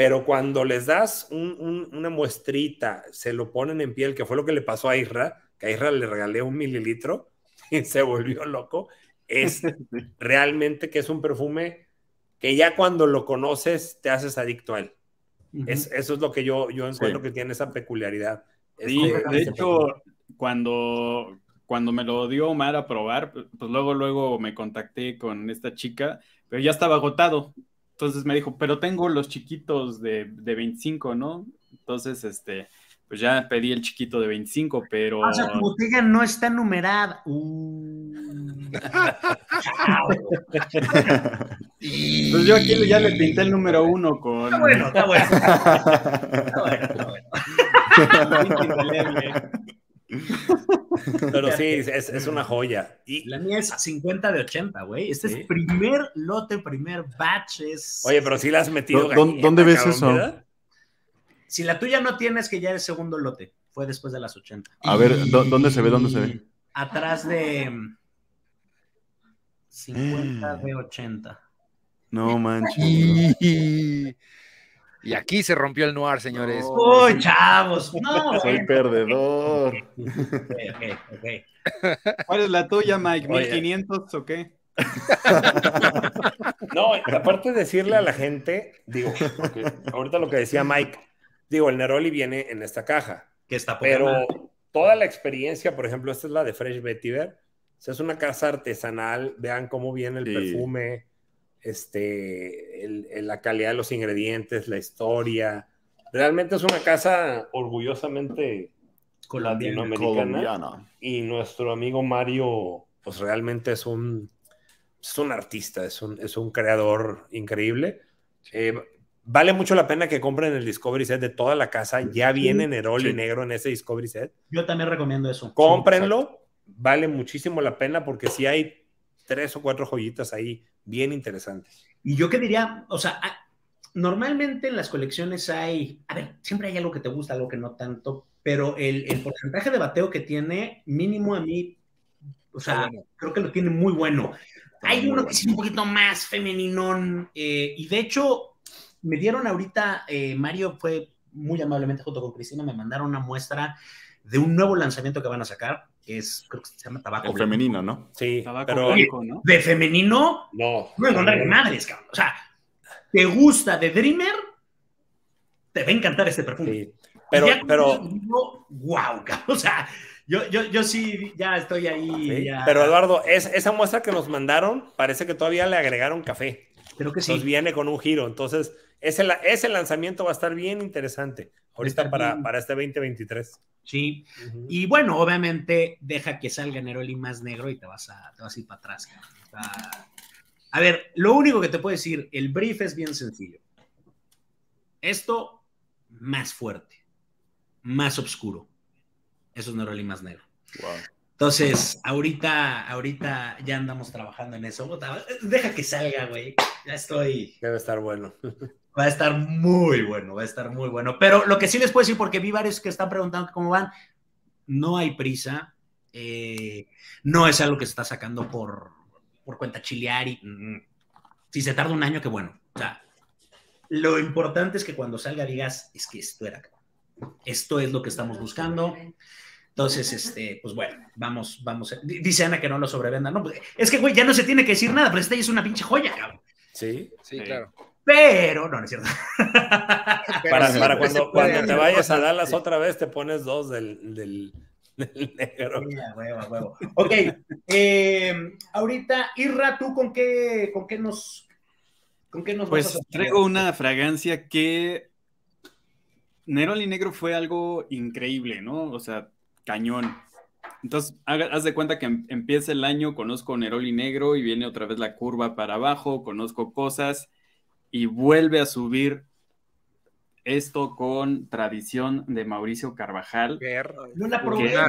pero cuando les das una muestrita, se lo ponen en piel, que fue lo que le pasó a Isra, que a Isra le regalé un mililitro (laughs) y se volvió loco, es (laughs) realmente que es un perfume que ya cuando lo conoces te haces adicto a él. es, eso es lo que yo, yo encuentro que tiene esa peculiaridad. de hecho, cuando, cuando me lo dio Omar a probar, pues luego, luego me contacté con esta chica, pero ya estaba agotado. Entonces me dijo, pero tengo los chiquitos de, 25, ¿no? Entonces, este, pues ya pedí el chiquito de 25, pero... O sea, tu digan, no está numerada. Uh. (laughs) pues yo aquí ya le pinté el número uno con... Está bueno, está bueno. (laughs) Está bueno, está bueno. Pero sí, es, una joya. Y, la mía es 50 de 80, güey. Este es primer lote, primer batch. Oye, pero si la has metido. ¿Dónde, ¿eh? ves eso? Si la tuya no tienes, que ya es segundo lote. Fue después de las 80. A ver, ¿dónde se ve? ¿Dónde se ve? Atrás de 50 de 80. No (laughs) manches. Y aquí se rompió el noir, señores. Uy, chavos. Soy perdedor. ¿Cuál es la tuya, (laughs) Mike? ¿1500 o qué? No, aparte de decirle a la gente, digo, ahorita lo que decía Mike, digo, el Neroli viene en esta caja. Que está Pero toda la experiencia, por ejemplo, esta es la de Fresh Vetiver. O es una casa artesanal, vean cómo viene el perfume, este, la calidad de los ingredientes, la historia. Realmente es una casa orgullosamente colombiana. Y nuestro amigo Mario, pues realmente es un, es un artista, es un, creador increíble. Eh, vale mucho la pena que compren el Discovery Set de toda la casa. Ya viene Neroli negro en ese Discovery Set. Yo también recomiendo eso. Cómprenlo. vale muchísimo la pena porque si hay tres o cuatro joyitas ahí bien interesante. Y yo qué diría, o sea, normalmente en las colecciones hay, a ver, siempre hay algo que te gusta, algo que no tanto, pero el, porcentaje de bateo que tiene, mínimo a mí, o sea, creo que lo tiene muy bueno. hay uno que es un poquito más femeninón, eh, y de hecho, me dieron ahorita, eh, Mario fue muy amablemente junto con Cristina, me mandaron una muestra de un nuevo lanzamiento que van a sacar, que es, creo que se llama tabaco. femenino, ¿no? Sí, tabaco ¿no? De femenino, no. No encontrar madres, cabrón. O sea, te gusta de Dreamer, te va a encantar este perfume. Sí. Pero, pero. wow, O sea, yo, sí ya estoy ahí. Pero Eduardo, es, esa muestra que nos mandaron parece que todavía le agregaron café. Creo que sí. Nos viene con un giro. Entonces, ese, ese lanzamiento va a estar bien interesante ahorita para, este 2023. Sí. Y bueno, obviamente deja que salga Neroli más negro y te vas a, ir para atrás. A... ver, lo único que te puedo decir, el brief es bien sencillo. Esto más fuerte, más oscuro. Eso es Neroli más negro. Entonces, ahorita, ahorita ya andamos trabajando en eso. Deja que salga, güey. Ya estoy. Debe estar bueno. (laughs) Va a estar muy bueno, va a estar muy bueno. Pero lo que sí les puedo decir, porque vi varios que están preguntando cómo van, no hay prisa. Eh, no es algo que se está sacando por, cuenta chilear y mm, si se tarda un año, qué bueno. O sea, lo importante es que cuando salga digas, es que esto era, esto es lo que estamos buscando. Entonces, este, pues bueno, vamos, vamos. Dice Ana que no lo sobrevenda. No, pues, es que, güey, ya no se tiene que decir nada, pero este es una pinche joya, cabrón. Sí, sí, claro. Pero, no, no es cierto. para, cuando, te vayas a Dallas otra vez, te pones dos del, del, negro. Ok, eh, ahorita, Irra, ¿tú con qué, con qué nos, con qué nos Pues traigo una fragancia que Neroli Negro fue algo increíble, ¿no? O sea, cañón. Entonces, haz de cuenta que em, empieza el año, conozco Neroli Negro y viene otra vez la curva para abajo, conozco cosas y vuelve a subir esto con tradición de Mauricio Carvajal.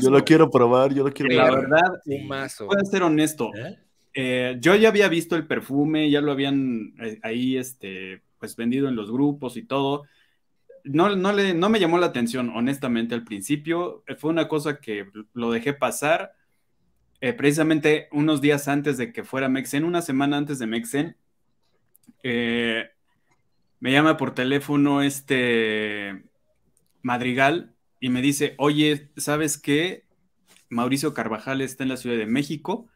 Yo, lo quiero probar, yo lo quiero La verdad, voy a ser honesto. ¿Eh? Eh, yo ya había visto el perfume, ya lo habían eh, ahí este, pues vendido en los grupos y todo. No, le, no me llamó la atención, honestamente, al principio. Fue una cosa que lo dejé pasar. precisamente unos días antes de que fuera Mexen, una semana antes de Mexen, eh, me llama por teléfono este Madrigal y me dice, oye, ¿sabes qué? Mauricio Carvajal está en la Ciudad de México.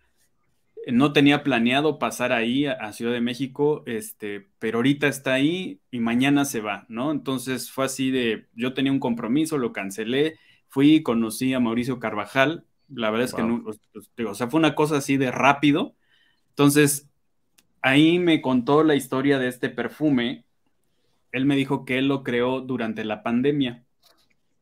No tenía planeado pasar ahí a Ciudad de México, este, pero ahorita está ahí y mañana se va, ¿no? Entonces fue así de, yo tenía un compromiso, lo cancelé, fui y conocí a Mauricio Carvajal. La verdad es que, o sea, fue una cosa así de rápido. Entonces, ahí me contó la historia de este perfume. Él me dijo que él lo creó durante la pandemia.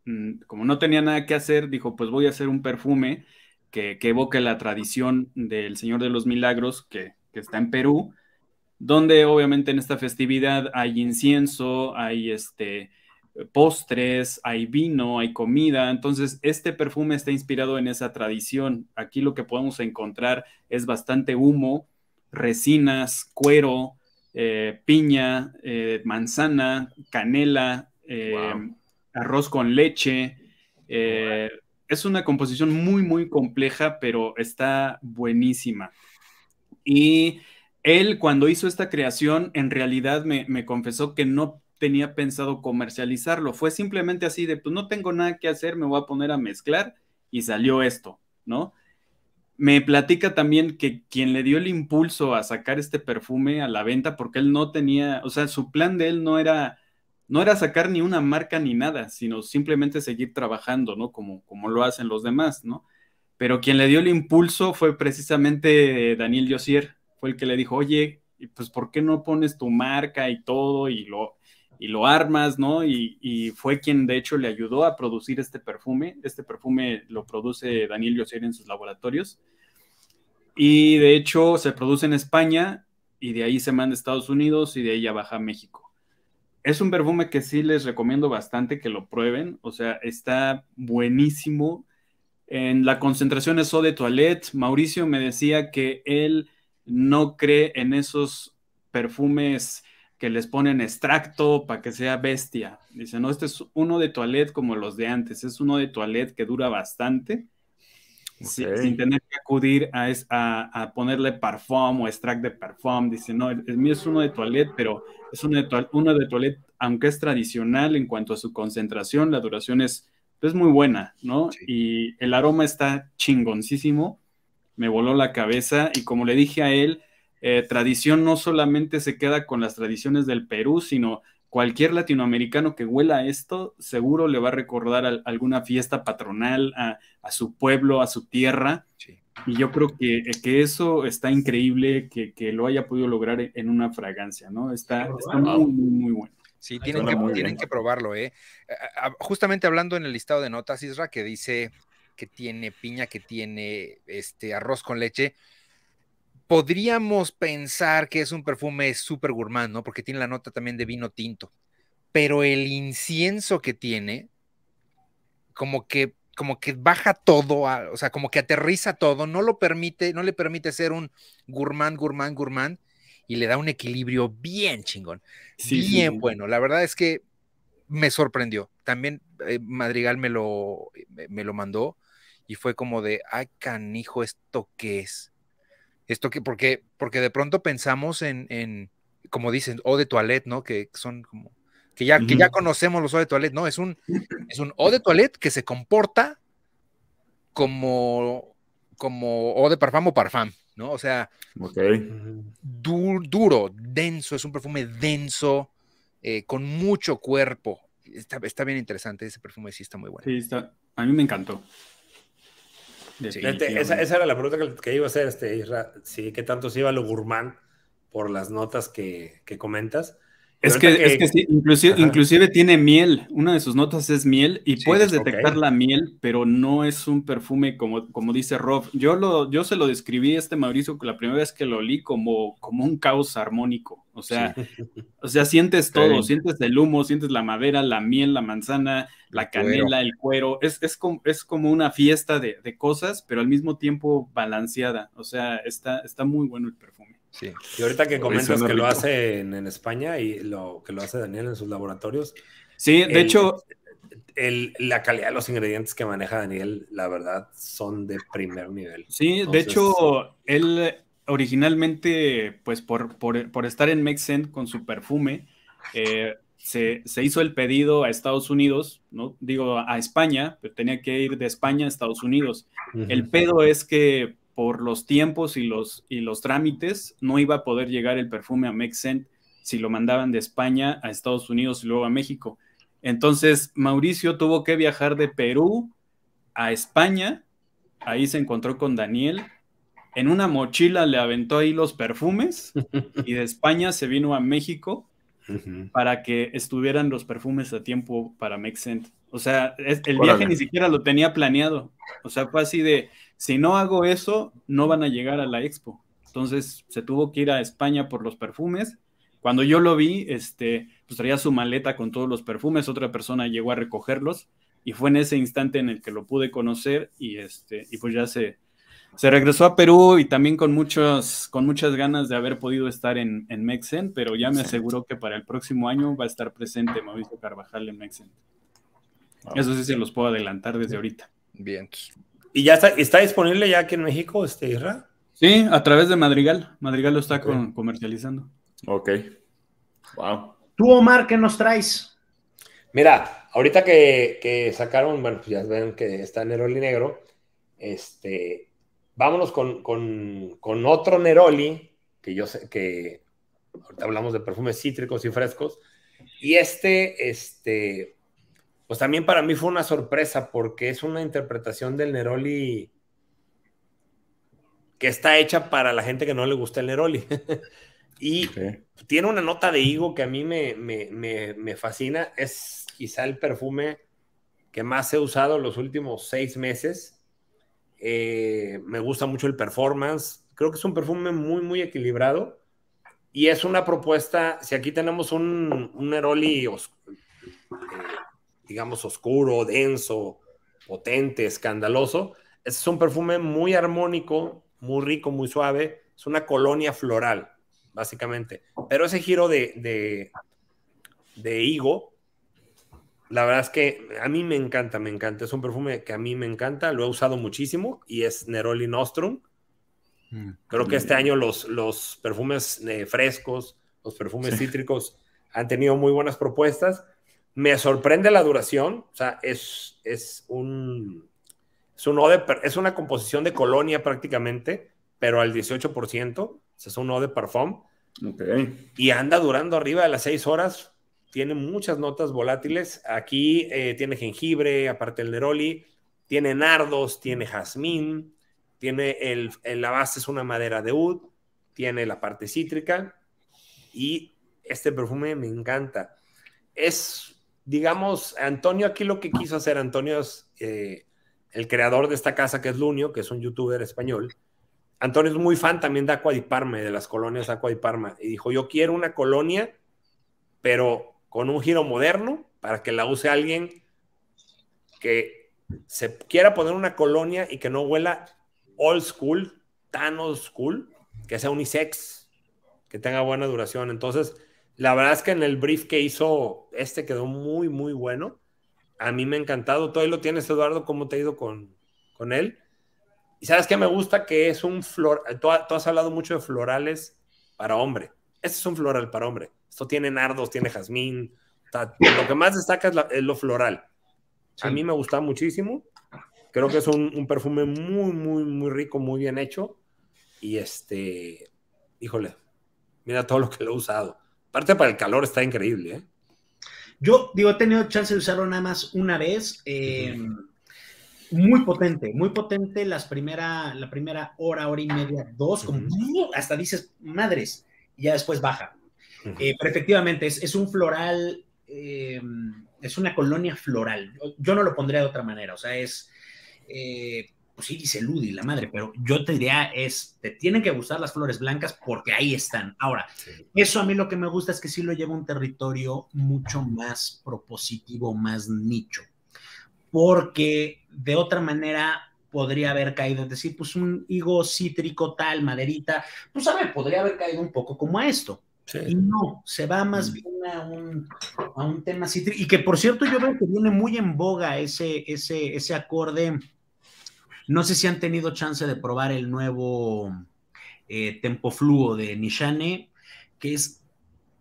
Mm, como no tenía nada que hacer, dijo, pues voy a hacer un perfume que, evoque la tradición del Señor de los Milagros, que, que, está en Perú, donde obviamente en esta festividad hay incienso, hay este, postres, hay vino, hay comida. Entonces, este perfume está inspirado en esa tradición. Aquí lo que podemos encontrar es bastante humo, resinas, cuero, eh, piña, eh, manzana, canela, eh, arroz con leche. Es una composición muy, muy compleja, pero está buenísima. Y él cuando hizo esta creación, en realidad me, me confesó que no tenía pensado comercializarlo. Fue simplemente así de, pues no tengo nada que hacer, me voy a poner a mezclar y salió esto, ¿no? Me platica también que quien le dio el impulso a sacar este perfume a la venta, porque él no tenía, o sea, su plan de él no era, no era sacar ni una marca ni nada, sino simplemente seguir trabajando, ¿no? Como, como lo hacen los demás, ¿no? Pero quien le dio el impulso fue precisamente Daniel Josier, fue el que le dijo, oye, pues ¿por qué no pones tu marca y todo? Y lo, y lo armas, ¿no? Y, fue quien de hecho le ayudó a producir este perfume. Este perfume lo produce Daniel Yosier en sus laboratorios. Y de hecho se produce en España y de ahí se manda a Estados Unidos y de ahí ya baja a México. Es un perfume que sí les recomiendo bastante que lo prueben. O sea, está buenísimo. En la concentración es eau de toilette. Mauricio me decía que él no cree en esos perfumes que les ponen extracto para que sea bestia. Dice, no, este es uno de toilette como los de antes, es uno de toilette que dura bastante. Sin, tener que acudir a, a, ponerle parfum o extract de parfum. Dice, no, el, mío es uno de toilette, pero es uno de, uno de toilet, aunque es tradicional en cuanto a su concentración, la duración es muy buena, ¿no? Y el aroma está chingoncísimo. Me voló la cabeza y como le dije a él, eh, tradición no solamente se queda con las tradiciones del Perú, sino cualquier latinoamericano que huela esto seguro le va a recordar alguna fiesta patronal, a, su pueblo, a su tierra. Y yo creo que, que eso está increíble que, lo haya podido lograr e, en una fragancia, ¿no? Está, muy, muy, bueno. Sí, tienen, que, tienen que, probarlo, ¿eh? Justamente hablando en el listado de notas, Isra, que dice que tiene piña, que tiene este arroz con leche, podríamos pensar que es un perfume súper gourmand, ¿no? Porque tiene la nota también de vino tinto. Pero el incienso que tiene, como que, como que baja todo, o sea, como que aterriza todo, no lo permite, no le permite ser un gourmand, gourmand, gourmand, y le da un equilibrio bien chingón. bien bueno. La verdad es que me sorprendió. También eh, Madrigal me lo, me, me lo mandó y fue como de, ay, canijo, ¿esto qué es? Esto que, porque, porque de pronto pensamos en, como dicen, o de toilette, ¿no? Que son como, que ya, que ya conocemos los o de toilette, ¿no? Es un, es un o de toilette que se comporta como, como o de parfum o parfum, ¿no? O sea, duro, denso, es un perfume denso, eh, con mucho cuerpo. Está, está, bien interesante ese perfume, sí está muy bueno. Sí, está, a mí me encantó esa, esa, era la pregunta que, iba a hacer, este, ¿qué tanto se iba lo gurmán por las notas que, que comentas? Es que, sí, inclusive, tiene miel, una de sus notas es miel y puedes detectar la miel, pero no es un perfume como, como dice Rob. Yo, lo, yo se lo describí este Mauricio la primera vez que lo olí como, como un caos armónico, o sea, o sea sientes todo, sientes el humo, sientes la madera, la miel, la manzana, la canela, el cuero, es, es, como, es como una fiesta de, de, cosas, pero al mismo tiempo balanceada, o sea, está, está muy bueno el perfume. Sí. Y ahorita que comentas que lo hace en, España y lo que lo hace Daniel en sus laboratorios. Sí, de hecho. la calidad de los ingredientes que maneja Daniel, la verdad, son de primer nivel. Sí, de hecho, él originalmente, pues por, por, estar en Mexen con su perfume, eh, se, se, hizo el pedido a Estados Unidos, ¿no? digo a España, pero tenía que ir de España a Estados Unidos. El pedo es que por los tiempos y los, y los trámites, no iba a poder llegar el perfume a Mexcent si lo mandaban de España a Estados Unidos y luego a México. Entonces, Mauricio tuvo que viajar de Perú a España, ahí se encontró con Daniel, en una mochila le aventó ahí los perfumes (laughs) y de España se vino a México para que estuvieran los perfumes a tiempo para Mexent. O sea, el viaje ni siquiera lo tenía planeado. O sea, fue así de, si no hago eso, no van a llegar a la expo. Entonces se tuvo que ir a España por los perfumes. Cuando yo lo vi, este, pues traía su maleta con todos los perfumes, otra persona llegó a recogerlos y fue en ese instante en el que lo pude conocer y, este, y pues ya se, se regresó a Perú y también con, muchos, con muchas ganas de haber podido estar en, en Mexen, pero ya me aseguró que para el próximo año va a estar presente Mauricio Carvajal en Mexen. Ah, Eso sí se los puedo adelantar desde ahorita. Bien. ¿Y ya está, está disponible ya aquí en México, este Isra? Sí, a través de Madrigal. Madrigal lo está comercializando. Ok. Wow. Tú, Omar, ¿qué nos traes? Mira, ahorita que, sacaron, bueno, pues ya ven que está Neroli Negro, este, vámonos con, con otro Neroli, que yo sé que ahorita hablamos de perfumes cítricos y frescos, y este, este, pues también para mí fue una sorpresa porque es una interpretación del Neroli que está hecha para la gente que no le gusta el Neroli. (laughs) y tiene una nota de higo que a mí me, fascina. Es quizá el perfume que más he usado los últimos seis meses. Eh, me gusta mucho el performance. Creo que es un perfume muy, muy equilibrado. Y es una propuesta, si aquí tenemos un, Neroli eh, digamos, oscuro, denso, potente, escandaloso. Es un perfume muy armónico, muy rico, muy suave. Es una colonia floral, básicamente. Pero ese giro de, de, higo, la verdad es que a mí me encanta, me encanta. Es un perfume que a mí me encanta, lo he usado muchísimo y es Neroli Nostrum. Mm. Creo que este año los, los perfumes eh, frescos, los perfumes cítricos han tenido muy buenas propuestas me sorprende la duración, o sea, es, es un... Es, ode, es una composición de colonia prácticamente, pero al 18%, es un ode de parfum. Y anda durando arriba de las 6 horas. Tiene muchas notas volátiles. Aquí eh, tiene jengibre, aparte el neroli, tiene nardos, tiene jazmín, tiene el, la base es una madera de oud. tiene la parte cítrica y este perfume me encanta. Es digamos, Antonio aquí lo que quiso hacer, Antonio es eh, el creador de esta casa que es Lunio, que es un youtuber español. Antonio es muy fan también de Aqua di Parma de las colonias Aqua di Parma. Y dijo, yo quiero una colonia, pero con un giro moderno, para que la use alguien que se quiera poner una colonia y que no huela old school, tan old school, que sea unisex, que tenga buena duración. Entonces, la verdad es que en el brief que hizo, este quedó muy, muy bueno. A mí me ha encantado. todo lo tienes, Eduardo, ¿cómo te ha ido con, él? Y sabes que me gusta que es un flor. Tú, has hablado mucho de florales para hombre. Este es un floral para hombre. Esto tiene nardos, tiene jazmín. lo que más destaca es, lo floral. A mí me gusta muchísimo. Creo que es un, un perfume muy, muy, muy rico, muy bien hecho. Y este, híjole, mira todo lo que lo he usado. Aparte para el calor está increíble, ¿eh? Yo, digo, he tenido chance de usarlo nada más una vez. Em, muy potente, muy potente las primera, la primera hora, hora y media, dos, como hasta dices, madres, y ya después baja. Eh, pero efectivamente, es, un floral, em, es una colonia floral. Yo, no lo pondría de otra manera, o sea, es eh, pues sí, dice Ludi, la madre, pero yo te diría es, te tienen que gustar las flores blancas porque ahí están. Ahora, eso a mí lo que me gusta es que sí lo lleva un territorio mucho más propositivo, más nicho, porque de otra manera podría haber caído, es decir, pues un higo cítrico tal, maderita, pues a ver, podría haber caído un poco como a esto. Y no, se va más mm. bien a un, a un tema cítrico. Y que por cierto, yo veo que viene muy en boga ese, ese, ese acorde no sé si han tenido chance de probar el nuevo eh, Tempo Fluo de Nishane, que es.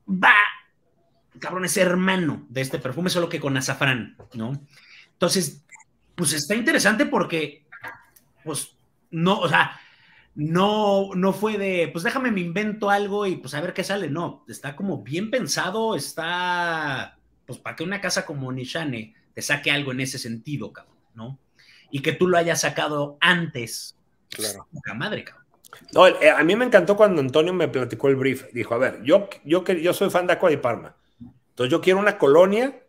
¡Va! Cabrón, es hermano de este perfume, solo que con azafrán, ¿no? Entonces, pues está interesante porque, pues, no, o sea, no, no fue de, pues déjame me invento algo y pues a ver qué sale. No, está como bien pensado, está, pues para que una casa como Nishane te saque algo en ese sentido, cabrón, ¿no? y que tú lo hayas sacado antes. Claro. madre, eh, a mí me encantó cuando Antonio me platicó el brief. Dijo, a ver, yo, yo, yo soy fan de Aqua de Parma. Entonces yo quiero una colonia,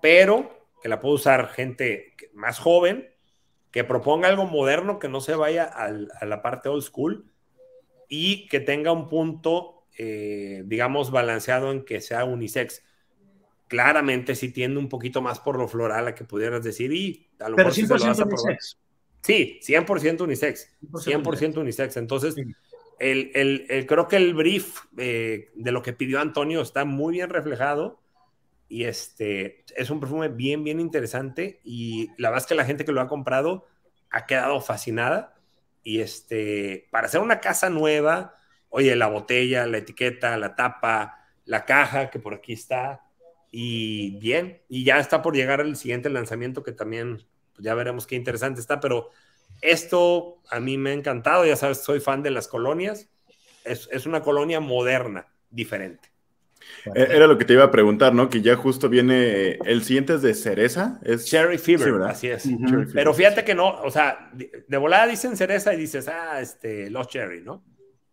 pero que la pueda usar gente más joven, que proponga algo moderno, que no se vaya a la parte old school y que tenga un punto, eh, digamos, balanceado en que sea unisex claramente si tiende un poquito más por lo floral a que pudieras decir y a lo mejor sí unisex. Sí, 100% unisex, 100% unisex. Entonces, el, el, creo que el brief eh, de lo que pidió Antonio está muy bien reflejado y este es un perfume bien, bien interesante y la verdad es que la gente que lo ha comprado ha quedado fascinada y este, para hacer una casa nueva, oye, la botella, la etiqueta, la tapa, la caja que por aquí está, y bien, y ya está por llegar el siguiente lanzamiento que también pues ya veremos qué interesante está, pero esto a mí me ha encantado, ya sabes, soy fan de las colonias, es, es una colonia moderna, diferente. Eh, era lo que te iba a preguntar, ¿no? Que ya justo viene, el siguiente es de cereza, es... Cherry Fever, así es. Pero fíjate que no, o sea, de, volada dicen cereza y dices, ah, este, Los Cherry, ¿no?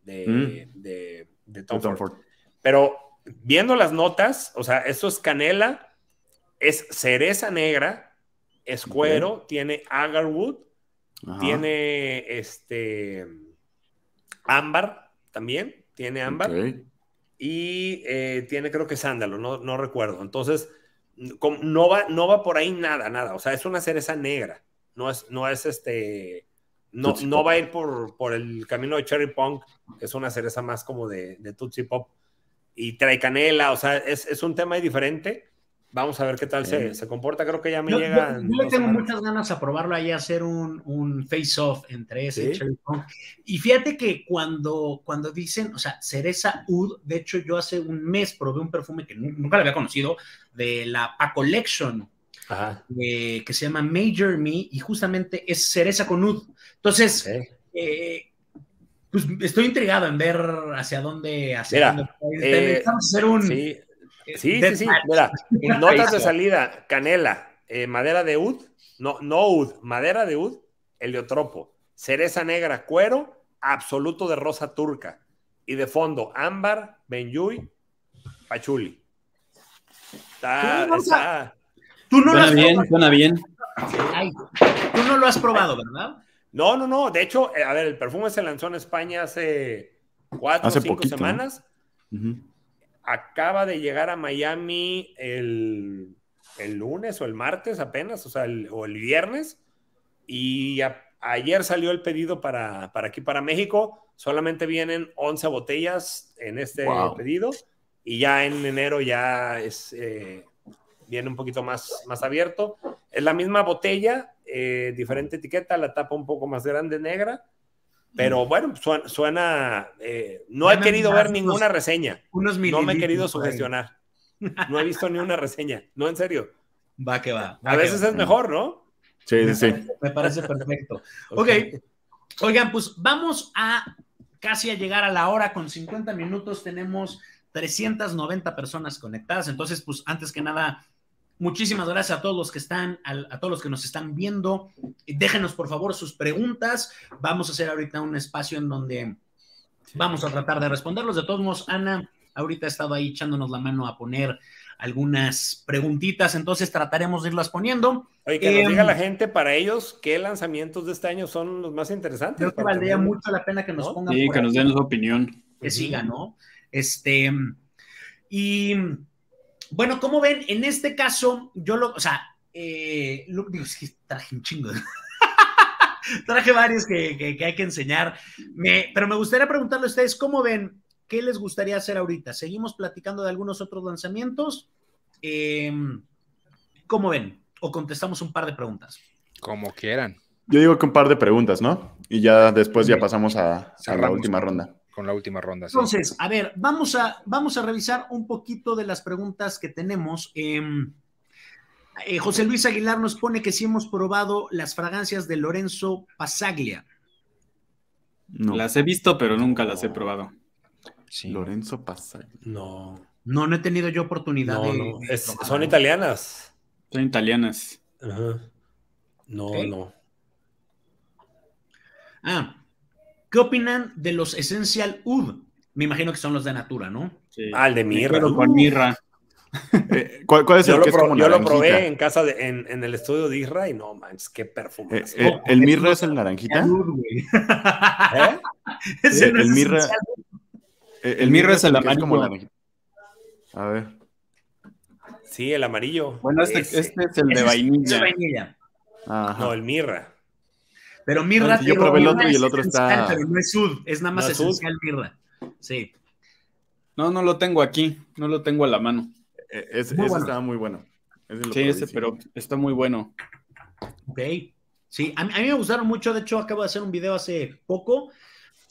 De, de, Tom, Ford. Pero viendo las notas, o sea, esto es canela, es cereza negra, es cuero, tiene agarwood, tiene este ámbar también, tiene ámbar. Y eh, tiene creo que sándalo, no, no recuerdo. Entonces, no va, no va por ahí nada, nada. O sea, es una cereza negra. No es, no es este. No, no va a ir por, por el camino de Cherry Punk, es una cereza más como de, de Tootsie Pop y trae canela, o sea, es, es un tema diferente. Vamos a ver qué tal se, se, comporta, creo que ya me llegan... llega. Yo, tengo muchas ganas a probarlo ahí, a hacer un, un face-off entre ese y Y fíjate que cuando, cuando dicen, o sea, cereza Ud, de hecho yo hace un mes probé un perfume que nunca lo había conocido, de la Pa Collection, eh, que se llama Major Me, y justamente es cereza con Ud. Entonces, eh, pues estoy intrigado en ver hacia dónde eh, hacer eh, sí, sí, sí, Mira, (laughs) notas de salida, canela, eh, madera de ud, no, no ud, madera de ud, heliotropo, cereza negra, cuero, absoluto de rosa turca. Y de fondo, ámbar, benyui, pachuli. tú no lo has probado, ¿verdad? No, no, no. De hecho, eh, a ver, el perfume se lanzó en España hace cuatro o cinco semanas. Acaba de llegar a Miami el, lunes o el martes apenas, o sea, o el viernes. Y ayer salió el pedido para, aquí, para México. Solamente vienen 11 botellas en este pedido. Y ya en enero ya es, eh, viene un poquito más, más abierto. Es la misma botella, eh, diferente etiqueta, la tapa un poco más grande, negra. Pero bueno, suena, eh, no he querido ver ninguna reseña. Unos no me he querido sugestionar. No he visto ni una reseña. No, en serio. Va que va. a veces es mejor, ¿no? Sí, sí, sí. Me parece perfecto. (laughs) okay. ok. Oigan, pues vamos a casi a llegar a la hora. Con 50 minutos tenemos 390 personas conectadas. Entonces, pues antes que nada, Muchísimas gracias a todos los que están, a, todos los que nos están viendo. Déjenos por favor sus preguntas. Vamos a hacer ahorita un espacio en donde vamos a tratar de responderlos. De todos modos, Ana ahorita ha estado ahí echándonos la mano a poner algunas preguntitas, entonces trataremos de irlas poniendo. Oye, que nos em, diga la gente para ellos qué lanzamientos de este año son los más interesantes. Creo que valdría mucho la pena que nos pongan. Sí, que nos den su opinión. Que siga, ¿no? Este, y bueno, como ven, en este caso, yo lo, o sea, eh, traje un chingo. (laughs) traje varios que, hay que enseñar. Me, pero me gustaría preguntarle a ustedes, ¿cómo ven? ¿Qué les gustaría hacer ahorita? ¿Seguimos platicando de algunos otros lanzamientos? Em, ¿Cómo ven? ¿O contestamos un par de preguntas? Como quieran. Yo digo que un par de preguntas, ¿no? Y ya después ya pasamos a la última ronda con la última ronda. Entonces, a ver, vamos a, vamos a revisar un poquito de las preguntas que tenemos. Em, eh, José Luis Aguilar nos pone que sí hemos probado las fragancias de Lorenzo Pasaglia. No. Las he visto, pero nunca las he probado. Lorenzo Pasaglia. No. No, no he tenido yo oportunidad de. No. son italianas. Son italianas. Ajá. No, no. Ah, ¿Qué opinan de los Essential UD? Me imagino que son los de Natura, ¿no? Ah, el de mirra. con uh. mirra. Eh, ¿cuál, es el que es como Yo lo probé en casa, en, el estudio de Isra y no manches, qué perfume. Eh, eh, ¿El mirra es el naranjita? el, mirra, el, mirra es el amarillo. naranjita. A ver. Sí, el amarillo. Bueno, este, este es el de vainilla. No, el mirra. Pero mirra. yo probé el otro y el otro está. no es sud, es nada más esencial mirra. Sí. No, no lo tengo aquí, no lo tengo a la mano. E, muy bueno. muy bueno. sí, ese, pero está muy bueno. Ok. Sí, a mí, me gustaron mucho. De hecho, acabo de hacer un video hace poco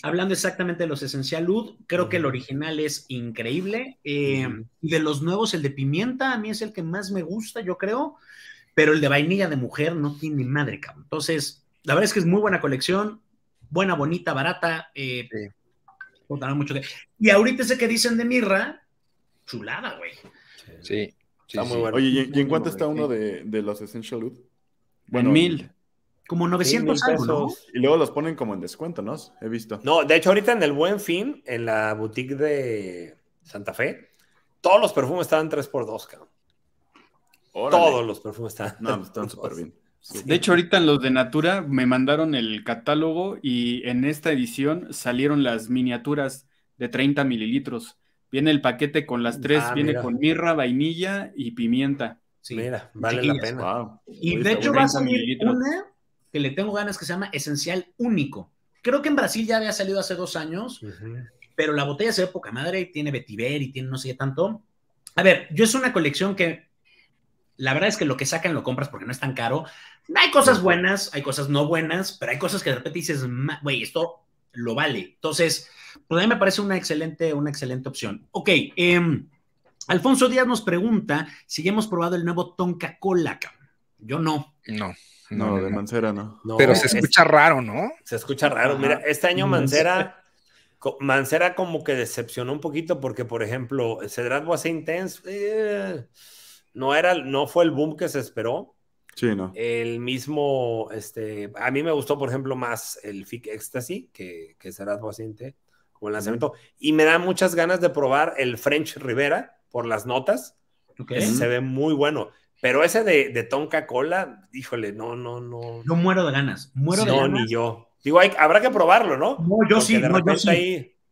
hablando exactamente de los Esencial Ud. Creo que el original es increíble. y eh, De los nuevos, el de pimienta, a mí es el que más me gusta, yo creo. Pero el de vainilla de mujer no tiene madre, cabrón. Entonces, la verdad es que es muy buena colección, buena, bonita, barata. Eh, mucho Y ahorita sé que dicen de Mirra, chulada, güey. Sí, está muy bueno. Oye, ¿y, en cuánto está uno de, los Essential Loot? Bueno, mil. Como 900 pesos Y luego los ponen como en descuento, ¿no? He visto. No, de hecho, ahorita en el Buen Fin, en la boutique de Santa Fe, todos los perfumes estaban 3x2, cabrón. Todos los perfumes están. No, pues, están súper bien. (laughs) De hecho, ahorita en los de Natura me mandaron el catálogo y en esta edición salieron las miniaturas de 30 mililitros. Viene el paquete con las tres, ah, viene con mirra, vainilla y pimienta. Sí. vale la pena. Y de hecho va a una que le tengo ganas que se llama Esencial Único. Creo que en Brasil ya había salido hace dos años, pero la botella se ve poca madre, tiene vetiver y tiene no sé qué tanto. A ver, yo es una colección que la verdad es que lo que sacan lo compras porque no es tan caro, hay cosas buenas, hay cosas no buenas, pero hay cosas que de repente dices, güey, esto lo vale. Entonces, pues a mí me parece una excelente, una excelente opción. Ok, em, Alfonso Díaz nos pregunta si hemos probado el nuevo Tonka Cola. Yo no. No. No, de Mancera no. Pero se escucha raro, ¿no? Se escucha raro. Mira, este año mm. Mancera, Mancera como que decepcionó un poquito porque, por ejemplo, el Boise Intense eh, no, era, no fue el boom que se esperó. Sí, El mismo, este, a mí me gustó, por ejemplo, más el Fic Ecstasy, que, que será paciente como lanzamiento. Y me da muchas ganas de probar el French Rivera por las notas. se ve muy bueno. Pero ese de, de Tonka Cola, híjole, no, no, no. Yo muero de ganas, muero de ganas. No, ni yo. Digo, habrá que probarlo, ¿no? No, yo sí, no, yo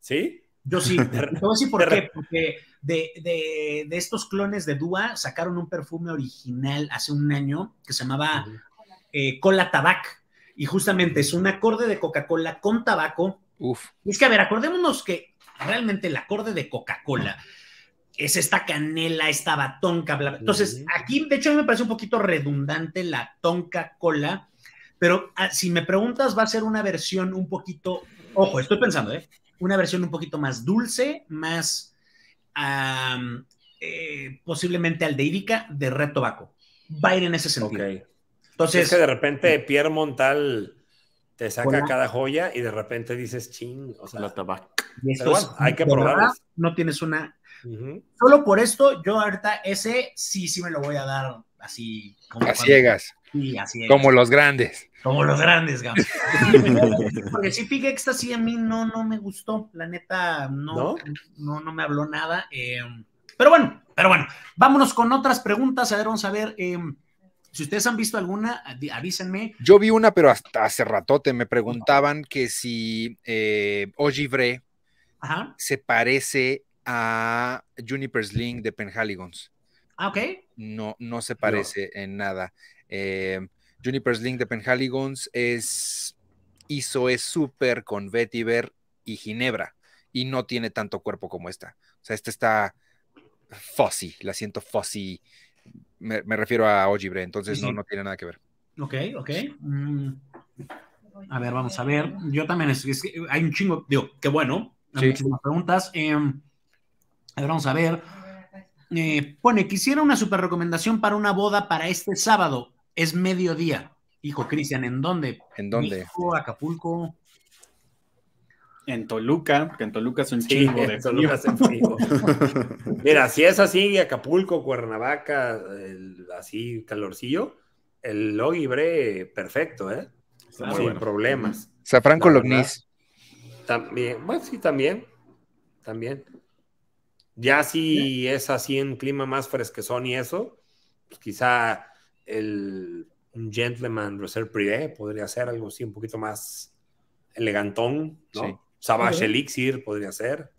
¿Sí? Yo sí. (laughs) por qué. Porque de, estos clones de Dúa sacaron un perfume original hace un año que se llamaba eh, Cola Tabac. Y justamente es un acorde de Coca-Cola con tabaco. Uf. es que, a ver, acordémonos que realmente el acorde de Coca-Cola es esta canela, esta batonca, bla, Entonces, aquí, de hecho, a mí me parece un poquito redundante la tonca cola, pero ah, si me preguntas, va a ser una versión un poquito, ojo, estoy pensando, ¿eh? una versión un poquito más dulce, más eh, posiblemente aldeídica de Red Tobacco. Va a ir en ese sentido. Entonces, es de repente eh, Pierre Montal te saca cada joya y de repente dices ching, o sea, la hay que probarlo. No tienes una. Solo por esto, yo ahorita ese sí, sí me lo voy a dar así. Como a ciegas. Como los grandes. Como los grandes, Gabo. (laughs) Porque si Pig Ecstasy a mí no, no me gustó. La neta, no, no, no, me habló nada. Eh, pero bueno, pero bueno, vámonos con otras preguntas. A ver, vamos a ver. Em, si ustedes han visto alguna, avísenme. Yo vi una, pero hasta hace te me preguntaban que si eh, Ogivre se parece a Juniper's Link de Penhaligons. Ah, No, no se parece en nada. Em, Juniper's Link de Penhaligons es hizo es súper con Vetiver y Ginebra y no tiene tanto cuerpo como esta. O sea, esta está fuzzy, la siento fuzzy. Me, refiero a Ojibre, entonces no, no tiene nada que ver. Ok, ok. Mm. A ver, vamos a ver. Yo también, es, hay un chingo, digo, qué bueno. Hay muchísimas preguntas. Em, a ver, vamos a ver. Eh, pone, quisiera una super recomendación para una boda para este sábado. Es mediodía. Hijo, Cristian, ¿en dónde? ¿En dónde? Acapulco. En Toluca, porque en Toluca es un chingo de Toluca es frío. (laughs) Mira, si es así, Acapulco, Cuernavaca, así calorcillo, el Logibre, perfecto, ¿eh? sin problemas. ¿Safranco Logniz? También, bueno, sí, también. También. Ya si es así en clima más fresquezón y eso, pues quizá el, un gentleman reserve privé, podría ser algo así un poquito más elegantón, ¿no? Elixir podría ser.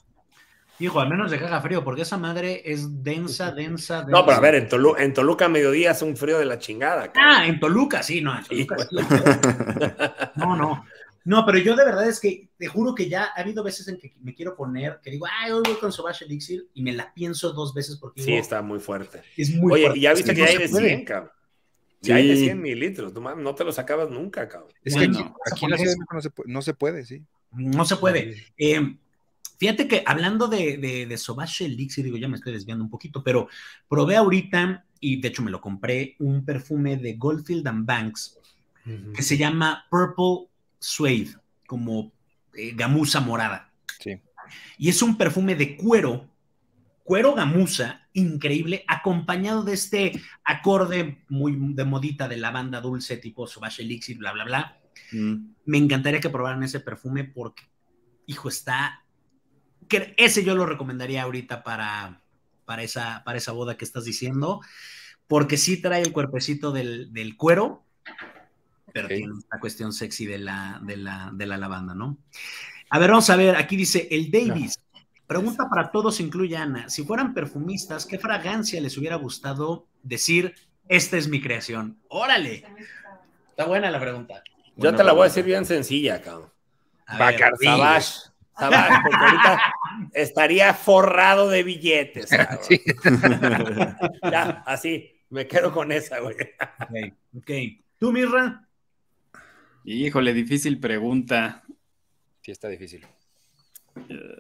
Hijo, al menos de caga frío, porque esa madre es densa, densa, No, pero a ver, en, en Toluca a mediodía hace un frío de la chingada. Ah, en Toluca, sí, no, (laughs) no, no. No, pero yo de verdad es que te juro que ya ha habido veces en que me quiero poner, que digo, ay, hoy voy con Sobash Elixir y me la pienso dos veces porque. Sí, está muy fuerte. Es muy fuerte. ya viste que, hay de 100, si hay de 100 mililitros, no, te los acabas nunca, cabrón. Es que aquí, no se, puede, sí. No se puede. Eh, fíjate que hablando de, de, de Elixir, digo, ya me estoy desviando un poquito, pero probé ahorita, y de hecho me lo compré, un perfume de Goldfield and Banks que se llama Purple Suede, como eh, gamuza morada. Sí. Y es un perfume de cuero cuero gamusa, increíble, acompañado de este acorde muy de modita de lavanda dulce tipo Sobache Elixir, bla, bla, bla. Mm. Me encantaría que probaran ese perfume porque, hijo, está... ese yo lo recomendaría ahorita para, para, esa, para esa boda que estás diciendo, porque sí trae el cuerpecito del, del cuero, pero tiene esta cuestión sexy de la, de la, de la lavanda, ¿no? A ver, vamos a ver, aquí dice el Davis. Pregunta para todos, incluye Ana. Si fueran perfumistas, ¿qué fragancia les hubiera gustado decir, esta es mi creación? Órale. Está buena la pregunta. Yo te la voy a decir bien sencilla, cabrón. Bacardi. Savage. porque ahorita estaría forrado de billetes. Sí. (laughs) ya, así, me quedo con esa, güey. ok, ¿Tú, Mirra? Híjole, difícil pregunta. Sí, está difícil. Eh,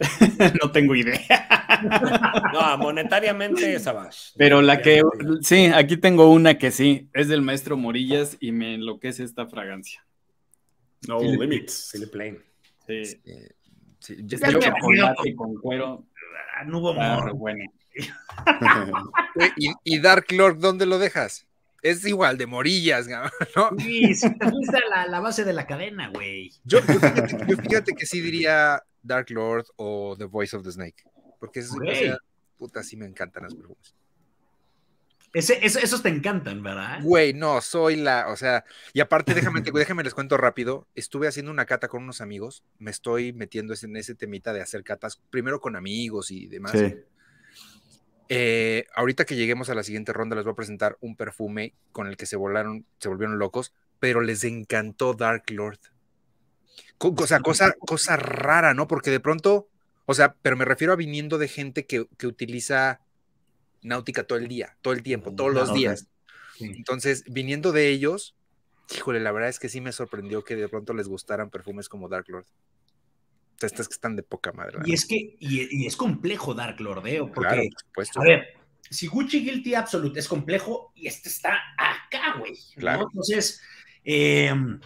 (laughs) no tengo idea. (laughs) no, monetariamente esa va. Pero la que, sí, aquí tengo una que sí, es del maestro Morillas y me enloquece esta fragancia. No limits. Philip Lane. Sí. Este, con cuero. Ah, no hubo Bueno. (laughs) y Dark Lord, ¿dónde lo dejas? es igual de morillas, ¿no? Sí, sí, la, la base de la cadena, güey. Yo, fíjate, que sí diría Dark Lord o The Voice of the Snake, porque es, puta, sí me encantan las perfumes. esos, te encantan, ¿verdad? Güey, no, soy la, o sea, y aparte déjame, déjame les cuento rápido, estuve haciendo una cata con unos amigos, me estoy metiendo en ese temita de hacer catas, primero con amigos y demás. Eh, ahorita que lleguemos a la siguiente ronda, les voy a presentar un perfume con el que se volaron, se volvieron locos, pero les encantó Dark Lord. Cosa, cosa, (laughs) cosa rara, ¿no? Porque de pronto, o sea, pero me refiero a viniendo de gente que, que utiliza náutica todo el día, todo el tiempo, todos los días. Entonces, viniendo de ellos, híjole, la verdad es que sí me sorprendió que de pronto les gustaran perfumes como Dark Lord estas que están de poca madre. Y es que, y, es complejo Dark Lord, ¿eh? Porque, A ver, si Gucci Guilty Absolute es complejo, y este está acá, güey. Entonces, em,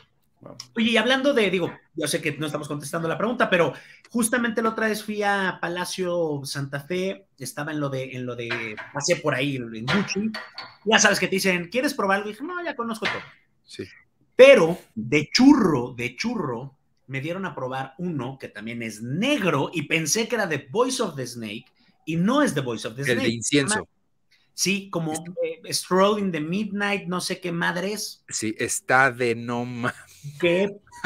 oye, y hablando de, digo, yo sé que no estamos contestando la pregunta, pero justamente la otra vez fui a Palacio Santa Fe, estaba en lo de, en lo de, pasé por ahí en Gucci, ya sabes que te dicen, ¿quieres probar algo? dije, no, ya conozco todo. Sí. Pero de churro, de churro, me dieron a probar uno que también es negro y pensé que era de Voice of the Snake y no es de Voice of the Snake. El de incienso. Sí, como este eh, Strolling the Midnight, no sé qué madre es. Sí, está de no Qué (laughs)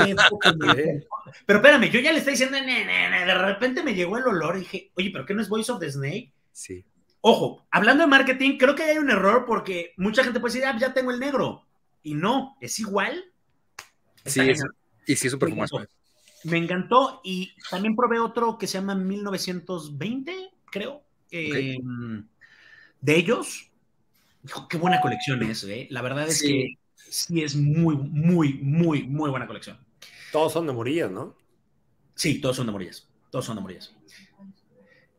Pero espérame, yo ya le estoy diciendo, de repente me llegó el olor y dije, oye, ¿pero qué no es Voice of the Snake? Sí. Ojo, hablando de marketing, creo que hay un error porque mucha gente puede decir, ah, ya tengo el negro. Y no, es igual. Sí, es, y sí, es Me encantó y también probé otro que se llama 1920, creo. Em, de ellos, dijo, qué buena colección es, ¿eh? La verdad es que sí es muy, muy, muy, muy buena colección. Todos son de Morillas, ¿no? Sí, todos son de Morillas. Todos son de Morillas.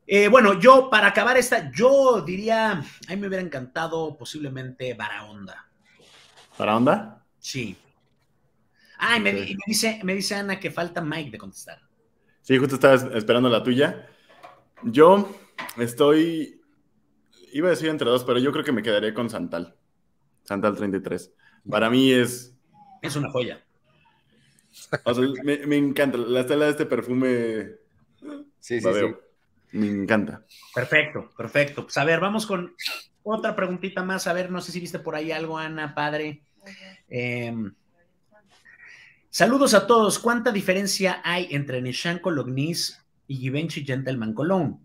Eh, bueno, yo para acabar esta, yo diría, a mí me hubiera encantado posiblemente Baraonda Baraonda? Sí. Ay, me, dice, me dice Ana que falta Mike de contestar. Sí, justo estaba esperando la tuya. Yo estoy, iba a decir entre dos, pero yo creo que me quedaría con Santal. Santal 33. Para mí es... Es una joya. me, encanta. La estela de este perfume... Sí, sí, sí. Me encanta. Perfecto, perfecto. Pues a ver, vamos con otra preguntita más. A ver, no sé si viste por ahí algo, Ana, padre. Eh, Saludos a todos. ¿Cuánta diferencia hay entre Nishan Colognis y Givenchy Gentleman Colón?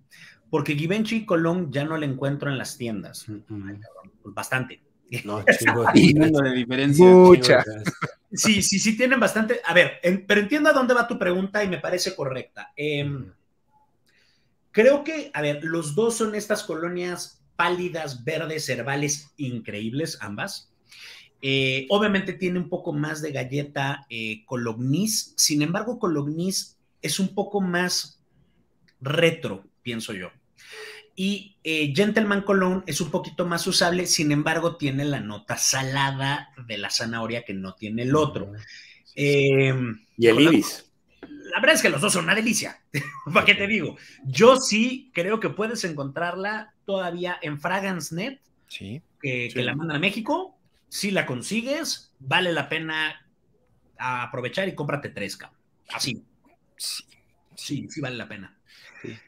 Porque Givenchy y Colón ya no le encuentro en las tiendas. Mm, mm. Pues bastante. No, (laughs) de diferencia. Mucha. (laughs) Sí, sí, sí, tienen bastante. A ver, pero entiendo a dónde va tu pregunta y me parece correcta. Em, mm. creo que, a ver, los dos son estas colonias pálidas, verdes, herbales, increíbles, ambas. Eh, obviamente tiene un poco más de galleta eh, sin embargo Colognis es un poco más retro, pienso yo. Y eh, Gentleman Cologne es un poquito más usable, sin embargo tiene la nota salada de la zanahoria que no tiene el otro. Eh, y el ibis. La, verdad es que los dos son una delicia. (laughs) ¿Para qué te digo? Yo sí creo que puedes encontrarla todavía en FragansNet, sí, que, que la mandan a México si la consigues, vale la pena aprovechar y cómprate tres, cabrón. Así. Sí, sí, vale la pena.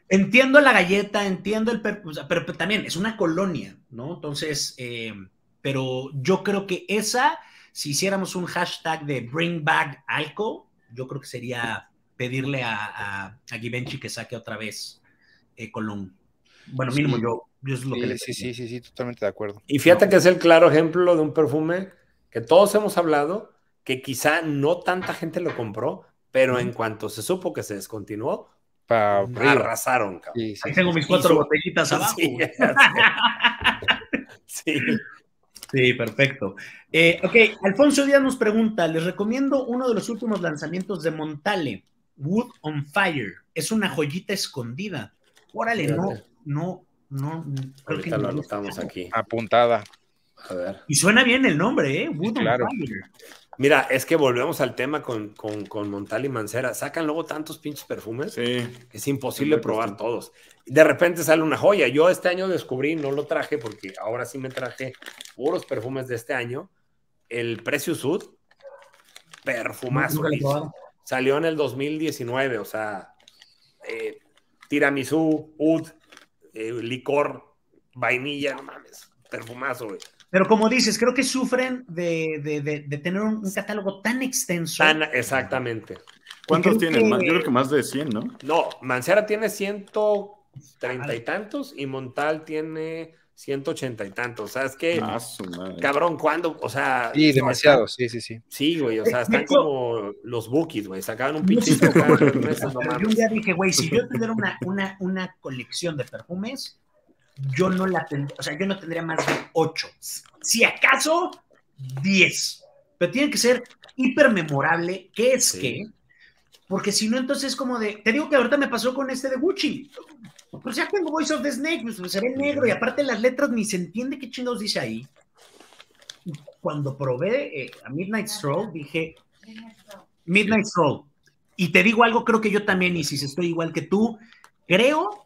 Entiendo la galleta, entiendo el... pero, también es una colonia, ¿no? Entonces, eh, pero yo creo que esa, si hiciéramos un hashtag de Bring Back Alco, yo creo que sería pedirle a, a, Givenchy que saque otra vez eh, Colón. Bueno, mínimo yo, es lo que le Sí, sí, sí, sí, totalmente de acuerdo. Y fíjate que es el claro ejemplo de un perfume que todos hemos hablado, que quizá no tanta gente lo compró, pero en cuanto se supo que se descontinuó, arrasaron, cabrón. Ahí tengo mis cuatro botellitas abajo. (laughs) sí. Sí, perfecto. Eh, ok, Alfonso Díaz nos pregunta, les recomiendo uno de los últimos lanzamientos de Montale, Wood on Fire. Es una joyita escondida. Órale, no, no, no. lo aquí. Apuntada. Y suena bien el nombre, ¿eh? Mira, es que volvemos al tema con, Montal y Mancera. Sacan luego tantos pinches perfumes que es imposible probar todos. De repente sale una joya. Yo este año descubrí, no lo traje porque ahora sí me traje puros perfumes de este año. El Precio Sud, perfumazo. Salió en el 2019, o sea, eh, Tiramisu, Ud, eh, licor, vainilla, no mames, perfumazo, Pero como dices, creo que sufren de, tener un, catálogo tan extenso. exactamente. ¿Cuántos tienen? Yo creo que más de 100, ¿no? No, Mancera tiene 130 y tantos y Montal tiene 180 y tantos. ¿sabes sea, es que, cabrón, ¿cuándo? O sea. Sí, demasiado, sí, sí, sí. Sí, güey, o sea, están como los bookies, güey, sacaban un pinche. yo día dije, güey, si yo (laughs) tuviera una, una, una colección de perfumes, yo no la tendría, o sea, yo no tendría más de 8. Si acaso, 10. Pero tiene que ser hipermemorable, que es que, porque si no, entonces es como de, te digo que ahorita me pasó con este de Gucci. Pues ya tengo Voice of the Snake, pues, se ve negro y aparte las letras ni se entiende qué chingados dice ahí. Cuando probé eh, a Midnight Stroll, dije Midnight Stroll. Y te digo algo, creo que yo también, y si estoy igual que tú, creo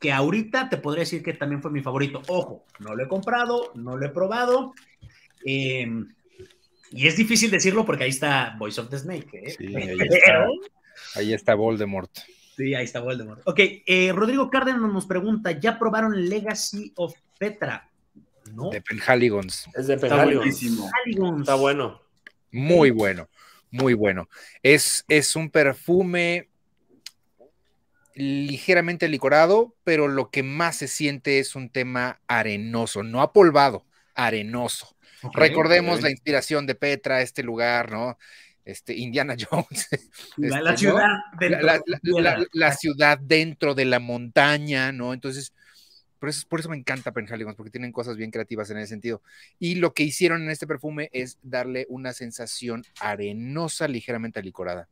que ahorita te podría decir que también fue mi favorito. Ojo, no lo he comprado, no lo he probado. Em, y es difícil decirlo porque ahí está Voice of the Snake. ¿eh? (laughs) ahí está Voldemort. Sí, ahí está Voldemort. Ok, eh, Rodrigo Cárdenas nos pregunta, ¿ya probaron Legacy of Petra? ¿No? De Penhaligons. Es de Penhaligons. Está, está bueno. Muy bueno, muy bueno. Es, es un perfume ligeramente licorado, pero lo que más se siente es un tema arenoso, no apolvado, arenoso. Recordemos la inspiración de Petra, este lugar, ¿no? este, Indiana (laughs) Jones. la, ciudad dentro de la montaña, ¿no? Entonces, por eso, por eso me encanta Penhaligon's, porque tienen cosas bien creativas en ese sentido. Y lo que hicieron en este perfume es darle una sensación arenosa, ligeramente alicorada.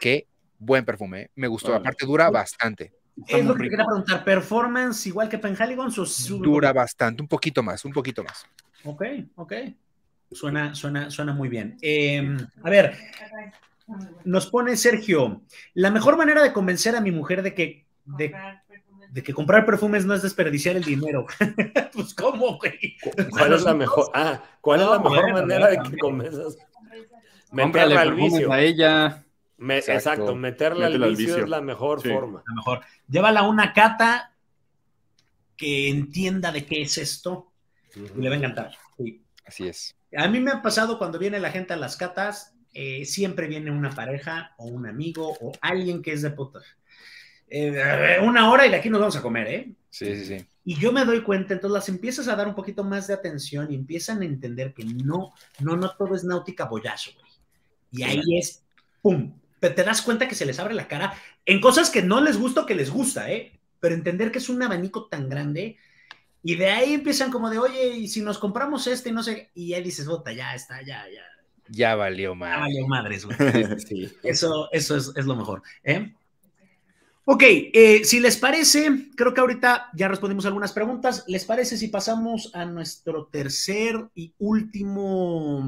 Qué buen perfume, ¿eh? me gustó. Aparte, dura bastante. es lo que preguntar, ¿performance igual que Penhaligon's Dura bastante, un poquito más, un poquito más. Ok, ok. Suena, suena, suena muy bien. Em, a ver, nos pone Sergio, la mejor manera de convencer a mi mujer de que, de, que comprar perfumes no es desperdiciar el dinero. (laughs) pues, ¿cómo, güey? ¿Cuál es la mejor? Ah, manera de que convenzas? Meterla al vicio. a ella. exacto. Meterle al vicio, es la mejor forma. mejor. Llévala a una cata que entienda de qué es esto y le va a encantar. Sí. Así es. A mí me ha pasado cuando viene la gente a las catas, eh, siempre viene una pareja o un amigo o alguien que es de puta. Eh, una hora y de aquí nos vamos a comer, ¿eh? Sí, sí, sí. Y yo me doy cuenta, entonces las empiezas a dar un poquito más de atención y empiezan a entender que no, no, no todo es náutica boyazo, güey. Y ahí es, ¡pum! Pero te das cuenta que se les abre la cara en cosas que no les gusta o que les gusta, ¿eh? Pero entender que es un abanico tan grande y de ahí empiezan como de, oye, y si nos compramos este, no sé, y ya dices, bota, ya está, ya, ya. Ya valió madre. Ya valió madres, güey. (laughs) Eso, eso es, es lo mejor. ¿eh? Ok, eh, si les parece, creo que ahorita ya respondimos algunas preguntas. ¿Les parece si pasamos a nuestro tercer y último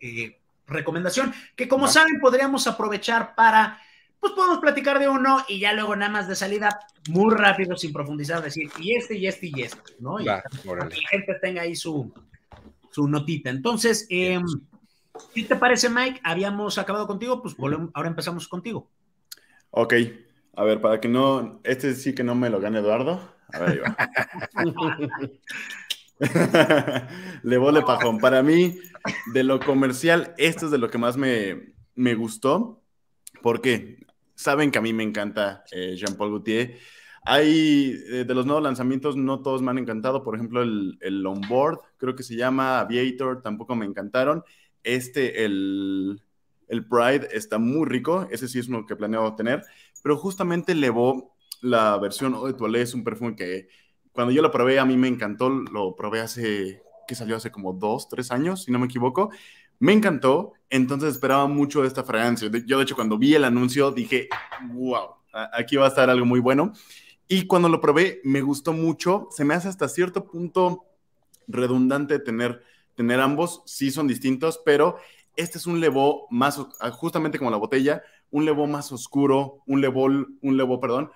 eh, recomendación? Que como saben, podríamos aprovechar para pues podemos platicar de uno y ya luego nada más de salida, muy rápido, sin profundizar, decir, y este, y este, y este, ¿no? Y que la gente tenga ahí su, notita. Entonces, eh, ¿qué te parece, Mike? Habíamos acabado contigo, pues ahora empezamos contigo. Ok, a ver, para que no, este sí que no me lo gane Eduardo. A ver, (laughs) Le vole pajón. Para mí, de lo comercial, esto es de lo que más me, me gustó. ¿Por qué? saben que a mí me encanta eh, Jean-Paul Gaultier. Hay eh, de los nuevos lanzamientos, no todos me han encantado. Por ejemplo, el, el creo que se llama Aviator, tampoco me encantaron. Este, el, Pride, está muy rico. Ese sí es uno que planeo tener. Pero justamente levó la versión Eau de Toilette, es un perfume que cuando yo lo probé, a mí me encantó. Lo probé hace, que salió hace como dos, tres años, si no me equivoco. Me encantó, entonces esperaba mucho de esta fragancia. Yo, de hecho, cuando vi el anuncio dije, wow, aquí va a estar algo muy bueno. Y cuando lo probé, me gustó mucho. Se me hace hasta cierto punto redundante tener, tener ambos. Sí son distintos, pero este es un levó más, ah, justamente como la botella, un levó más oscuro, un levo, un levo, perdón,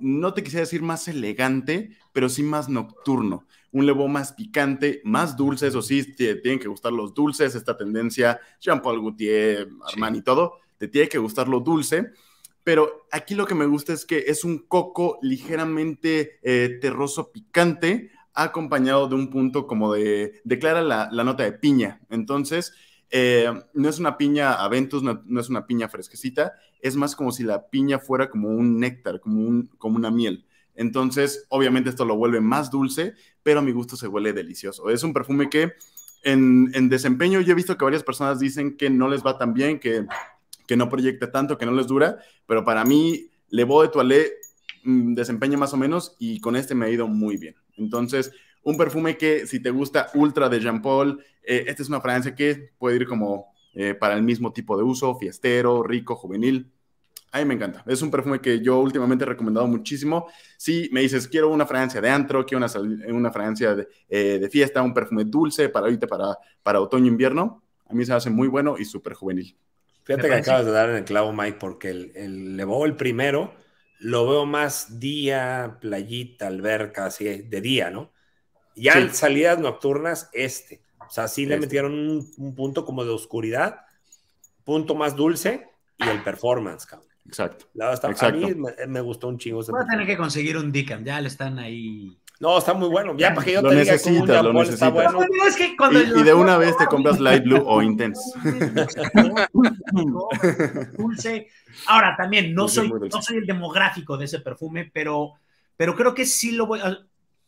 no te quisiera decir más elegante, pero sí más nocturno un levo más picante, más dulce, eso sí, te tienen que gustar los dulces, esta tendencia, Jean-Paul Gaultier, Armani y todo, te tiene que gustar lo dulce. Pero aquí lo que me gusta es que es un coco ligeramente eh, terroso picante, acompañado de un punto como de, declara la, nota de piña. Entonces, eh, no es una piña Aventus, no, no, es una piña fresquecita, es más como si la piña fuera como un néctar, como, un, como una miel. Entonces, obviamente esto lo vuelve más dulce, pero a mi gusto se huele delicioso. Es un perfume que en, desempeño yo he visto que varias personas dicen que no les va tan bien, que, no proyecta tanto, que no les dura, pero para mí, Le Beau de Toilet mm, desempeña más o menos y con este me ha ido muy bien. Entonces, un perfume que si te gusta ultra de Jean Paul, eh, esta es una fragancia que puede ir como eh, para el mismo tipo de uso, fiestero, rico, juvenil. A mí me encanta. Es un perfume que yo últimamente he recomendado muchísimo. Si me dices, quiero una fragancia de antro, quiero una, una fragancia eh, de, fiesta, un perfume dulce para ahorita, para, otoño-invierno, a mí se hace muy bueno y súper juvenil. Fíjate que acabas de dar en el clavo, Mike, porque el, el el primero, lo veo más día, playita, alberca, así de día, ¿no? Ya en salidas nocturnas, este. O sea, sí le este. metieron un, un punto como de oscuridad, punto más dulce y el performance, cabrón. Exacto. A mí me, gustó un chingo. Voy a tener que conseguir un Dickham, ya le están ahí. No, está muy bueno. Ya, para yo lo te necesitas, lo necesitas. y, de una vez te compras Light Blue o Intense. Dulce. Ahora, también, pues no soy, el demográfico de ese perfume, pero, pero creo que sí lo voy a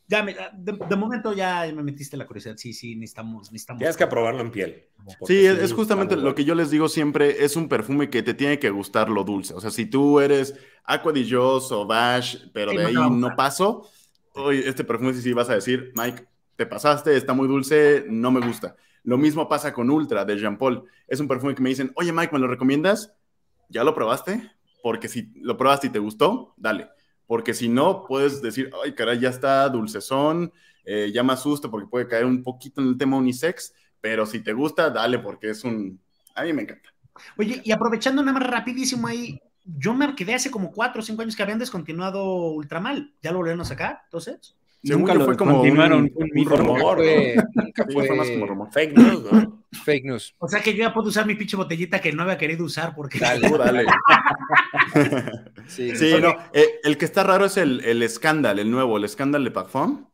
ya ah, de, momento ya me metiste la curiosidad. Sí, sí, necesitamos. Tienes que probarlo en piel. Sí, es, justamente lo que yo les digo siempre. Es un perfume que te tiene que gustar lo dulce. O sea, si tú eres Aqua di o Bash, pero de ahí no paso, hoy este perfume sí, sí vas a decir, Mike, te pasaste, está muy dulce, no me gusta. Lo mismo pasa con Ultra de Jean Paul. Es un perfume que me dicen, oye Mike, ¿me lo recomiendas? ¿Ya lo probaste? Porque si lo probaste y te gustó, dale porque si no, puedes decir, ay, caray, ya está dulcezón, eh, ya me asusta porque puede caer un poquito en el tema unisex, pero si te gusta, dale, porque es un... A mí me encanta. Oye, y aprovechando nada más rapidísimo ahí, yo me quedé hace como cuatro o cinco años que habían descontinuado Ultramal, ¿ya lo volvieron a sacar, entonces? Nunca fue como un, rumor. Nunca fue, más como rumor. Fake news, ¿no? (laughs) Fake news. O sea que yo ya puedo usar mi pinche botellita que no había querido usar porque. Dale, (laughs) uh, (laughs) sí, no. Eh, el que está raro es el, el escándalo, el nuevo, el escándalo de Pacfam.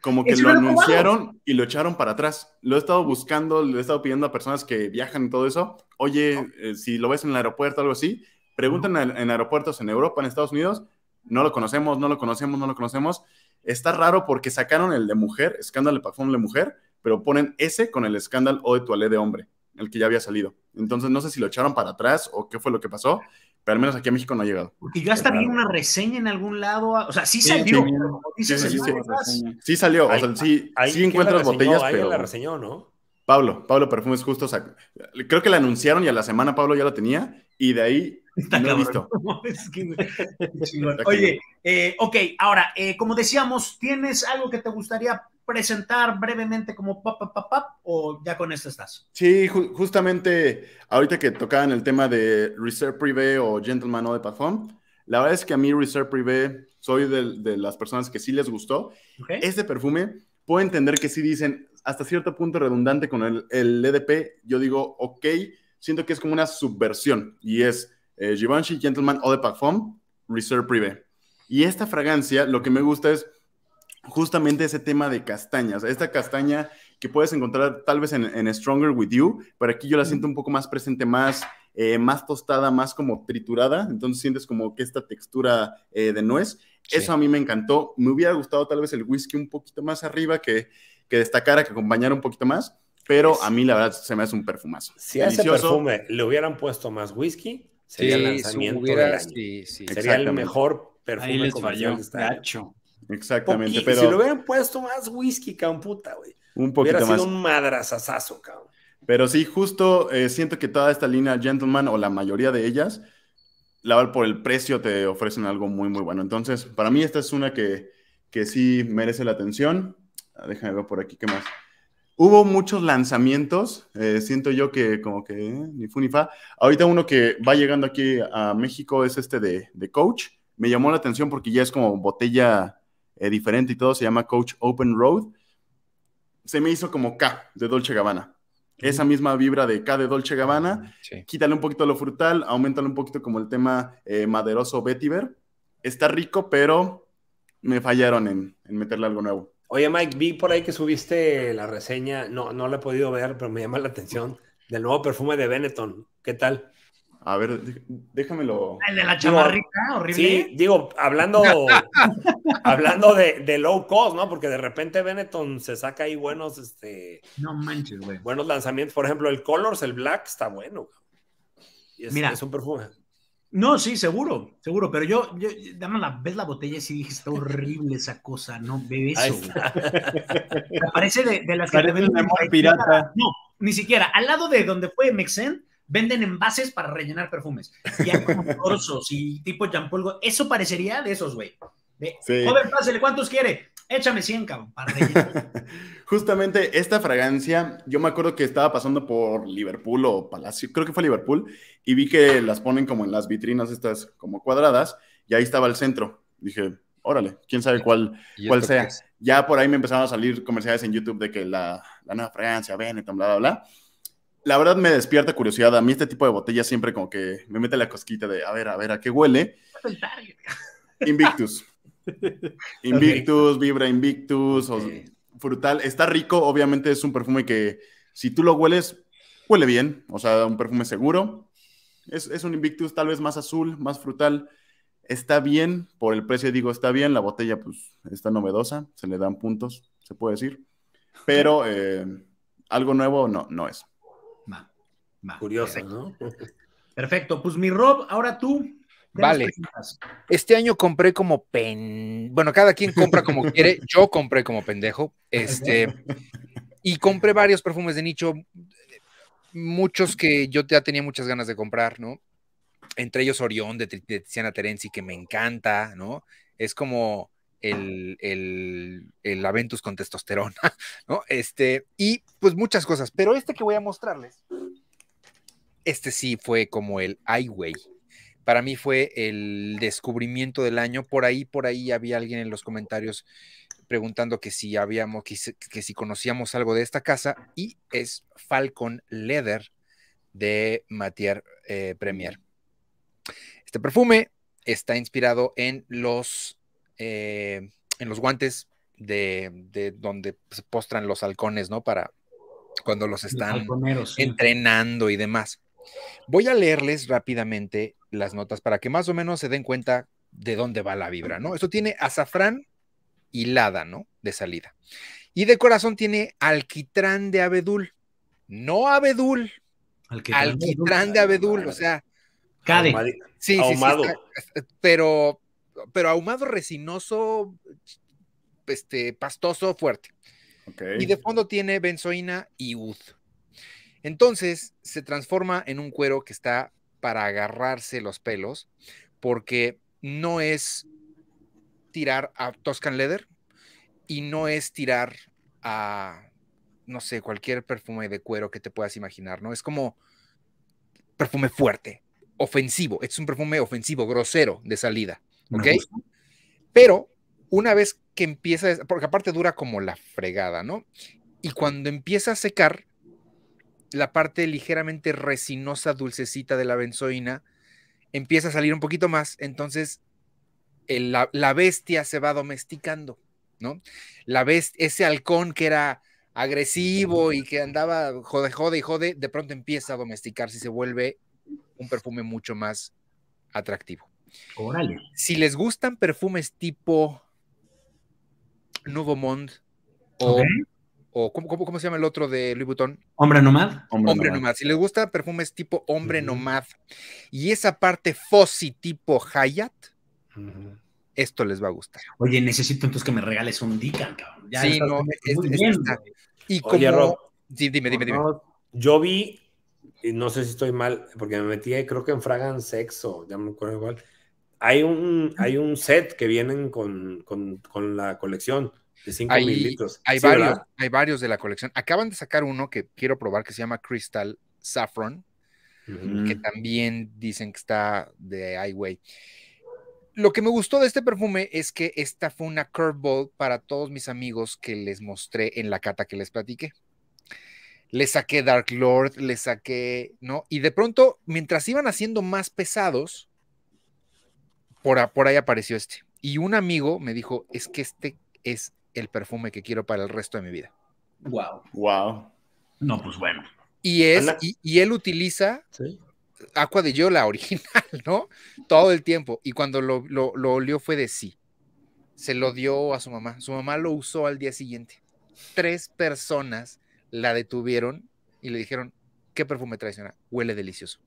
Como que lo anunciaron y lo echaron para atrás. Lo he estado buscando, le he estado pidiendo a personas que viajan y todo eso. Oye, eh, si lo ves en el aeropuerto o algo así, preguntan en aeropuertos en Europa, en Estados Unidos. No lo conocemos, no lo conocemos, no lo conocemos Está raro porque sacaron el de mujer, escándalo de perfume de mujer, pero ponen ese con el escándalo o de Toilette de hombre, el que ya había salido. Entonces no sé si lo echaron para atrás o qué fue lo que pasó, pero al menos aquí a México no ha llegado. Y ya está bien una reseña en algún lado, o sea, sí salió. Sí, sí, sí, sí, salió, o sea, sí, sí encuentras botellas, pero... la reseñó, ¿no? Pablo, Pablo Perfumes justo, creo que la anunciaron y a la semana Pablo ya la tenía y de ahí Está no (laughs) (laughs) Oye, eh, ok, ahora, eh, como decíamos, ¿tienes algo que te gustaría presentar brevemente como papapapap o ya con esto estás? Sí, justamente ahorita que tocaban el tema de Reserve Privé o Gentleman O de Parfum, la verdad es que a mí Reserve Privé soy de, las personas que sí les gustó. Este perfume, puedo entender que sí dicen hasta cierto punto redundante con el, el EDP, yo digo, ok, siento que es como una subversión y es eh, Givenchy Gentleman Eau de Parfum Reserve Privé. Y esta fragancia, lo que me gusta es justamente ese tema de castañas. Esta castaña que puedes encontrar tal vez en, Stronger With You, pero aquí yo la siento un poco más presente, más, eh, más tostada, más como triturada. Entonces sientes como que esta textura eh, de nuez. Eso a mí me encantó. Me hubiera gustado tal vez el whisky un poquito más arriba que, que destacara, que acompañara un poquito más. Pero a mí la verdad se me hace un perfumazo. Si a ese perfume le hubieran puesto más whisky, Sería el lanzamiento Sería el mejor perfume de mayor comercial Exactamente, pero... Si lo hubieran puesto más whisky, cabrón, puta, güey. Un poquito hubiera sido un cabrón. Pero sí, justo eh, siento que toda esta línea Gentleman, o la mayoría de ellas, la, por el precio te ofrecen algo muy, muy bueno. Entonces, para mí esta es una que, que sí merece la atención. Ah, déjame ver por aquí qué más. Hubo muchos lanzamientos, eh, siento yo que como que eh, ni fu ni fa. Ahorita uno que va llegando aquí a México es este de, Coach. Me llamó la atención porque ya es como botella eh, diferente y todo, se llama Coach Open Road. Se me hizo como K de Dolce Gabbana. Esa misma vibra de K de Dolce Gabbana. Ah, Quítale un poquito lo frutal, aumentale un poquito como el tema maderoso vetiver. Está rico, pero me fallaron en meterle algo nuevo. Oye, Mike, vi por ahí que subiste la reseña, no, no la he podido ver, pero me llama la atención, del nuevo perfume de Benetton. ¿Qué tal? A ver, déjamelo. El de la chamarrita, horrible. Sí, digo, hablando, (laughs) hablando de, de, low cost, ¿no? Porque de repente Benetton se saca ahí buenos, este. Buenos lanzamientos. Por ejemplo, el Colors, el Black, está bueno. Mira, es un perfume. No, sí, seguro, seguro, pero yo, yo la, ves la botella y sí dije, está horrible esa cosa, no ve eso. (laughs) Parece de, de las Parece que te venden pirata. No, ni siquiera. Al lado de donde fue Mexen, venden envases para rellenar perfumes. Y hay como (laughs) torsos y tipo champolgo. Eso parecería de esos, güey. Joder, pásale, ¿cuántos quiere? Échame 100, cabrón, (laughs) Justamente esta fragancia, yo me acuerdo que estaba pasando por Liverpool o Palacio, creo que fue Liverpool, y vi que las ponen como en las vitrinas estas como cuadradas, y ahí estaba el centro. Dije, órale, quién sabe cuál, cuál sea. Ya por ahí me empezaron a salir comerciales en YouTube de que la, nueva fragancia, Benetton, bla, bla, bla la verdad me despierta curiosidad. A mí este tipo de botellas siempre como que me mete la cosquita de, a ver, a ver, ¿a qué huele? (laughs) Invictus. (laughs) Invictus, Vibra Invictus, frutal. Está rico, obviamente es un perfume que si tú lo hueles, huele bien, o sea, un perfume seguro. Es, un Invictus tal vez más azul, más frutal. Está bien, por el precio digo está bien, la botella pues está novedosa, se le dan puntos, se puede decir. Pero eh, algo nuevo no, no es. Curioso, ¿no? Perfecto, pues mi Rob, ahora tú, Vale. Este año compré como pen. Bueno, cada quien compra como (laughs) quiere. Yo compré como pendejo. Este. Y compré varios perfumes de nicho. Muchos que yo ya tenía muchas ganas de comprar, ¿no? Entre ellos Orión de, de Tiziana Terenzi, que me encanta, ¿no? Es como el, Aventus con testosterona, (laughs) ¿no? Este, y pues muchas cosas. Pero este que voy a mostrarles, este sí fue como el highway para mí fue el descubrimiento del año. Por ahí, por ahí había alguien en los comentarios preguntando que si habíamos, que, si conocíamos algo de esta casa, y es Falcon Leather de Matier eh, Premier. Este perfume está inspirado en los, eh, en los guantes de, donde se postran los halcones, ¿no? Para cuando los están entrenando y demás. Voy a leerles rápidamente las notas para que más o menos se den cuenta de dónde va la vibra, ¿no? Esto tiene azafrán hilada, ¿no? De salida. Y de corazón tiene alquitrán de abedul. No abedul. Alquitrán, de abedul, o sea. Cade. sí, Sí, pero, pero ahumado, resinoso, este, pastoso, fuerte. Y de fondo tiene benzoína y ud. Entonces se transforma en un cuero que está para agarrarse los pelos, porque no es tirar a Toscan Leather y no es tirar a, no sé, cualquier perfume de cuero que te puedas imaginar, ¿no? Es como perfume fuerte, ofensivo, es un perfume ofensivo, grosero de salida, ¿ok? Pero una vez que empieza, porque aparte dura como la fregada, ¿no? Y cuando empieza a secar, la parte ligeramente resinosa, dulcecita de la benzoína empieza a salir un poquito más, entonces la, bestia se va domesticando, ¿no? La best, ese halcón que era agresivo y que andaba jode, jode y jode, de pronto empieza a domesticarse y se vuelve un perfume mucho más atractivo. órale Si les gustan perfumes tipo Nouveau Monde o ¿cómo, se llama el otro de Louis Vuitton? Hombre Nomad. Hombre, nomad. Si les gusta perfumes tipo Hombre Nomad y esa parte Fossi tipo Hayat, esto les va a gustar. Oye, necesito entonces que me regales un Dica. cabrón. sí, no, Y como... dime, dime, dime. yo vi, y no sé si estoy mal, porque me metí, creo que en Fragan Sexo, ya me acuerdo igual. Hay un, hay un set que vienen con, con la colección hay, varios, hay varios de la colección. Acaban de sacar uno que quiero probar que se llama Crystal Saffron, que también dicen que está de Highway. Lo que me gustó de este perfume es que esta fue una curveball para todos mis amigos que les mostré en la cata que les platiqué. Le saqué Dark Lord, le saqué, ¿no? Y de pronto, mientras iban haciendo más pesados, por ahí apareció este. Y un amigo me dijo, es que este es el perfume que quiero para el resto de mi vida. Wow. Wow. No, pues bueno. Y es, y, él utiliza agua Aqua de Yola (laughs) original, ¿no? Todo el tiempo. Y cuando lo, olió fue de sí. Se lo dio a su mamá. Su mamá lo usó al día siguiente. Tres personas la detuvieron y le dijeron, ¿qué perfume traes. Huele delicioso.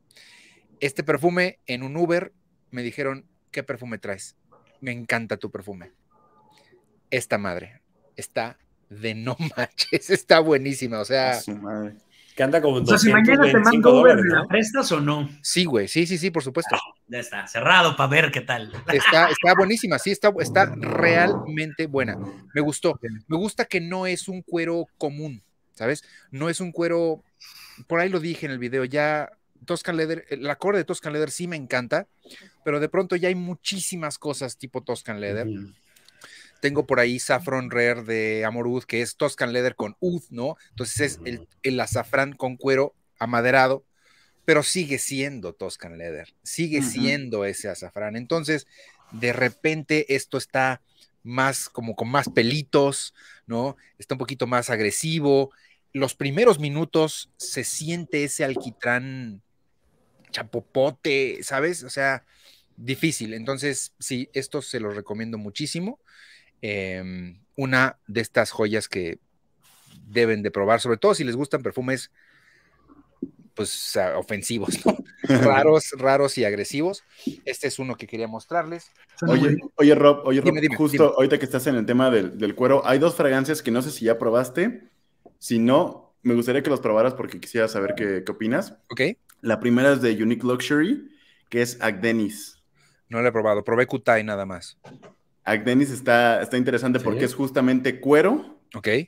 Este perfume en un Uber me dijeron, ¿qué perfume traes? Me encanta tu perfume esta madre está de no (laughs) manches, está buenísima, o sea... Madre. anda como O si mañana te mando ¿la prestas o no? Sí, güey, sí, sí, sí, por supuesto. Ah, ya está, cerrado para ver qué tal. Está, está buenísima, sí, está, está (laughs) realmente buena. Me gustó. Me gusta que no es un cuero común, ¿sabes? No es un cuero... Por ahí lo dije en el video, ya Toscan Leather, el eh, acorde de Toscan Leather sí me encanta, pero de pronto ya hay muchísimas cosas tipo Toscan Leather tengo por ahí Saffron Rare de Amorud, que es Toscan Leather con uz ¿no? Entonces es mm. el, azafrán con cuero amaderado, pero sigue siendo Toscan Leather, sigue siendo ese azafrán. Entonces, de repente esto está más como con más pelitos, ¿no? Está un poquito más agresivo. Los primeros minutos se siente ese alquitrán chapopote, ¿sabes? O sea, difícil. Entonces, sí, esto se lo recomiendo muchísimo. Em, una de estas joyas que deben de probar, sobre todo si les gustan perfumes pues ofensivos, (laughs) raros, raros y agresivos. Este es uno que quería mostrarles. Oye, Rob, oye Rob, justo ahorita que estás en el tema del, cuero, hay dos fragancias que no sé si ya probaste. Si no, me gustaría que los probaras porque quisiera saber qué, opinas. Ok. La primera es de Unique Luxury, que es Agdenis. No la he probado, probé Kutai nada más. Agdenis está, está interesante porque es justamente cuero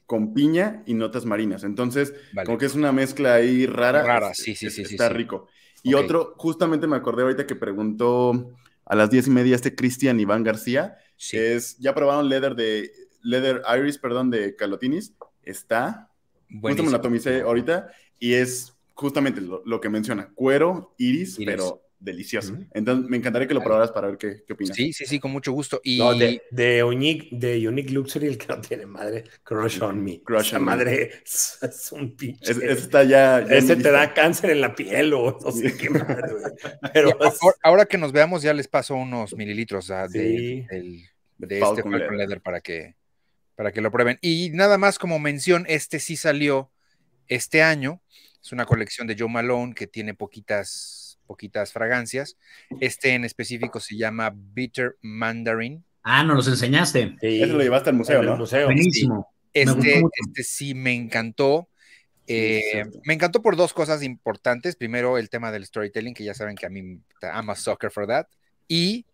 con piña y notas marinas. Entonces, como que es una mezcla ahí rara. Rara, sí, sí, sí. Está rico. Y otro, justamente me acordé ahorita que preguntó a las diez y media este Cristian Iván García. Es, ya probaron leather de leather iris, perdón, de calotinis. Está. Buenísimo. la me ahorita y es justamente lo, que menciona, cuero, iris. pero delicioso. Entonces, me encantaría que lo probaras para ver qué, opinas. Sí, sí, sí, con mucho gusto. Y... de, de, Unique, Luxury, el que no tiene madre, Crush on Me. Crush on madre es, un pinche. está ese te da cáncer en la piel o madre. (laughs) Pero ahora, que nos veamos, ya les paso unos mililitros ah, de, de, este Falcon Leather. para que, para que lo prueben. Y nada más como mención, este sí salió este año. Es una colección de Joe Malone que tiene poquitas poquitas fragancias. Este en específico se llama Bitter Mandarin. Ah, nos los enseñaste. Sí. lo llevaste al museo, ¿no? Museo. Buenísimo. Este, este sí me encantó. Eh, me encantó por dos cosas importantes. Primero, el tema del storytelling, que ya saben que a mí me a soccer for that. Y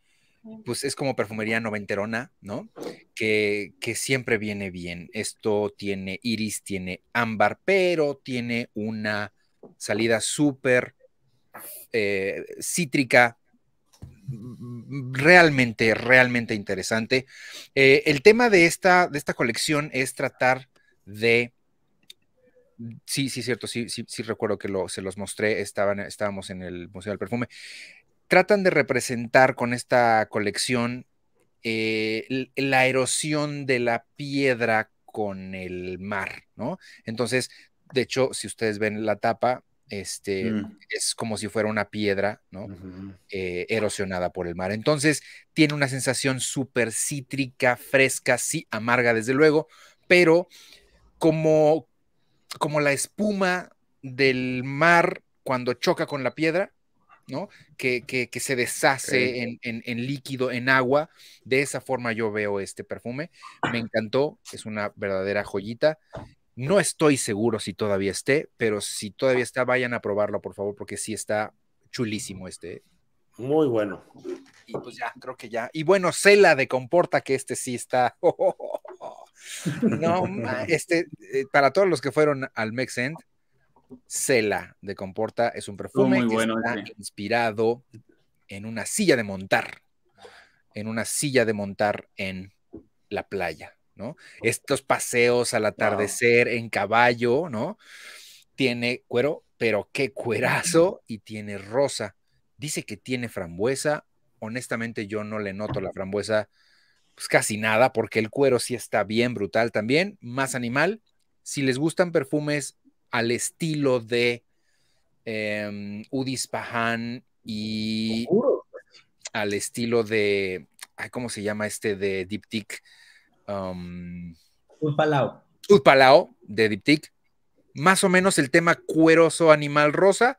pues es como perfumería noventerona, ¿no? Que, que siempre viene bien. Esto tiene iris, tiene ámbar, pero tiene una salida súper eh, cítrica, realmente, realmente interesante. Eh, el tema de esta, de esta colección es tratar de... Sí, sí, cierto, sí, sí, recuerdo que se los mostré, estaban, estábamos en el Museo del Perfume. Tratan de representar con esta colección eh, la erosión de la piedra con el mar, ¿no? Entonces, de hecho, si ustedes ven la tapa, este, mm. Es como si fuera una piedra ¿no? Eh, erosionada por el mar. Entonces tiene una sensación súper cítrica, fresca, sí, amarga desde luego, pero como, como la espuma del mar cuando choca con la piedra, ¿no? Que, que, se deshace en, en, en, líquido, en agua. De esa forma yo veo este perfume. Me encantó, es una verdadera joyita. No estoy seguro si todavía esté, pero si todavía está, vayan a probarlo, por favor, porque sí está chulísimo este. Muy bueno. Y pues ya, creo que ya. Y bueno, Cela de Comporta, que este sí está. (laughs) No, (laughs) este, eh, para todos los que fueron al Mexend, Cela de Comporta es un perfume que está inspirado en una silla de montar. En una silla de montar en la playa. Estos paseos al atardecer en caballo, ¿no? Tiene cuero, pero qué cuerazo y tiene rosa. Dice que tiene frambuesa. Honestamente yo no le noto la frambuesa pues casi nada porque el cuero sí está bien brutal también, más animal. Si les gustan perfumes al estilo de eh, Udis y al estilo de, ay, ¿cómo se llama este de Diptyque? Um, Un palao de Diptych, Más o menos el tema cueroso animal rosa,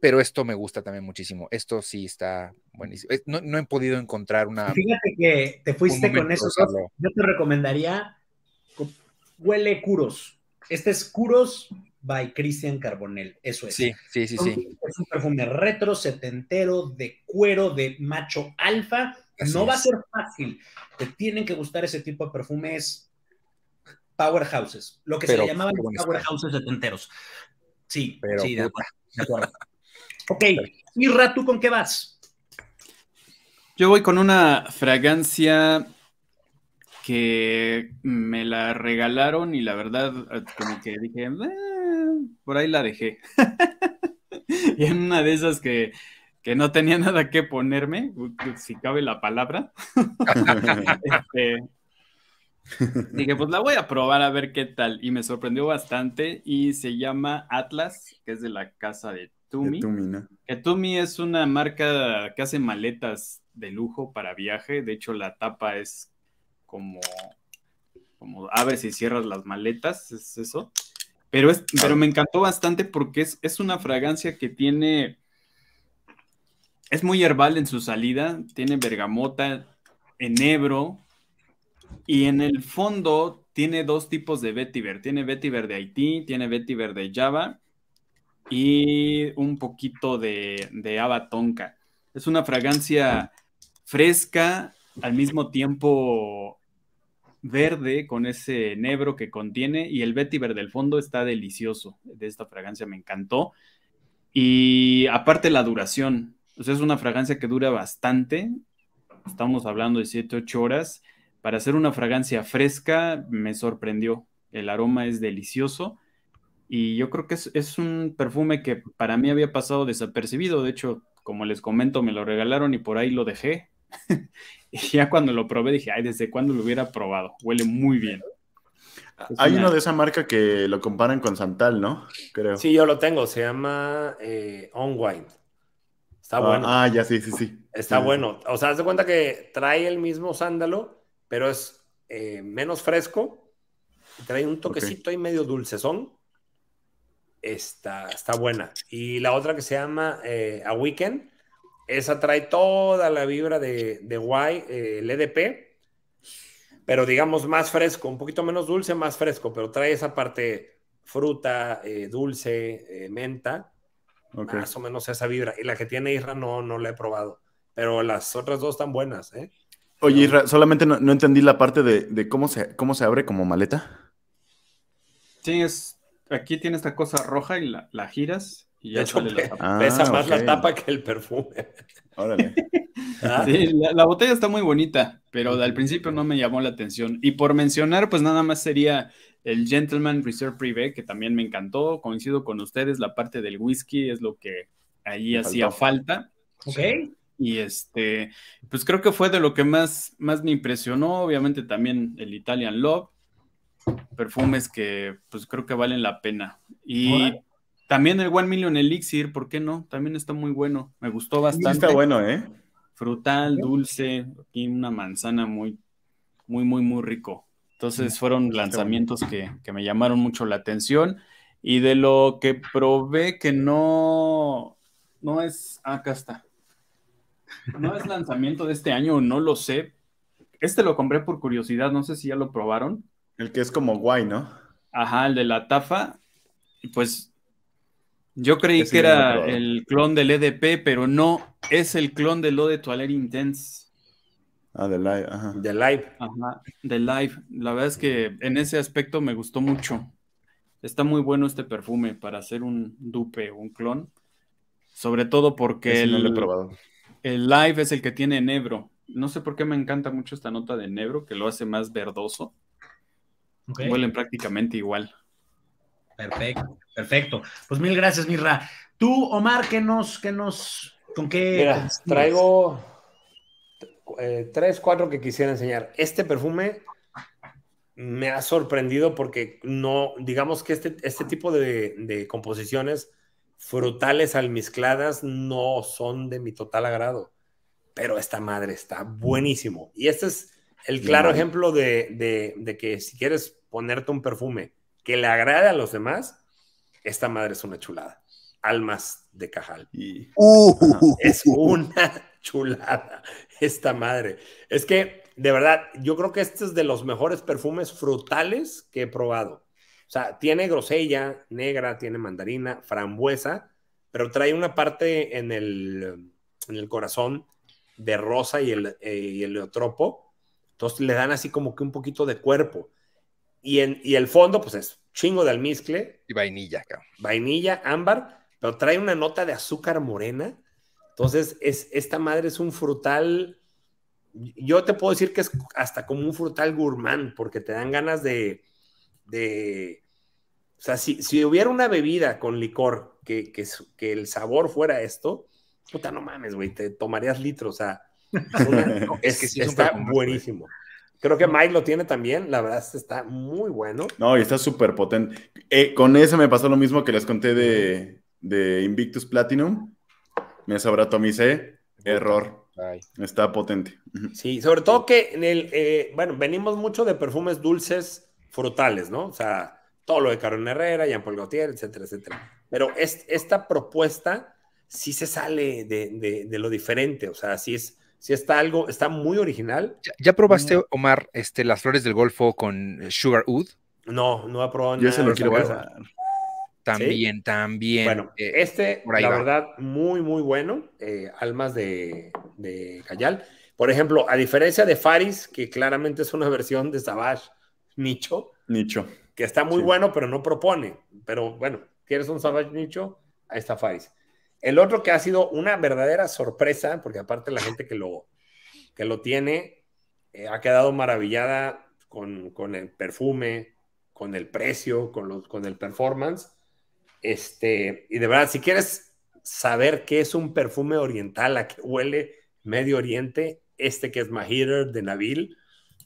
pero esto me gusta también muchísimo. Esto sí está buenísimo. No, he podido encontrar una. Fíjate que te fuiste con eso. Yo te recomendaría Huele Curos. Este es Curos by Christian Carbonell. Eso es. Sí, sí, sí, sí. Es un perfume retro, setentero, de cuero, de macho alfa no va a ser fácil. Te tienen que gustar ese tipo de perfumes powerhouses, lo que se llamaban este. powerhouses tenteros. Sí, sí, de acuerdo. (laughs) ok, Mirra, ¿tú con qué vas? Yo voy con una fragancia que me la regalaron y la verdad, eh, como que dije, eh", por ahí la dejé. (laughs) y en una de esas que que no tenía nada que ponerme, si cabe la palabra. (laughs) Este, dije, pues la voy a probar a ver qué tal. Y me sorprendió bastante. Y se llama Atlas, que es de la casa de Tumi. ¿no? Tumi es una marca que hace maletas de lujo para viaje. De hecho, la tapa es como, como abres y cierras las maletas, es eso. Pero, pero me encantó bastante porque es, es una fragancia que tiene es muy herbal en su salida, tiene bergamota, enebro y en el fondo tiene dos tipos de vetiver. Tiene vetiver de Haití, tiene vetiver de Java y un poquito de, de Tonka. Es una fragancia fresca, al mismo tiempo verde con ese enebro que contiene y el vetiver del fondo está delicioso. De esta fragancia me encantó. Y aparte la duración, es una fragancia que dura bastante, estamos hablando de 7, 8 horas. Para hacer una fragancia fresca me sorprendió, el aroma es delicioso y yo creo que es, un perfume que para mí había pasado desapercibido, de hecho, como les comento, me lo regalaron y por ahí lo dejé. (laughs) y ya cuando lo probé dije, ay, ¿desde cuándo lo hubiera probado? Huele muy bien. Ah, hay uno de esa marca que lo comparan con Santal, ¿no? Creo. Sí, yo lo tengo, se llama eh, On Está ah, bueno. Ah, ya, sí, sí, sí. Está bueno. O sea, haz de cuenta que trae el mismo sándalo, pero es eh, menos fresco. trae un toquecito y ahí medio dulce. Está, está buena. Y la otra que se llama eh, A Weekend, esa trae toda la vibra de, de eh, el EDP, pero digamos más fresco, un poquito menos dulce, más fresco, pero trae esa parte fruta, dulce, menta más o menos esa vibra. Y la que tiene Isra no, no la he probado. Pero las otras dos están buenas, ¿eh? Oye, Isra, solamente no, entendí la parte de, cómo, se, cómo se abre como maleta. Sí, es. Aquí tiene esta cosa roja y la, giras y ya de hecho, ah, pesa más la tapa que el perfume. (laughs) Órale. Ah. sí, la, botella está muy bonita, pero al principio no me llamó la atención. Y por mencionar, pues nada más sería el Gentleman Reserve Privé, que también me encantó. Coincido con ustedes, la parte del whisky es lo que allí hacía falta. Y este, pues creo que fue de lo que más, más me impresionó. Obviamente también el Italian Love. Perfumes que pues creo que valen la pena. Y también el One Million Elixir, ¿por qué no? También está muy bueno. Me gustó bastante. Está bueno, ¿eh? Frutal, dulce, y una manzana muy, muy, muy, muy rico. Entonces mm, fueron pues, lanzamientos que, me llamaron mucho la atención. Y de lo que probé que no, no es, ah, acá está. No es lanzamiento de este año, no lo sé. Este lo compré por curiosidad, no sé si ya lo probaron. El que es como guay, ¿no? Ajá, el de la tafa. Pues yo creí que era el clon del EDP, pero no, es el clon de Lo de Toilet Intense. Ah, de live, De live. Ajá, de live. La verdad es que en ese aspecto me gustó mucho. Está muy bueno este perfume para hacer un dupe un clon. Sobre todo porque el, no lo he probado. el live es el que tiene enebro. No sé por qué me encanta mucho esta nota de enebro que lo hace más verdoso. Huelen prácticamente igual. Perfecto, perfecto. Pues mil gracias, Mirra. Tú, Omar, ¿qué nos, qué nos, con qué? Mira, traigo, eh, tres, cuatro que quisiera enseñar. Este perfume me ha sorprendido porque no, digamos que este, este tipo de, composiciones frutales almizcladas no son de mi total agrado, pero esta madre está buenísimo. Y este es el claro ejemplo de, que si quieres ponerte un perfume que le agrade a los demás, esta madre es una chulada. Almas de Cajal. Uh. es una chulada (laughs) esta madre. Es que, de verdad, yo creo que este es de los mejores perfumes frutales que he probado. O sea, tiene grosella negra, tiene mandarina, frambuesa, pero trae una parte en el, corazón de rosa y el, eh, leotropo. Entonces le dan así como que un poquito de cuerpo. Y, en, y el fondo, pues es chingo de almizcle. Y vainilla, cabrón. Vainilla, ámbar, pero trae una nota de azúcar morena entonces, es, esta madre es un frutal, yo te puedo decir que es hasta como un frutal gourmand, porque te dan ganas de, o sea, si, hubiera una bebida con licor que, que, el sabor fuera esto, puta, no mames, güey, te tomarías litros, o sea, (laughs) es, que sí está buenísimo. Creo que Mike lo tiene también, la verdad está muy bueno. No, y está súper potente. Eh, con ese me pasó lo mismo que les conté de, de Invictus Platinum me Tomise. error. Está potente. Sí, sobre todo que en el, eh, bueno, venimos mucho de perfumes dulces frutales, ¿no? O sea, todo lo de Carolina Herrera, Jean Paul Gaultier, etcétera, etcétera. Pero esta propuesta sí se sale de, lo diferente, o sea, sí es, está algo, está muy original. ¿Ya, probaste, mm. Omar, este, las flores del Golfo con eh, Sugar Oud? No, no he probado Yo quiero también, también. Bueno, eh, este, la verdad, muy, muy bueno. Eh, Almas de, de Cayal. Por ejemplo, a diferencia de Faris, que claramente es una versión de Savage Nicho. Nicho. Que está muy bueno, pero no propone. Pero bueno, ¿quieres un Savage Nicho? Ahí está Faris. El otro que ha sido una verdadera sorpresa, porque aparte la gente que lo, que lo tiene eh, ha quedado maravillada con, el perfume, con el precio, con, los, con el performance. Este, y de verdad, si quieres saber qué es un perfume oriental, a que huele Medio Oriente, este que es Mahir de Nabil,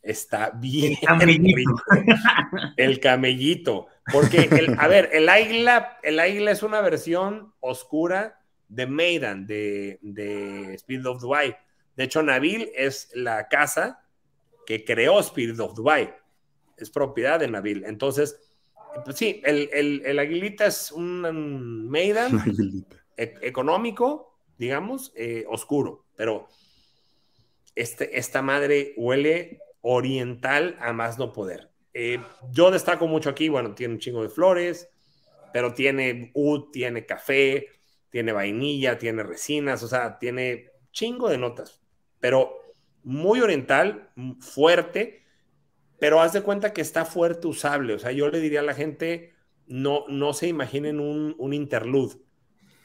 está bien el camellito. El camellito. Porque, a ver, el águila, el es una versión oscura de Maidan, de, de Spirit of Dubai. De hecho, Nabil es la casa que creó Spirit of Dubai. Es propiedad de Nabil. Entonces, sí, el, el, Aguilita es un Maiden (laughs) e, económico, digamos, eh, oscuro, pero este, esta madre huele oriental a más no poder. Eh, yo destaco mucho aquí, bueno, tiene un chingo de flores, pero tiene ud, tiene café, tiene vainilla, tiene resinas, o sea, tiene chingo de notas, pero muy oriental, fuerte, pero haz de cuenta que está fuerte usable. O sea, yo le diría a la gente, no, no se imaginen un, un interlude.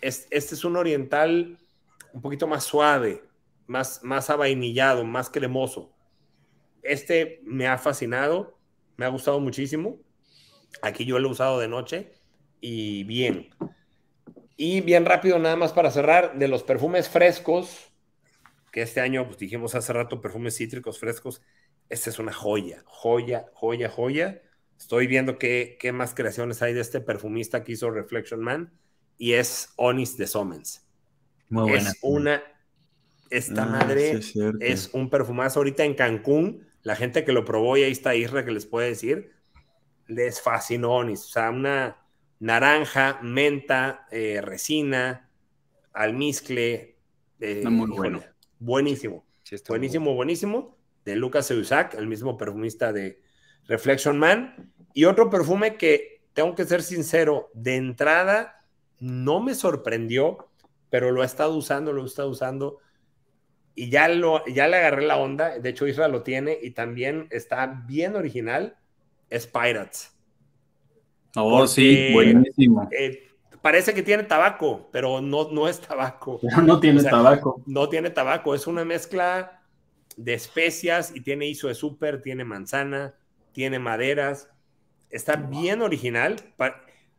este es un oriental un poquito más suave, más, más avainillado, más cremoso. Este me ha fascinado, me ha gustado muchísimo. Aquí yo lo he usado de noche y bien. Y bien rápido, nada más para cerrar, de los perfumes frescos, que este año pues, dijimos hace rato perfumes cítricos frescos, esta es una joya, joya, joya, joya. Estoy viendo qué, más creaciones hay de este perfumista que hizo Reflection Man y es Onis de Somens. Muy buena. Es una, esta ah, madre es, un perfumazo. Ahorita en Cancún, la gente que lo probó y ahí está Isra que les puede decir, les fascinó Onis. O sea, una naranja, menta, eh, resina, almizcle. Eh, muy bueno. Buenísimo. buenísimo, buenísimo de Lucas Eusac, el mismo perfumista de Reflection Man. Y otro perfume que, tengo que ser sincero, de entrada no me sorprendió, pero lo he estado usando, lo he estado usando y ya, lo, ya le agarré la onda. De hecho, Israel lo tiene y también está bien original. Es Pirates. Oh, sí, buenísimo. Eh, parece que tiene tabaco, pero no, no es tabaco. (laughs) no tiene tabaco. No tiene tabaco, es una mezcla de especias y tiene ISO de súper tiene manzana, tiene maderas. Está bien original.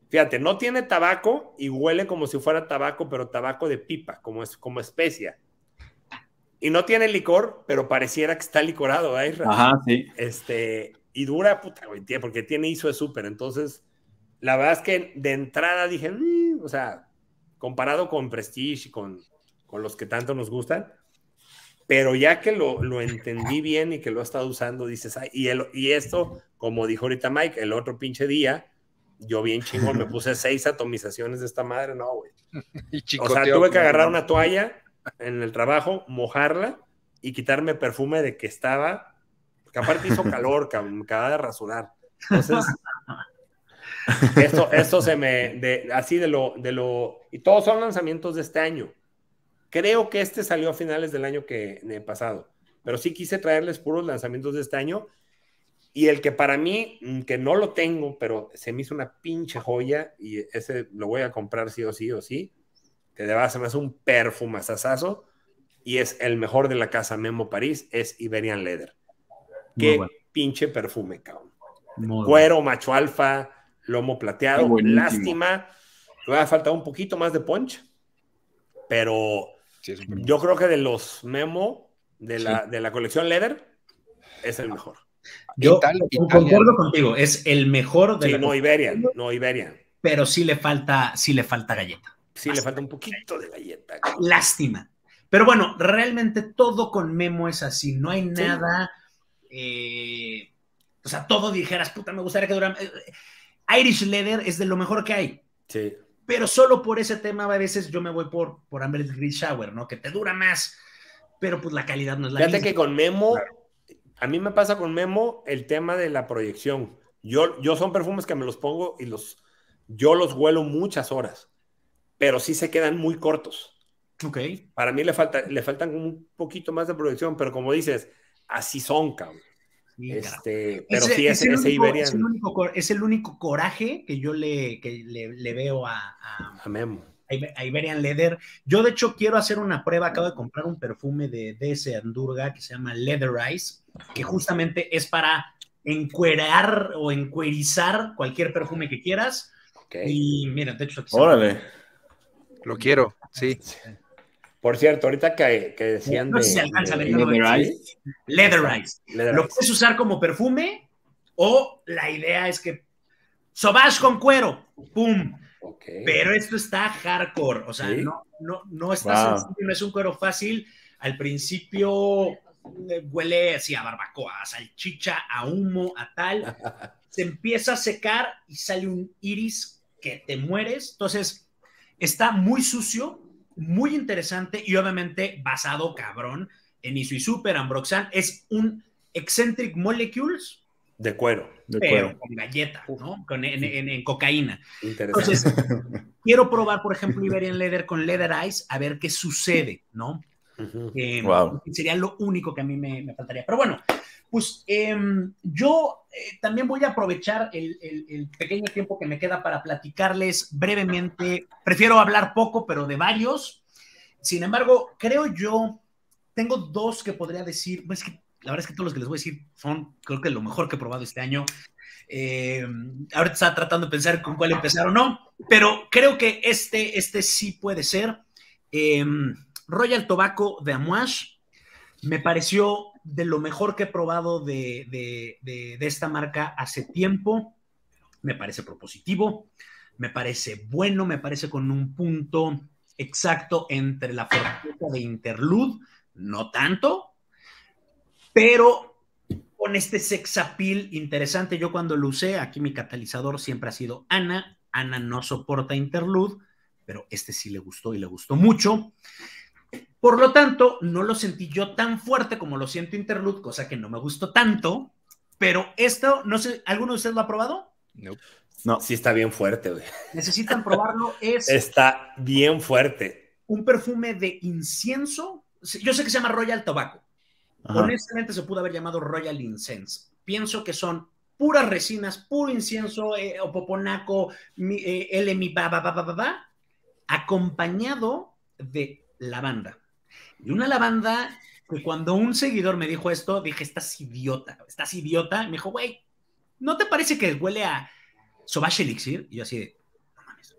Fíjate, no tiene tabaco y huele como si fuera tabaco, pero tabaco de pipa, como, es, como especia. Y no tiene licor, pero pareciera que está licorado, ¿eh? Ajá, sí. Este, y dura, puta, güey, porque tiene hizo de súper Entonces, la verdad es que de entrada dije, mm", o sea, comparado con Prestige con, con los que tanto nos gustan, pero ya que lo, entendí bien y que lo he estado usando, dices, y, y esto, como dijo ahorita Mike, el otro pinche día, yo bien chingón, me puse seis atomizaciones de esta madre, no, güey. (laughs) O sea, tuve que agarrar una toalla en el trabajo, mojarla y quitarme perfume de que estaba, que aparte hizo calor, (laughs) me acababa de rasurar. Entonces, esto, esto se me, así de lo, de lo, y todos son lanzamientos de este año. Creo que este salió a finales del año que, he pasado, pero sí quise traerles puros lanzamientos de este año. Y el que para mí, mm, que no lo tengo, pero se me hizo una pinche joya y ese lo voy a comprar sí o sí o sí, que de base me hace un asazazo y es el mejor de la casa Memo París, es Iberian Leather. Qué pinche perfume, cabrón. Cuero, macho alfa, lomo plateado, lástima. Me ha faltado un poquito más de punch, pero yo creo que de los Memo, de, la, colección Leather, es el ah. mejor. Yo concuerdo contigo, es el mejor de no Iberian, no Iberian. Pero sí le falta, sí le falta galleta. Sí le falta un poquito de galleta. Lástima. Pero bueno, realmente todo con Memo es así, no hay nada eh, o sea, todo dijeras, puta, me gustaría que durara. Eh, eh, Irish Leather es de lo mejor que hay. Sí pero solo por ese tema a veces yo me voy por, por Amber Green Shower, ¿no? Que te dura más, pero pues la calidad no es la misma. Fíjate que con Memo, a mí me pasa con Memo el tema de la proyección. Yo, yo son perfumes que me los pongo y los, yo los huelo muchas horas, pero sí se quedan muy cortos. Ok. Para mí le, falta, le faltan un poquito más de proyección, pero como dices, así son, cabrón este, pero sí, ese, el único, Iberian. Es es el único coraje que yo le, le, veo a, Iberian Leather. Yo, de hecho, quiero hacer una prueba. Acabo de comprar un perfume de DS Andurga que se llama Leather Leatherize, que justamente es para encuerar o encuerizar cualquier perfume que quieras. Y mira, de hecho, Órale. Lo quiero, sí. Por cierto, ahorita que, decían de, Leatherize. Lo puedes usar como perfume o la idea es que sobas con cuero, pum. Pero esto está hardcore, o sea, no, no, no es un cuero fácil. Al principio eh, huele así a barbacoa, a salchicha, a humo, a tal. (laughs) Se empieza a secar y sale un iris que te mueres. Entonces, está muy sucio, muy interesante y obviamente basado cabrón en Isu Super, Ambroxan. Es un Eccentric Molecules. De cuero, de cuero. Con galleta, ¿no? Con, en, cocaína. Interesante. Entonces, quiero probar, por ejemplo, Iberian Leather con Leather Ice, a ver qué sucede, ¿no? Eh, sería lo único que a mí me faltaría. Pero bueno, pues em, yo eh, también voy a aprovechar el, pequeño tiempo que me queda para platicarles brevemente. Prefiero hablar poco, pero de varios. Sin embargo, creo yo, tengo dos que podría decir, pues la verdad es que todos los que les voy a decir son, creo que lo mejor que he probado este año. Em, ahorita estaba tratando de pensar con cuál empezar o no, pero creo que este, este sí puede ser. Em, Royal Tobacco de Amouage me pareció de lo mejor que he probado de, esta marca hace tiempo. Me parece propositivo, me parece bueno, me parece con un punto exacto entre la fortaleza de Interlude, no tanto, pero con este sexapil interesante. Yo cuando lo usé, aquí mi catalizador siempre ha sido Ana. Ana no soporta Interlude, pero este sí le gustó y le gustó mucho. Por lo tanto, no lo sentí yo tan fuerte como lo siento Interlude, cosa que no me gustó tanto, pero esto, no sé, ¿alguno de ustedes lo ha probado? No. No. Sí está bien fuerte, güey. Necesitan probarlo. (laughs) está bien fuerte. Un perfume de incienso. Yo sé que se llama Royal Tobacco. Honestamente se pudo haber llamado Royal Incense. Pienso que son puras resinas, puro incienso, eh, opoponaco, mi, eh, LMI, acompañado de lavanda. Y una lavanda que cuando un seguidor me dijo esto, dije, estás idiota, estás idiota. me dijo, güey, ¿no te parece que huele a Sobache Elixir? Y yo así no mames.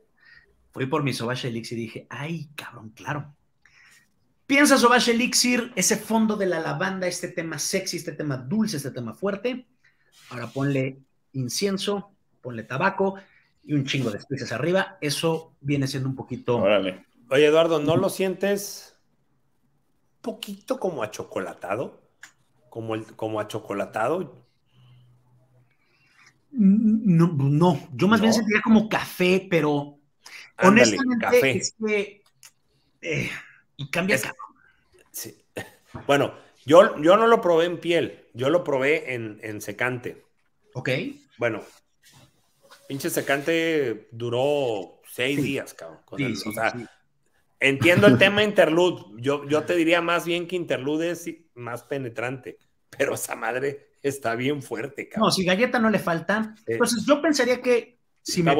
Fui por mi Sobache Elixir y dije, ay, cabrón, claro. Piensa Sobache Elixir, ese fondo de la lavanda, este tema sexy, este tema dulce, este tema fuerte. Ahora ponle incienso, ponle tabaco y un chingo de especias arriba. Eso viene siendo un poquito... Órale Oye, Eduardo, ¿no lo sientes poquito como achocolatado? Como, el, como achocolatado. No, no, yo más bien sentía como café, pero honestamente es que eh, y cambia Bueno, yo, yo no lo probé en piel, yo lo probé en, secante. Ok. Bueno, pinche secante duró seis días, cabrón. Entiendo el tema interlude. Yo, yo te diría más bien que interlude es más penetrante, pero esa madre está bien fuerte, cabrón. No, si galleta no le falta. entonces pues yo pensaría que si me,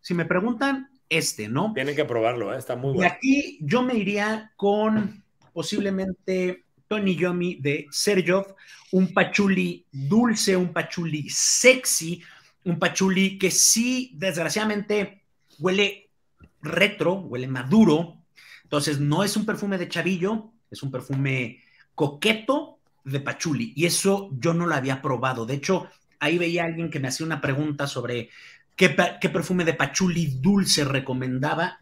si me preguntan este, ¿no? Tienen que probarlo, ¿eh? está muy bueno. Y aquí yo me iría con posiblemente Tony Yomi de Serjov, un pachuli dulce, un pachuli sexy, un pachuli que sí, desgraciadamente, huele retro, huele maduro, entonces, no es un perfume de chavillo, es un perfume coqueto de pachuli. Y eso yo no lo había probado. De hecho, ahí veía a alguien que me hacía una pregunta sobre qué, perfume de pachuli dulce recomendaba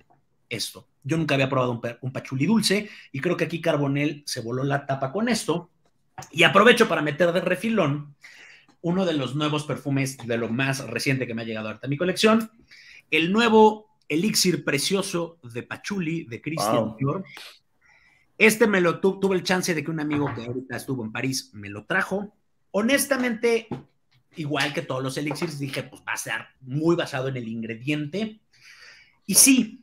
esto. Yo nunca había probado un, patchouli pachuli dulce y creo que aquí Carbonell se voló la tapa con esto. Y aprovecho para meter de refilón uno de los nuevos perfumes de lo más reciente que me ha llegado a mi colección, el nuevo Elixir Precioso de Pachuli, de Christian Este me lo tuve el chance de que un amigo que ahorita estuvo en París me lo trajo. Honestamente, igual que todos los elixirs, dije, pues va a ser muy basado en el ingrediente. Y sí,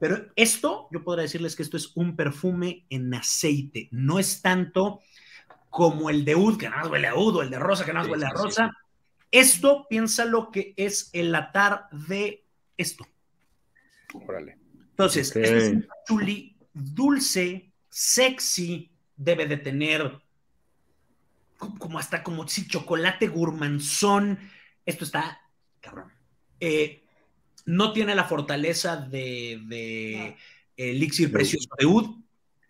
pero esto, yo podría decirles que esto es un perfume en aceite, no es tanto como el de Ud, que nada más huele a Ud, o el de Rosa, que nada más huele a Rosa. Esto, piensa lo que es el atar de esto. Entonces, este es chuli dulce, sexy, debe de tener como hasta como si chocolate gourmandzón. Esto está cabrón. Eh, no tiene la fortaleza de, elixir precioso de Ud.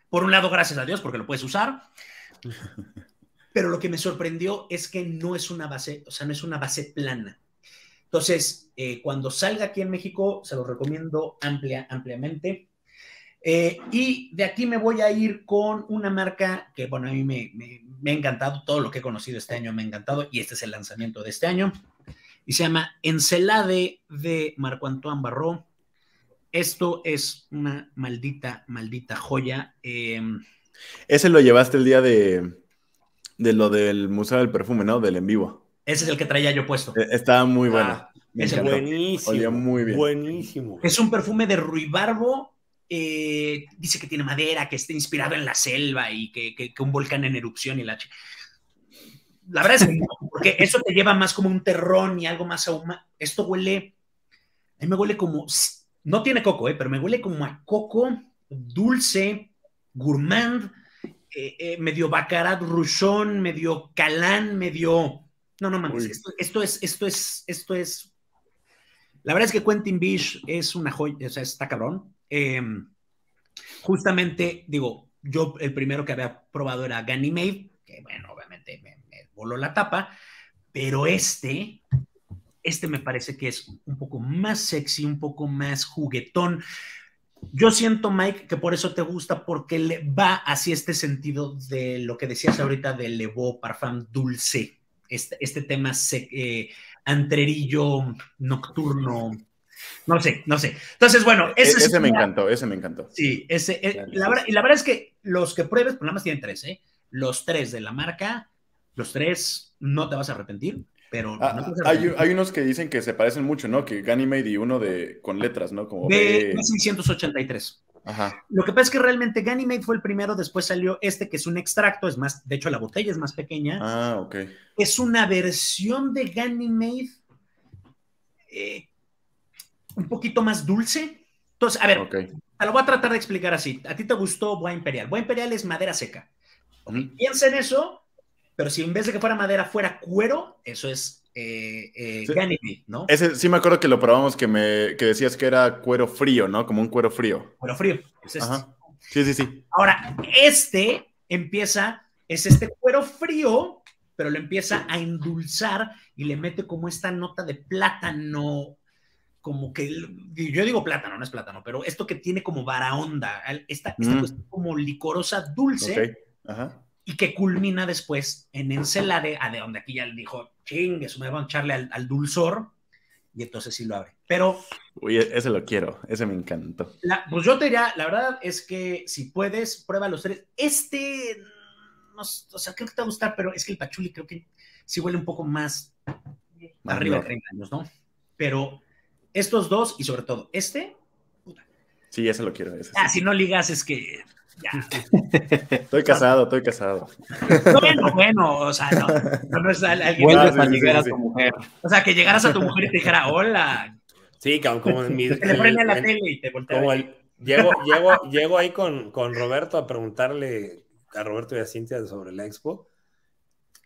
Por un lado, gracias a Dios, porque lo puedes usar. (laughs) Pero lo que me sorprendió es que no es una base, o sea, no es una base plana. Entonces, eh, cuando salga aquí en México, se lo recomiendo amplia, ampliamente. Eh, y de aquí me voy a ir con una marca que, bueno, a mí me, ha encantado, todo lo que he conocido este año me ha encantado, y este es el lanzamiento de este año, y se llama Encelade de Marco Antoine Barró. Esto es una maldita, maldita joya. Em, Ese lo llevaste el día de, de lo del Museo del Perfume, ¿no? Del en vivo. Ese es el que traía yo puesto. E, estaba muy ah, bueno. es buenísimo. muy bien. Buenísimo. Es un perfume de ruibarbo. Eh, dice que tiene madera, que está inspirado en la selva y que, un volcán en erupción y la... La verdad es que no, porque eso te lleva más como un terrón y algo más a. Esto huele... A mí me huele como... No tiene coco, eh, pero me huele como a coco dulce, gourmand, eh, medio bacarat ruchón, medio calán, medio no, no mames, esto, es, esto es, esto es. La verdad es que Quentin Beach es una joya, o sea, está cabrón. Em, justamente, digo, yo el primero que había probado era Ganymede, que bueno, obviamente me, voló la tapa, pero este, este me parece que es un poco más sexy, un poco más juguetón. Yo siento, Mike, que por eso te gusta, porque le va hacia este sentido de lo que decías ahorita del levó Parfum dulce. Este, este, tema eh, antrerillo nocturno. No sé, no sé. Entonces, bueno, e, ese, me encantó, ese me encantó. Sí, ese, eh, la, verdad, y la verdad es que los que pruebes, pues nada más tienen tres, ¿eh? Los tres de la marca, los tres no te vas a arrepentir, pero... Ah, hay, unos que dicen que se parecen mucho, ¿no? Que Ganymede y uno de, con letras, ¿no? Como de, 1683, lo que pasa es que realmente Ganymede fue el primero, después salió este que es un extracto, es más, de hecho la botella es más pequeña. Ah, ok. Es una versión de Ganymede eh, un poquito más dulce. Entonces, a ver, lo voy a tratar de explicar así. ¿A ti te gustó Boa Imperial? Boa Imperial es madera seca. Piensa en eso, pero si en vez de que fuera madera fuera cuero, eso es eh, eh, ¿no? Ese sí me acuerdo que lo probamos que me que decías que era cuero frío, ¿no? Como un cuero frío. Cuero frío. Este. Sí, sí, sí. Ahora, este empieza, es este cuero frío, pero lo empieza a endulzar y le mete como esta nota de plátano, como que, yo digo plátano, no es plátano, pero esto que tiene como vara esta, mm. cuestión como licorosa dulce. Ajá y que culmina después en Encelade, a de donde aquí ya le dijo, ching, eso me va a echarle al, dulzor, y entonces sí lo abre. Pero... Uy, e-, ese lo quiero, ese me encantó. pues yo te diría, la verdad es que si puedes, prueba los tres. Este, o sea, creo que te va a gustar, pero es que el pachuli creo que sí huele un poco más, arriba de 30 años, ¿no? Pero estos dos, y sobre todo este... Puta. Sí, ese lo quiero. Ese, ah, si no ligas es que... Ya. Estoy casado, estoy casado. Bueno, bueno, o sea, no. no es alguien a llegar a tu mujer. O sea, que llegaras a tu mujer y te dijera, hola. Sí, como, en mi. Te le prende la tele y te voltea. llego, llego, llego, ahí con, con Roberto a preguntarle a Roberto y a Cintia sobre la expo.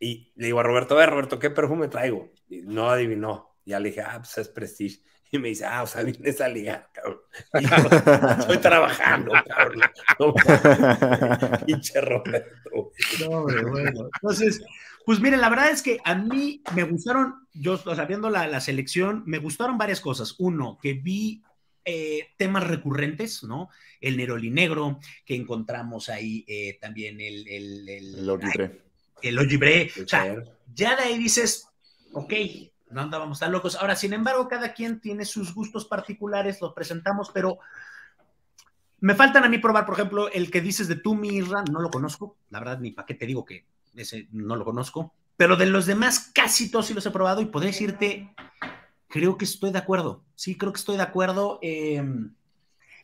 Y le digo a Roberto, a ver, Roberto, ¿qué perfume traigo? Y no adivinó. Ya le dije, ah, pues es Prestige. Y me dice, ah, o sea, viene a ligar, cabrón. (laughs) estoy trabajando, cabrón. (laughs) pinche Roberto. No, pero bueno. Entonces, pues miren, la verdad es que a mí me gustaron, yo, sabiendo la, la selección, me gustaron varias cosas. Uno, que vi eh, temas recurrentes, ¿no? El Negro, que encontramos ahí eh, también el... El, el, el ojibre. el ojibre. O sea, ya de ahí dices, ok, no andábamos tan locos. Ahora, sin embargo, cada quien tiene sus gustos particulares, los presentamos, pero me faltan a mí probar, por ejemplo, el que dices de tú, Mirra, no lo conozco, la verdad, ni para qué te digo que ese no lo conozco, pero de los demás casi todos sí los he probado y podría decirte, creo que estoy de acuerdo, sí, creo que estoy de acuerdo. Em,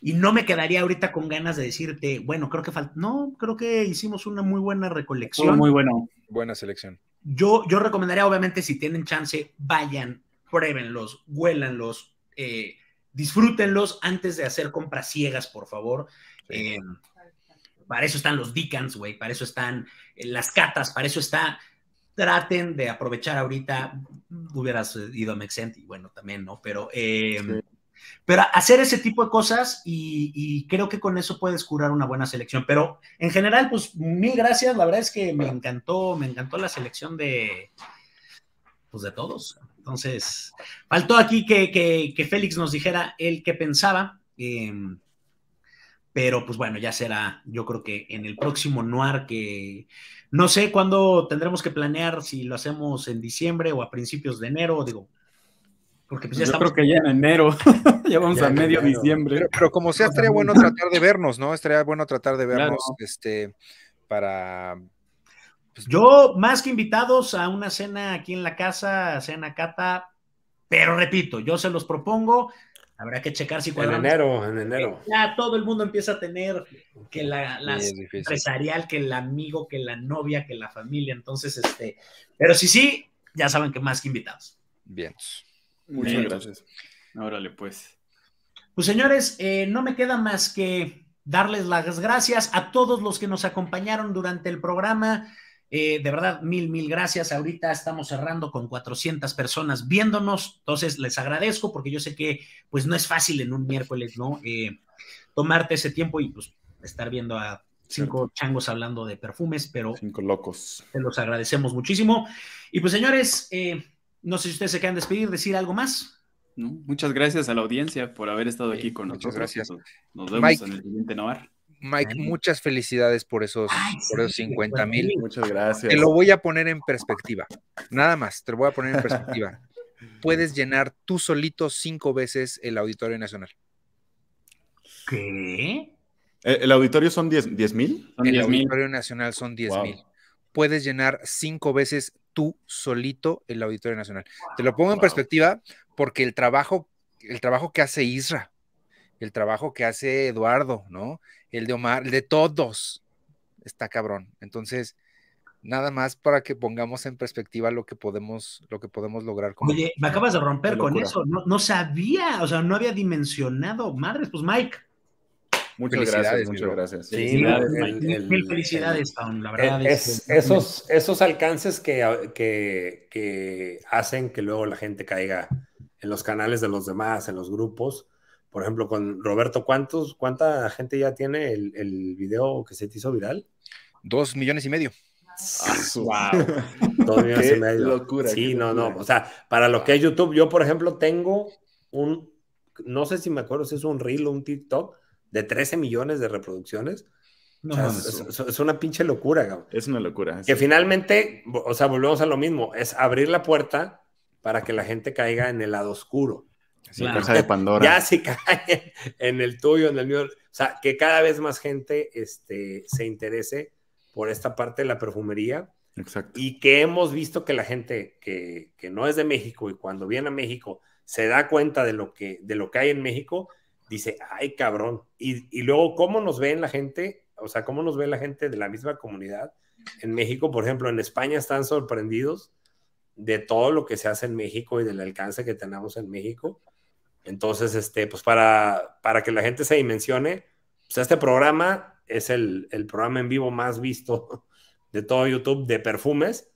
y no me quedaría ahorita con ganas de decirte, bueno, creo que falta. No, creo que hicimos una muy buena recolección. Muy, muy bueno. Buena selección. Yo, recomendaría, obviamente, si tienen chance, vayan, pruébenlos, huélanlos, eh, disfrútenlos antes de hacer compras ciegas, por favor. Eh, para eso están los Dickens, güey, para eso están eh, las catas, para eso está. Traten de aprovechar ahorita, hubieras ido a Mexent y bueno, también, ¿no? Pero pero hacer ese tipo de cosas y, creo que con eso puedes curar una buena selección. Pero en general, pues mil gracias. La verdad es que me encantó, me encantó la selección de, pues de todos. Entonces, faltó aquí que, que, Félix nos dijera el que pensaba. Em, pero pues bueno, ya será, yo creo que en el próximo Noir, que no sé cuándo tendremos que planear si lo hacemos en diciembre o a principios de enero, digo, porque pues, ya Yo creo que ya en enero, (laughs) ya vamos a medio diciembre. Pero, como sea, estaría bueno tratar de vernos, ¿no? Estaría bueno tratar de vernos este, para... Pues, yo, más que invitados a una cena aquí en la casa, cena cata, pero repito, yo se los propongo. Habrá que checar si cuando. En enero, en enero. Eh, ya todo el mundo empieza a tener que la, empresarial, que el amigo, que la novia, que la familia. Entonces, este, pero sí, sí, ya saben que más que invitados. Bien. Muchas gracias. Órale, pues. Pues señores, eh, no me queda más que darles las gracias a todos los que nos acompañaron durante el programa. Eh, de verdad, mil, mil gracias. Ahorita estamos cerrando con 400 personas viéndonos, entonces les agradezco porque yo sé que pues no es fácil en un miércoles, ¿no? Eh, tomarte ese tiempo y pues estar viendo a cinco changos hablando de perfumes, pero... Cinco locos. Se los agradecemos muchísimo. Y pues señores, eh, no sé si ustedes se quedan despedir, decir algo más. muchas gracias a la audiencia por haber estado aquí con nosotros. muchas Gracias. Nos vemos en el siguiente Novar. Mike, muchas felicidades por esos, 50 mil. Muchas gracias. Te lo voy a poner en perspectiva. Nada más, te lo voy a poner en perspectiva. (laughs) Puedes llenar tú solito cinco veces el Auditorio Nacional. ¿Qué? ¿El auditorio son 10 mil? El auditorio nacional son 10 mil. Puedes llenar cinco veces tú solito el Auditorio Nacional. Te lo pongo en perspectiva porque el trabajo, el trabajo que hace Isra, el trabajo que hace Eduardo, ¿no? El de Omar, el de todos, está cabrón. Entonces, nada más para que pongamos en perspectiva lo que podemos, lo que podemos lograr. Con Oye, me acabas de romper con eso, no, no sabía, o sea, no había dimensionado, madres, pues Mike, Muchas gracias, muchas gracias. Sí, mil felicidades, la verdad. esos, esos alcances que, que, hacen que luego la gente caiga en los canales de los demás, en los grupos. Por ejemplo, con Roberto, ¿cuántos, ¿cuánta gente ya tiene el, el video que se te hizo viral? Dos millones y medio. wow. Ah, ah, Dos millones y medio. Locura, sí, no, no. O sea, para lo que es YouTube, yo, por ejemplo, tengo un, no sé si me acuerdo si es un reel o un TikTok, de 13 millones de reproducciones. es, una pinche locura, Es una locura. que finalmente, o sea, volvemos a lo mismo, es abrir la puerta para que la gente caiga en el lado oscuro. de Pandora. Ya (laughs) si cae en el tuyo, en el mío. O sea, que cada vez más gente este, se interese por esta parte de la perfumería. Exacto. Y que hemos visto que la gente que, no es de México y cuando viene a México se da cuenta de lo que, de lo que hay en México, dice, ay cabrón. Y, y, luego, ¿cómo nos ven la gente? O sea, ¿cómo nos ve la gente de la misma comunidad? En México, por ejemplo, en España están sorprendidos de todo lo que se hace en México y del alcance que tenemos en México. Entonces, este, pues para, para que la gente se dimensione, sea, pues, este programa es el, el programa en vivo más visto (laughs) de todo YouTube de perfumes.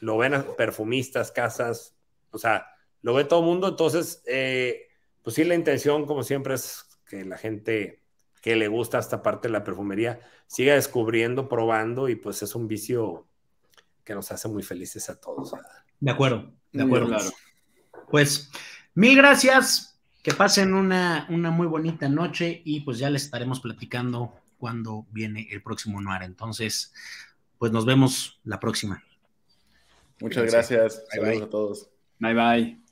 Lo ven perfumistas, casas, o sea, lo ve todo el mundo. Entonces, eh, pues sí, la intención, como siempre, es que la gente que le gusta esta parte de la perfumería siga descubriendo, probando y pues es un vicio que nos hace muy felices a todos. De acuerdo, de acuerdo. Pues mil gracias. Que pasen una, muy bonita noche y pues ya les estaremos platicando cuando viene el próximo Noir. Entonces, pues nos vemos la próxima. Muchas gracias. a todos. Bye bye.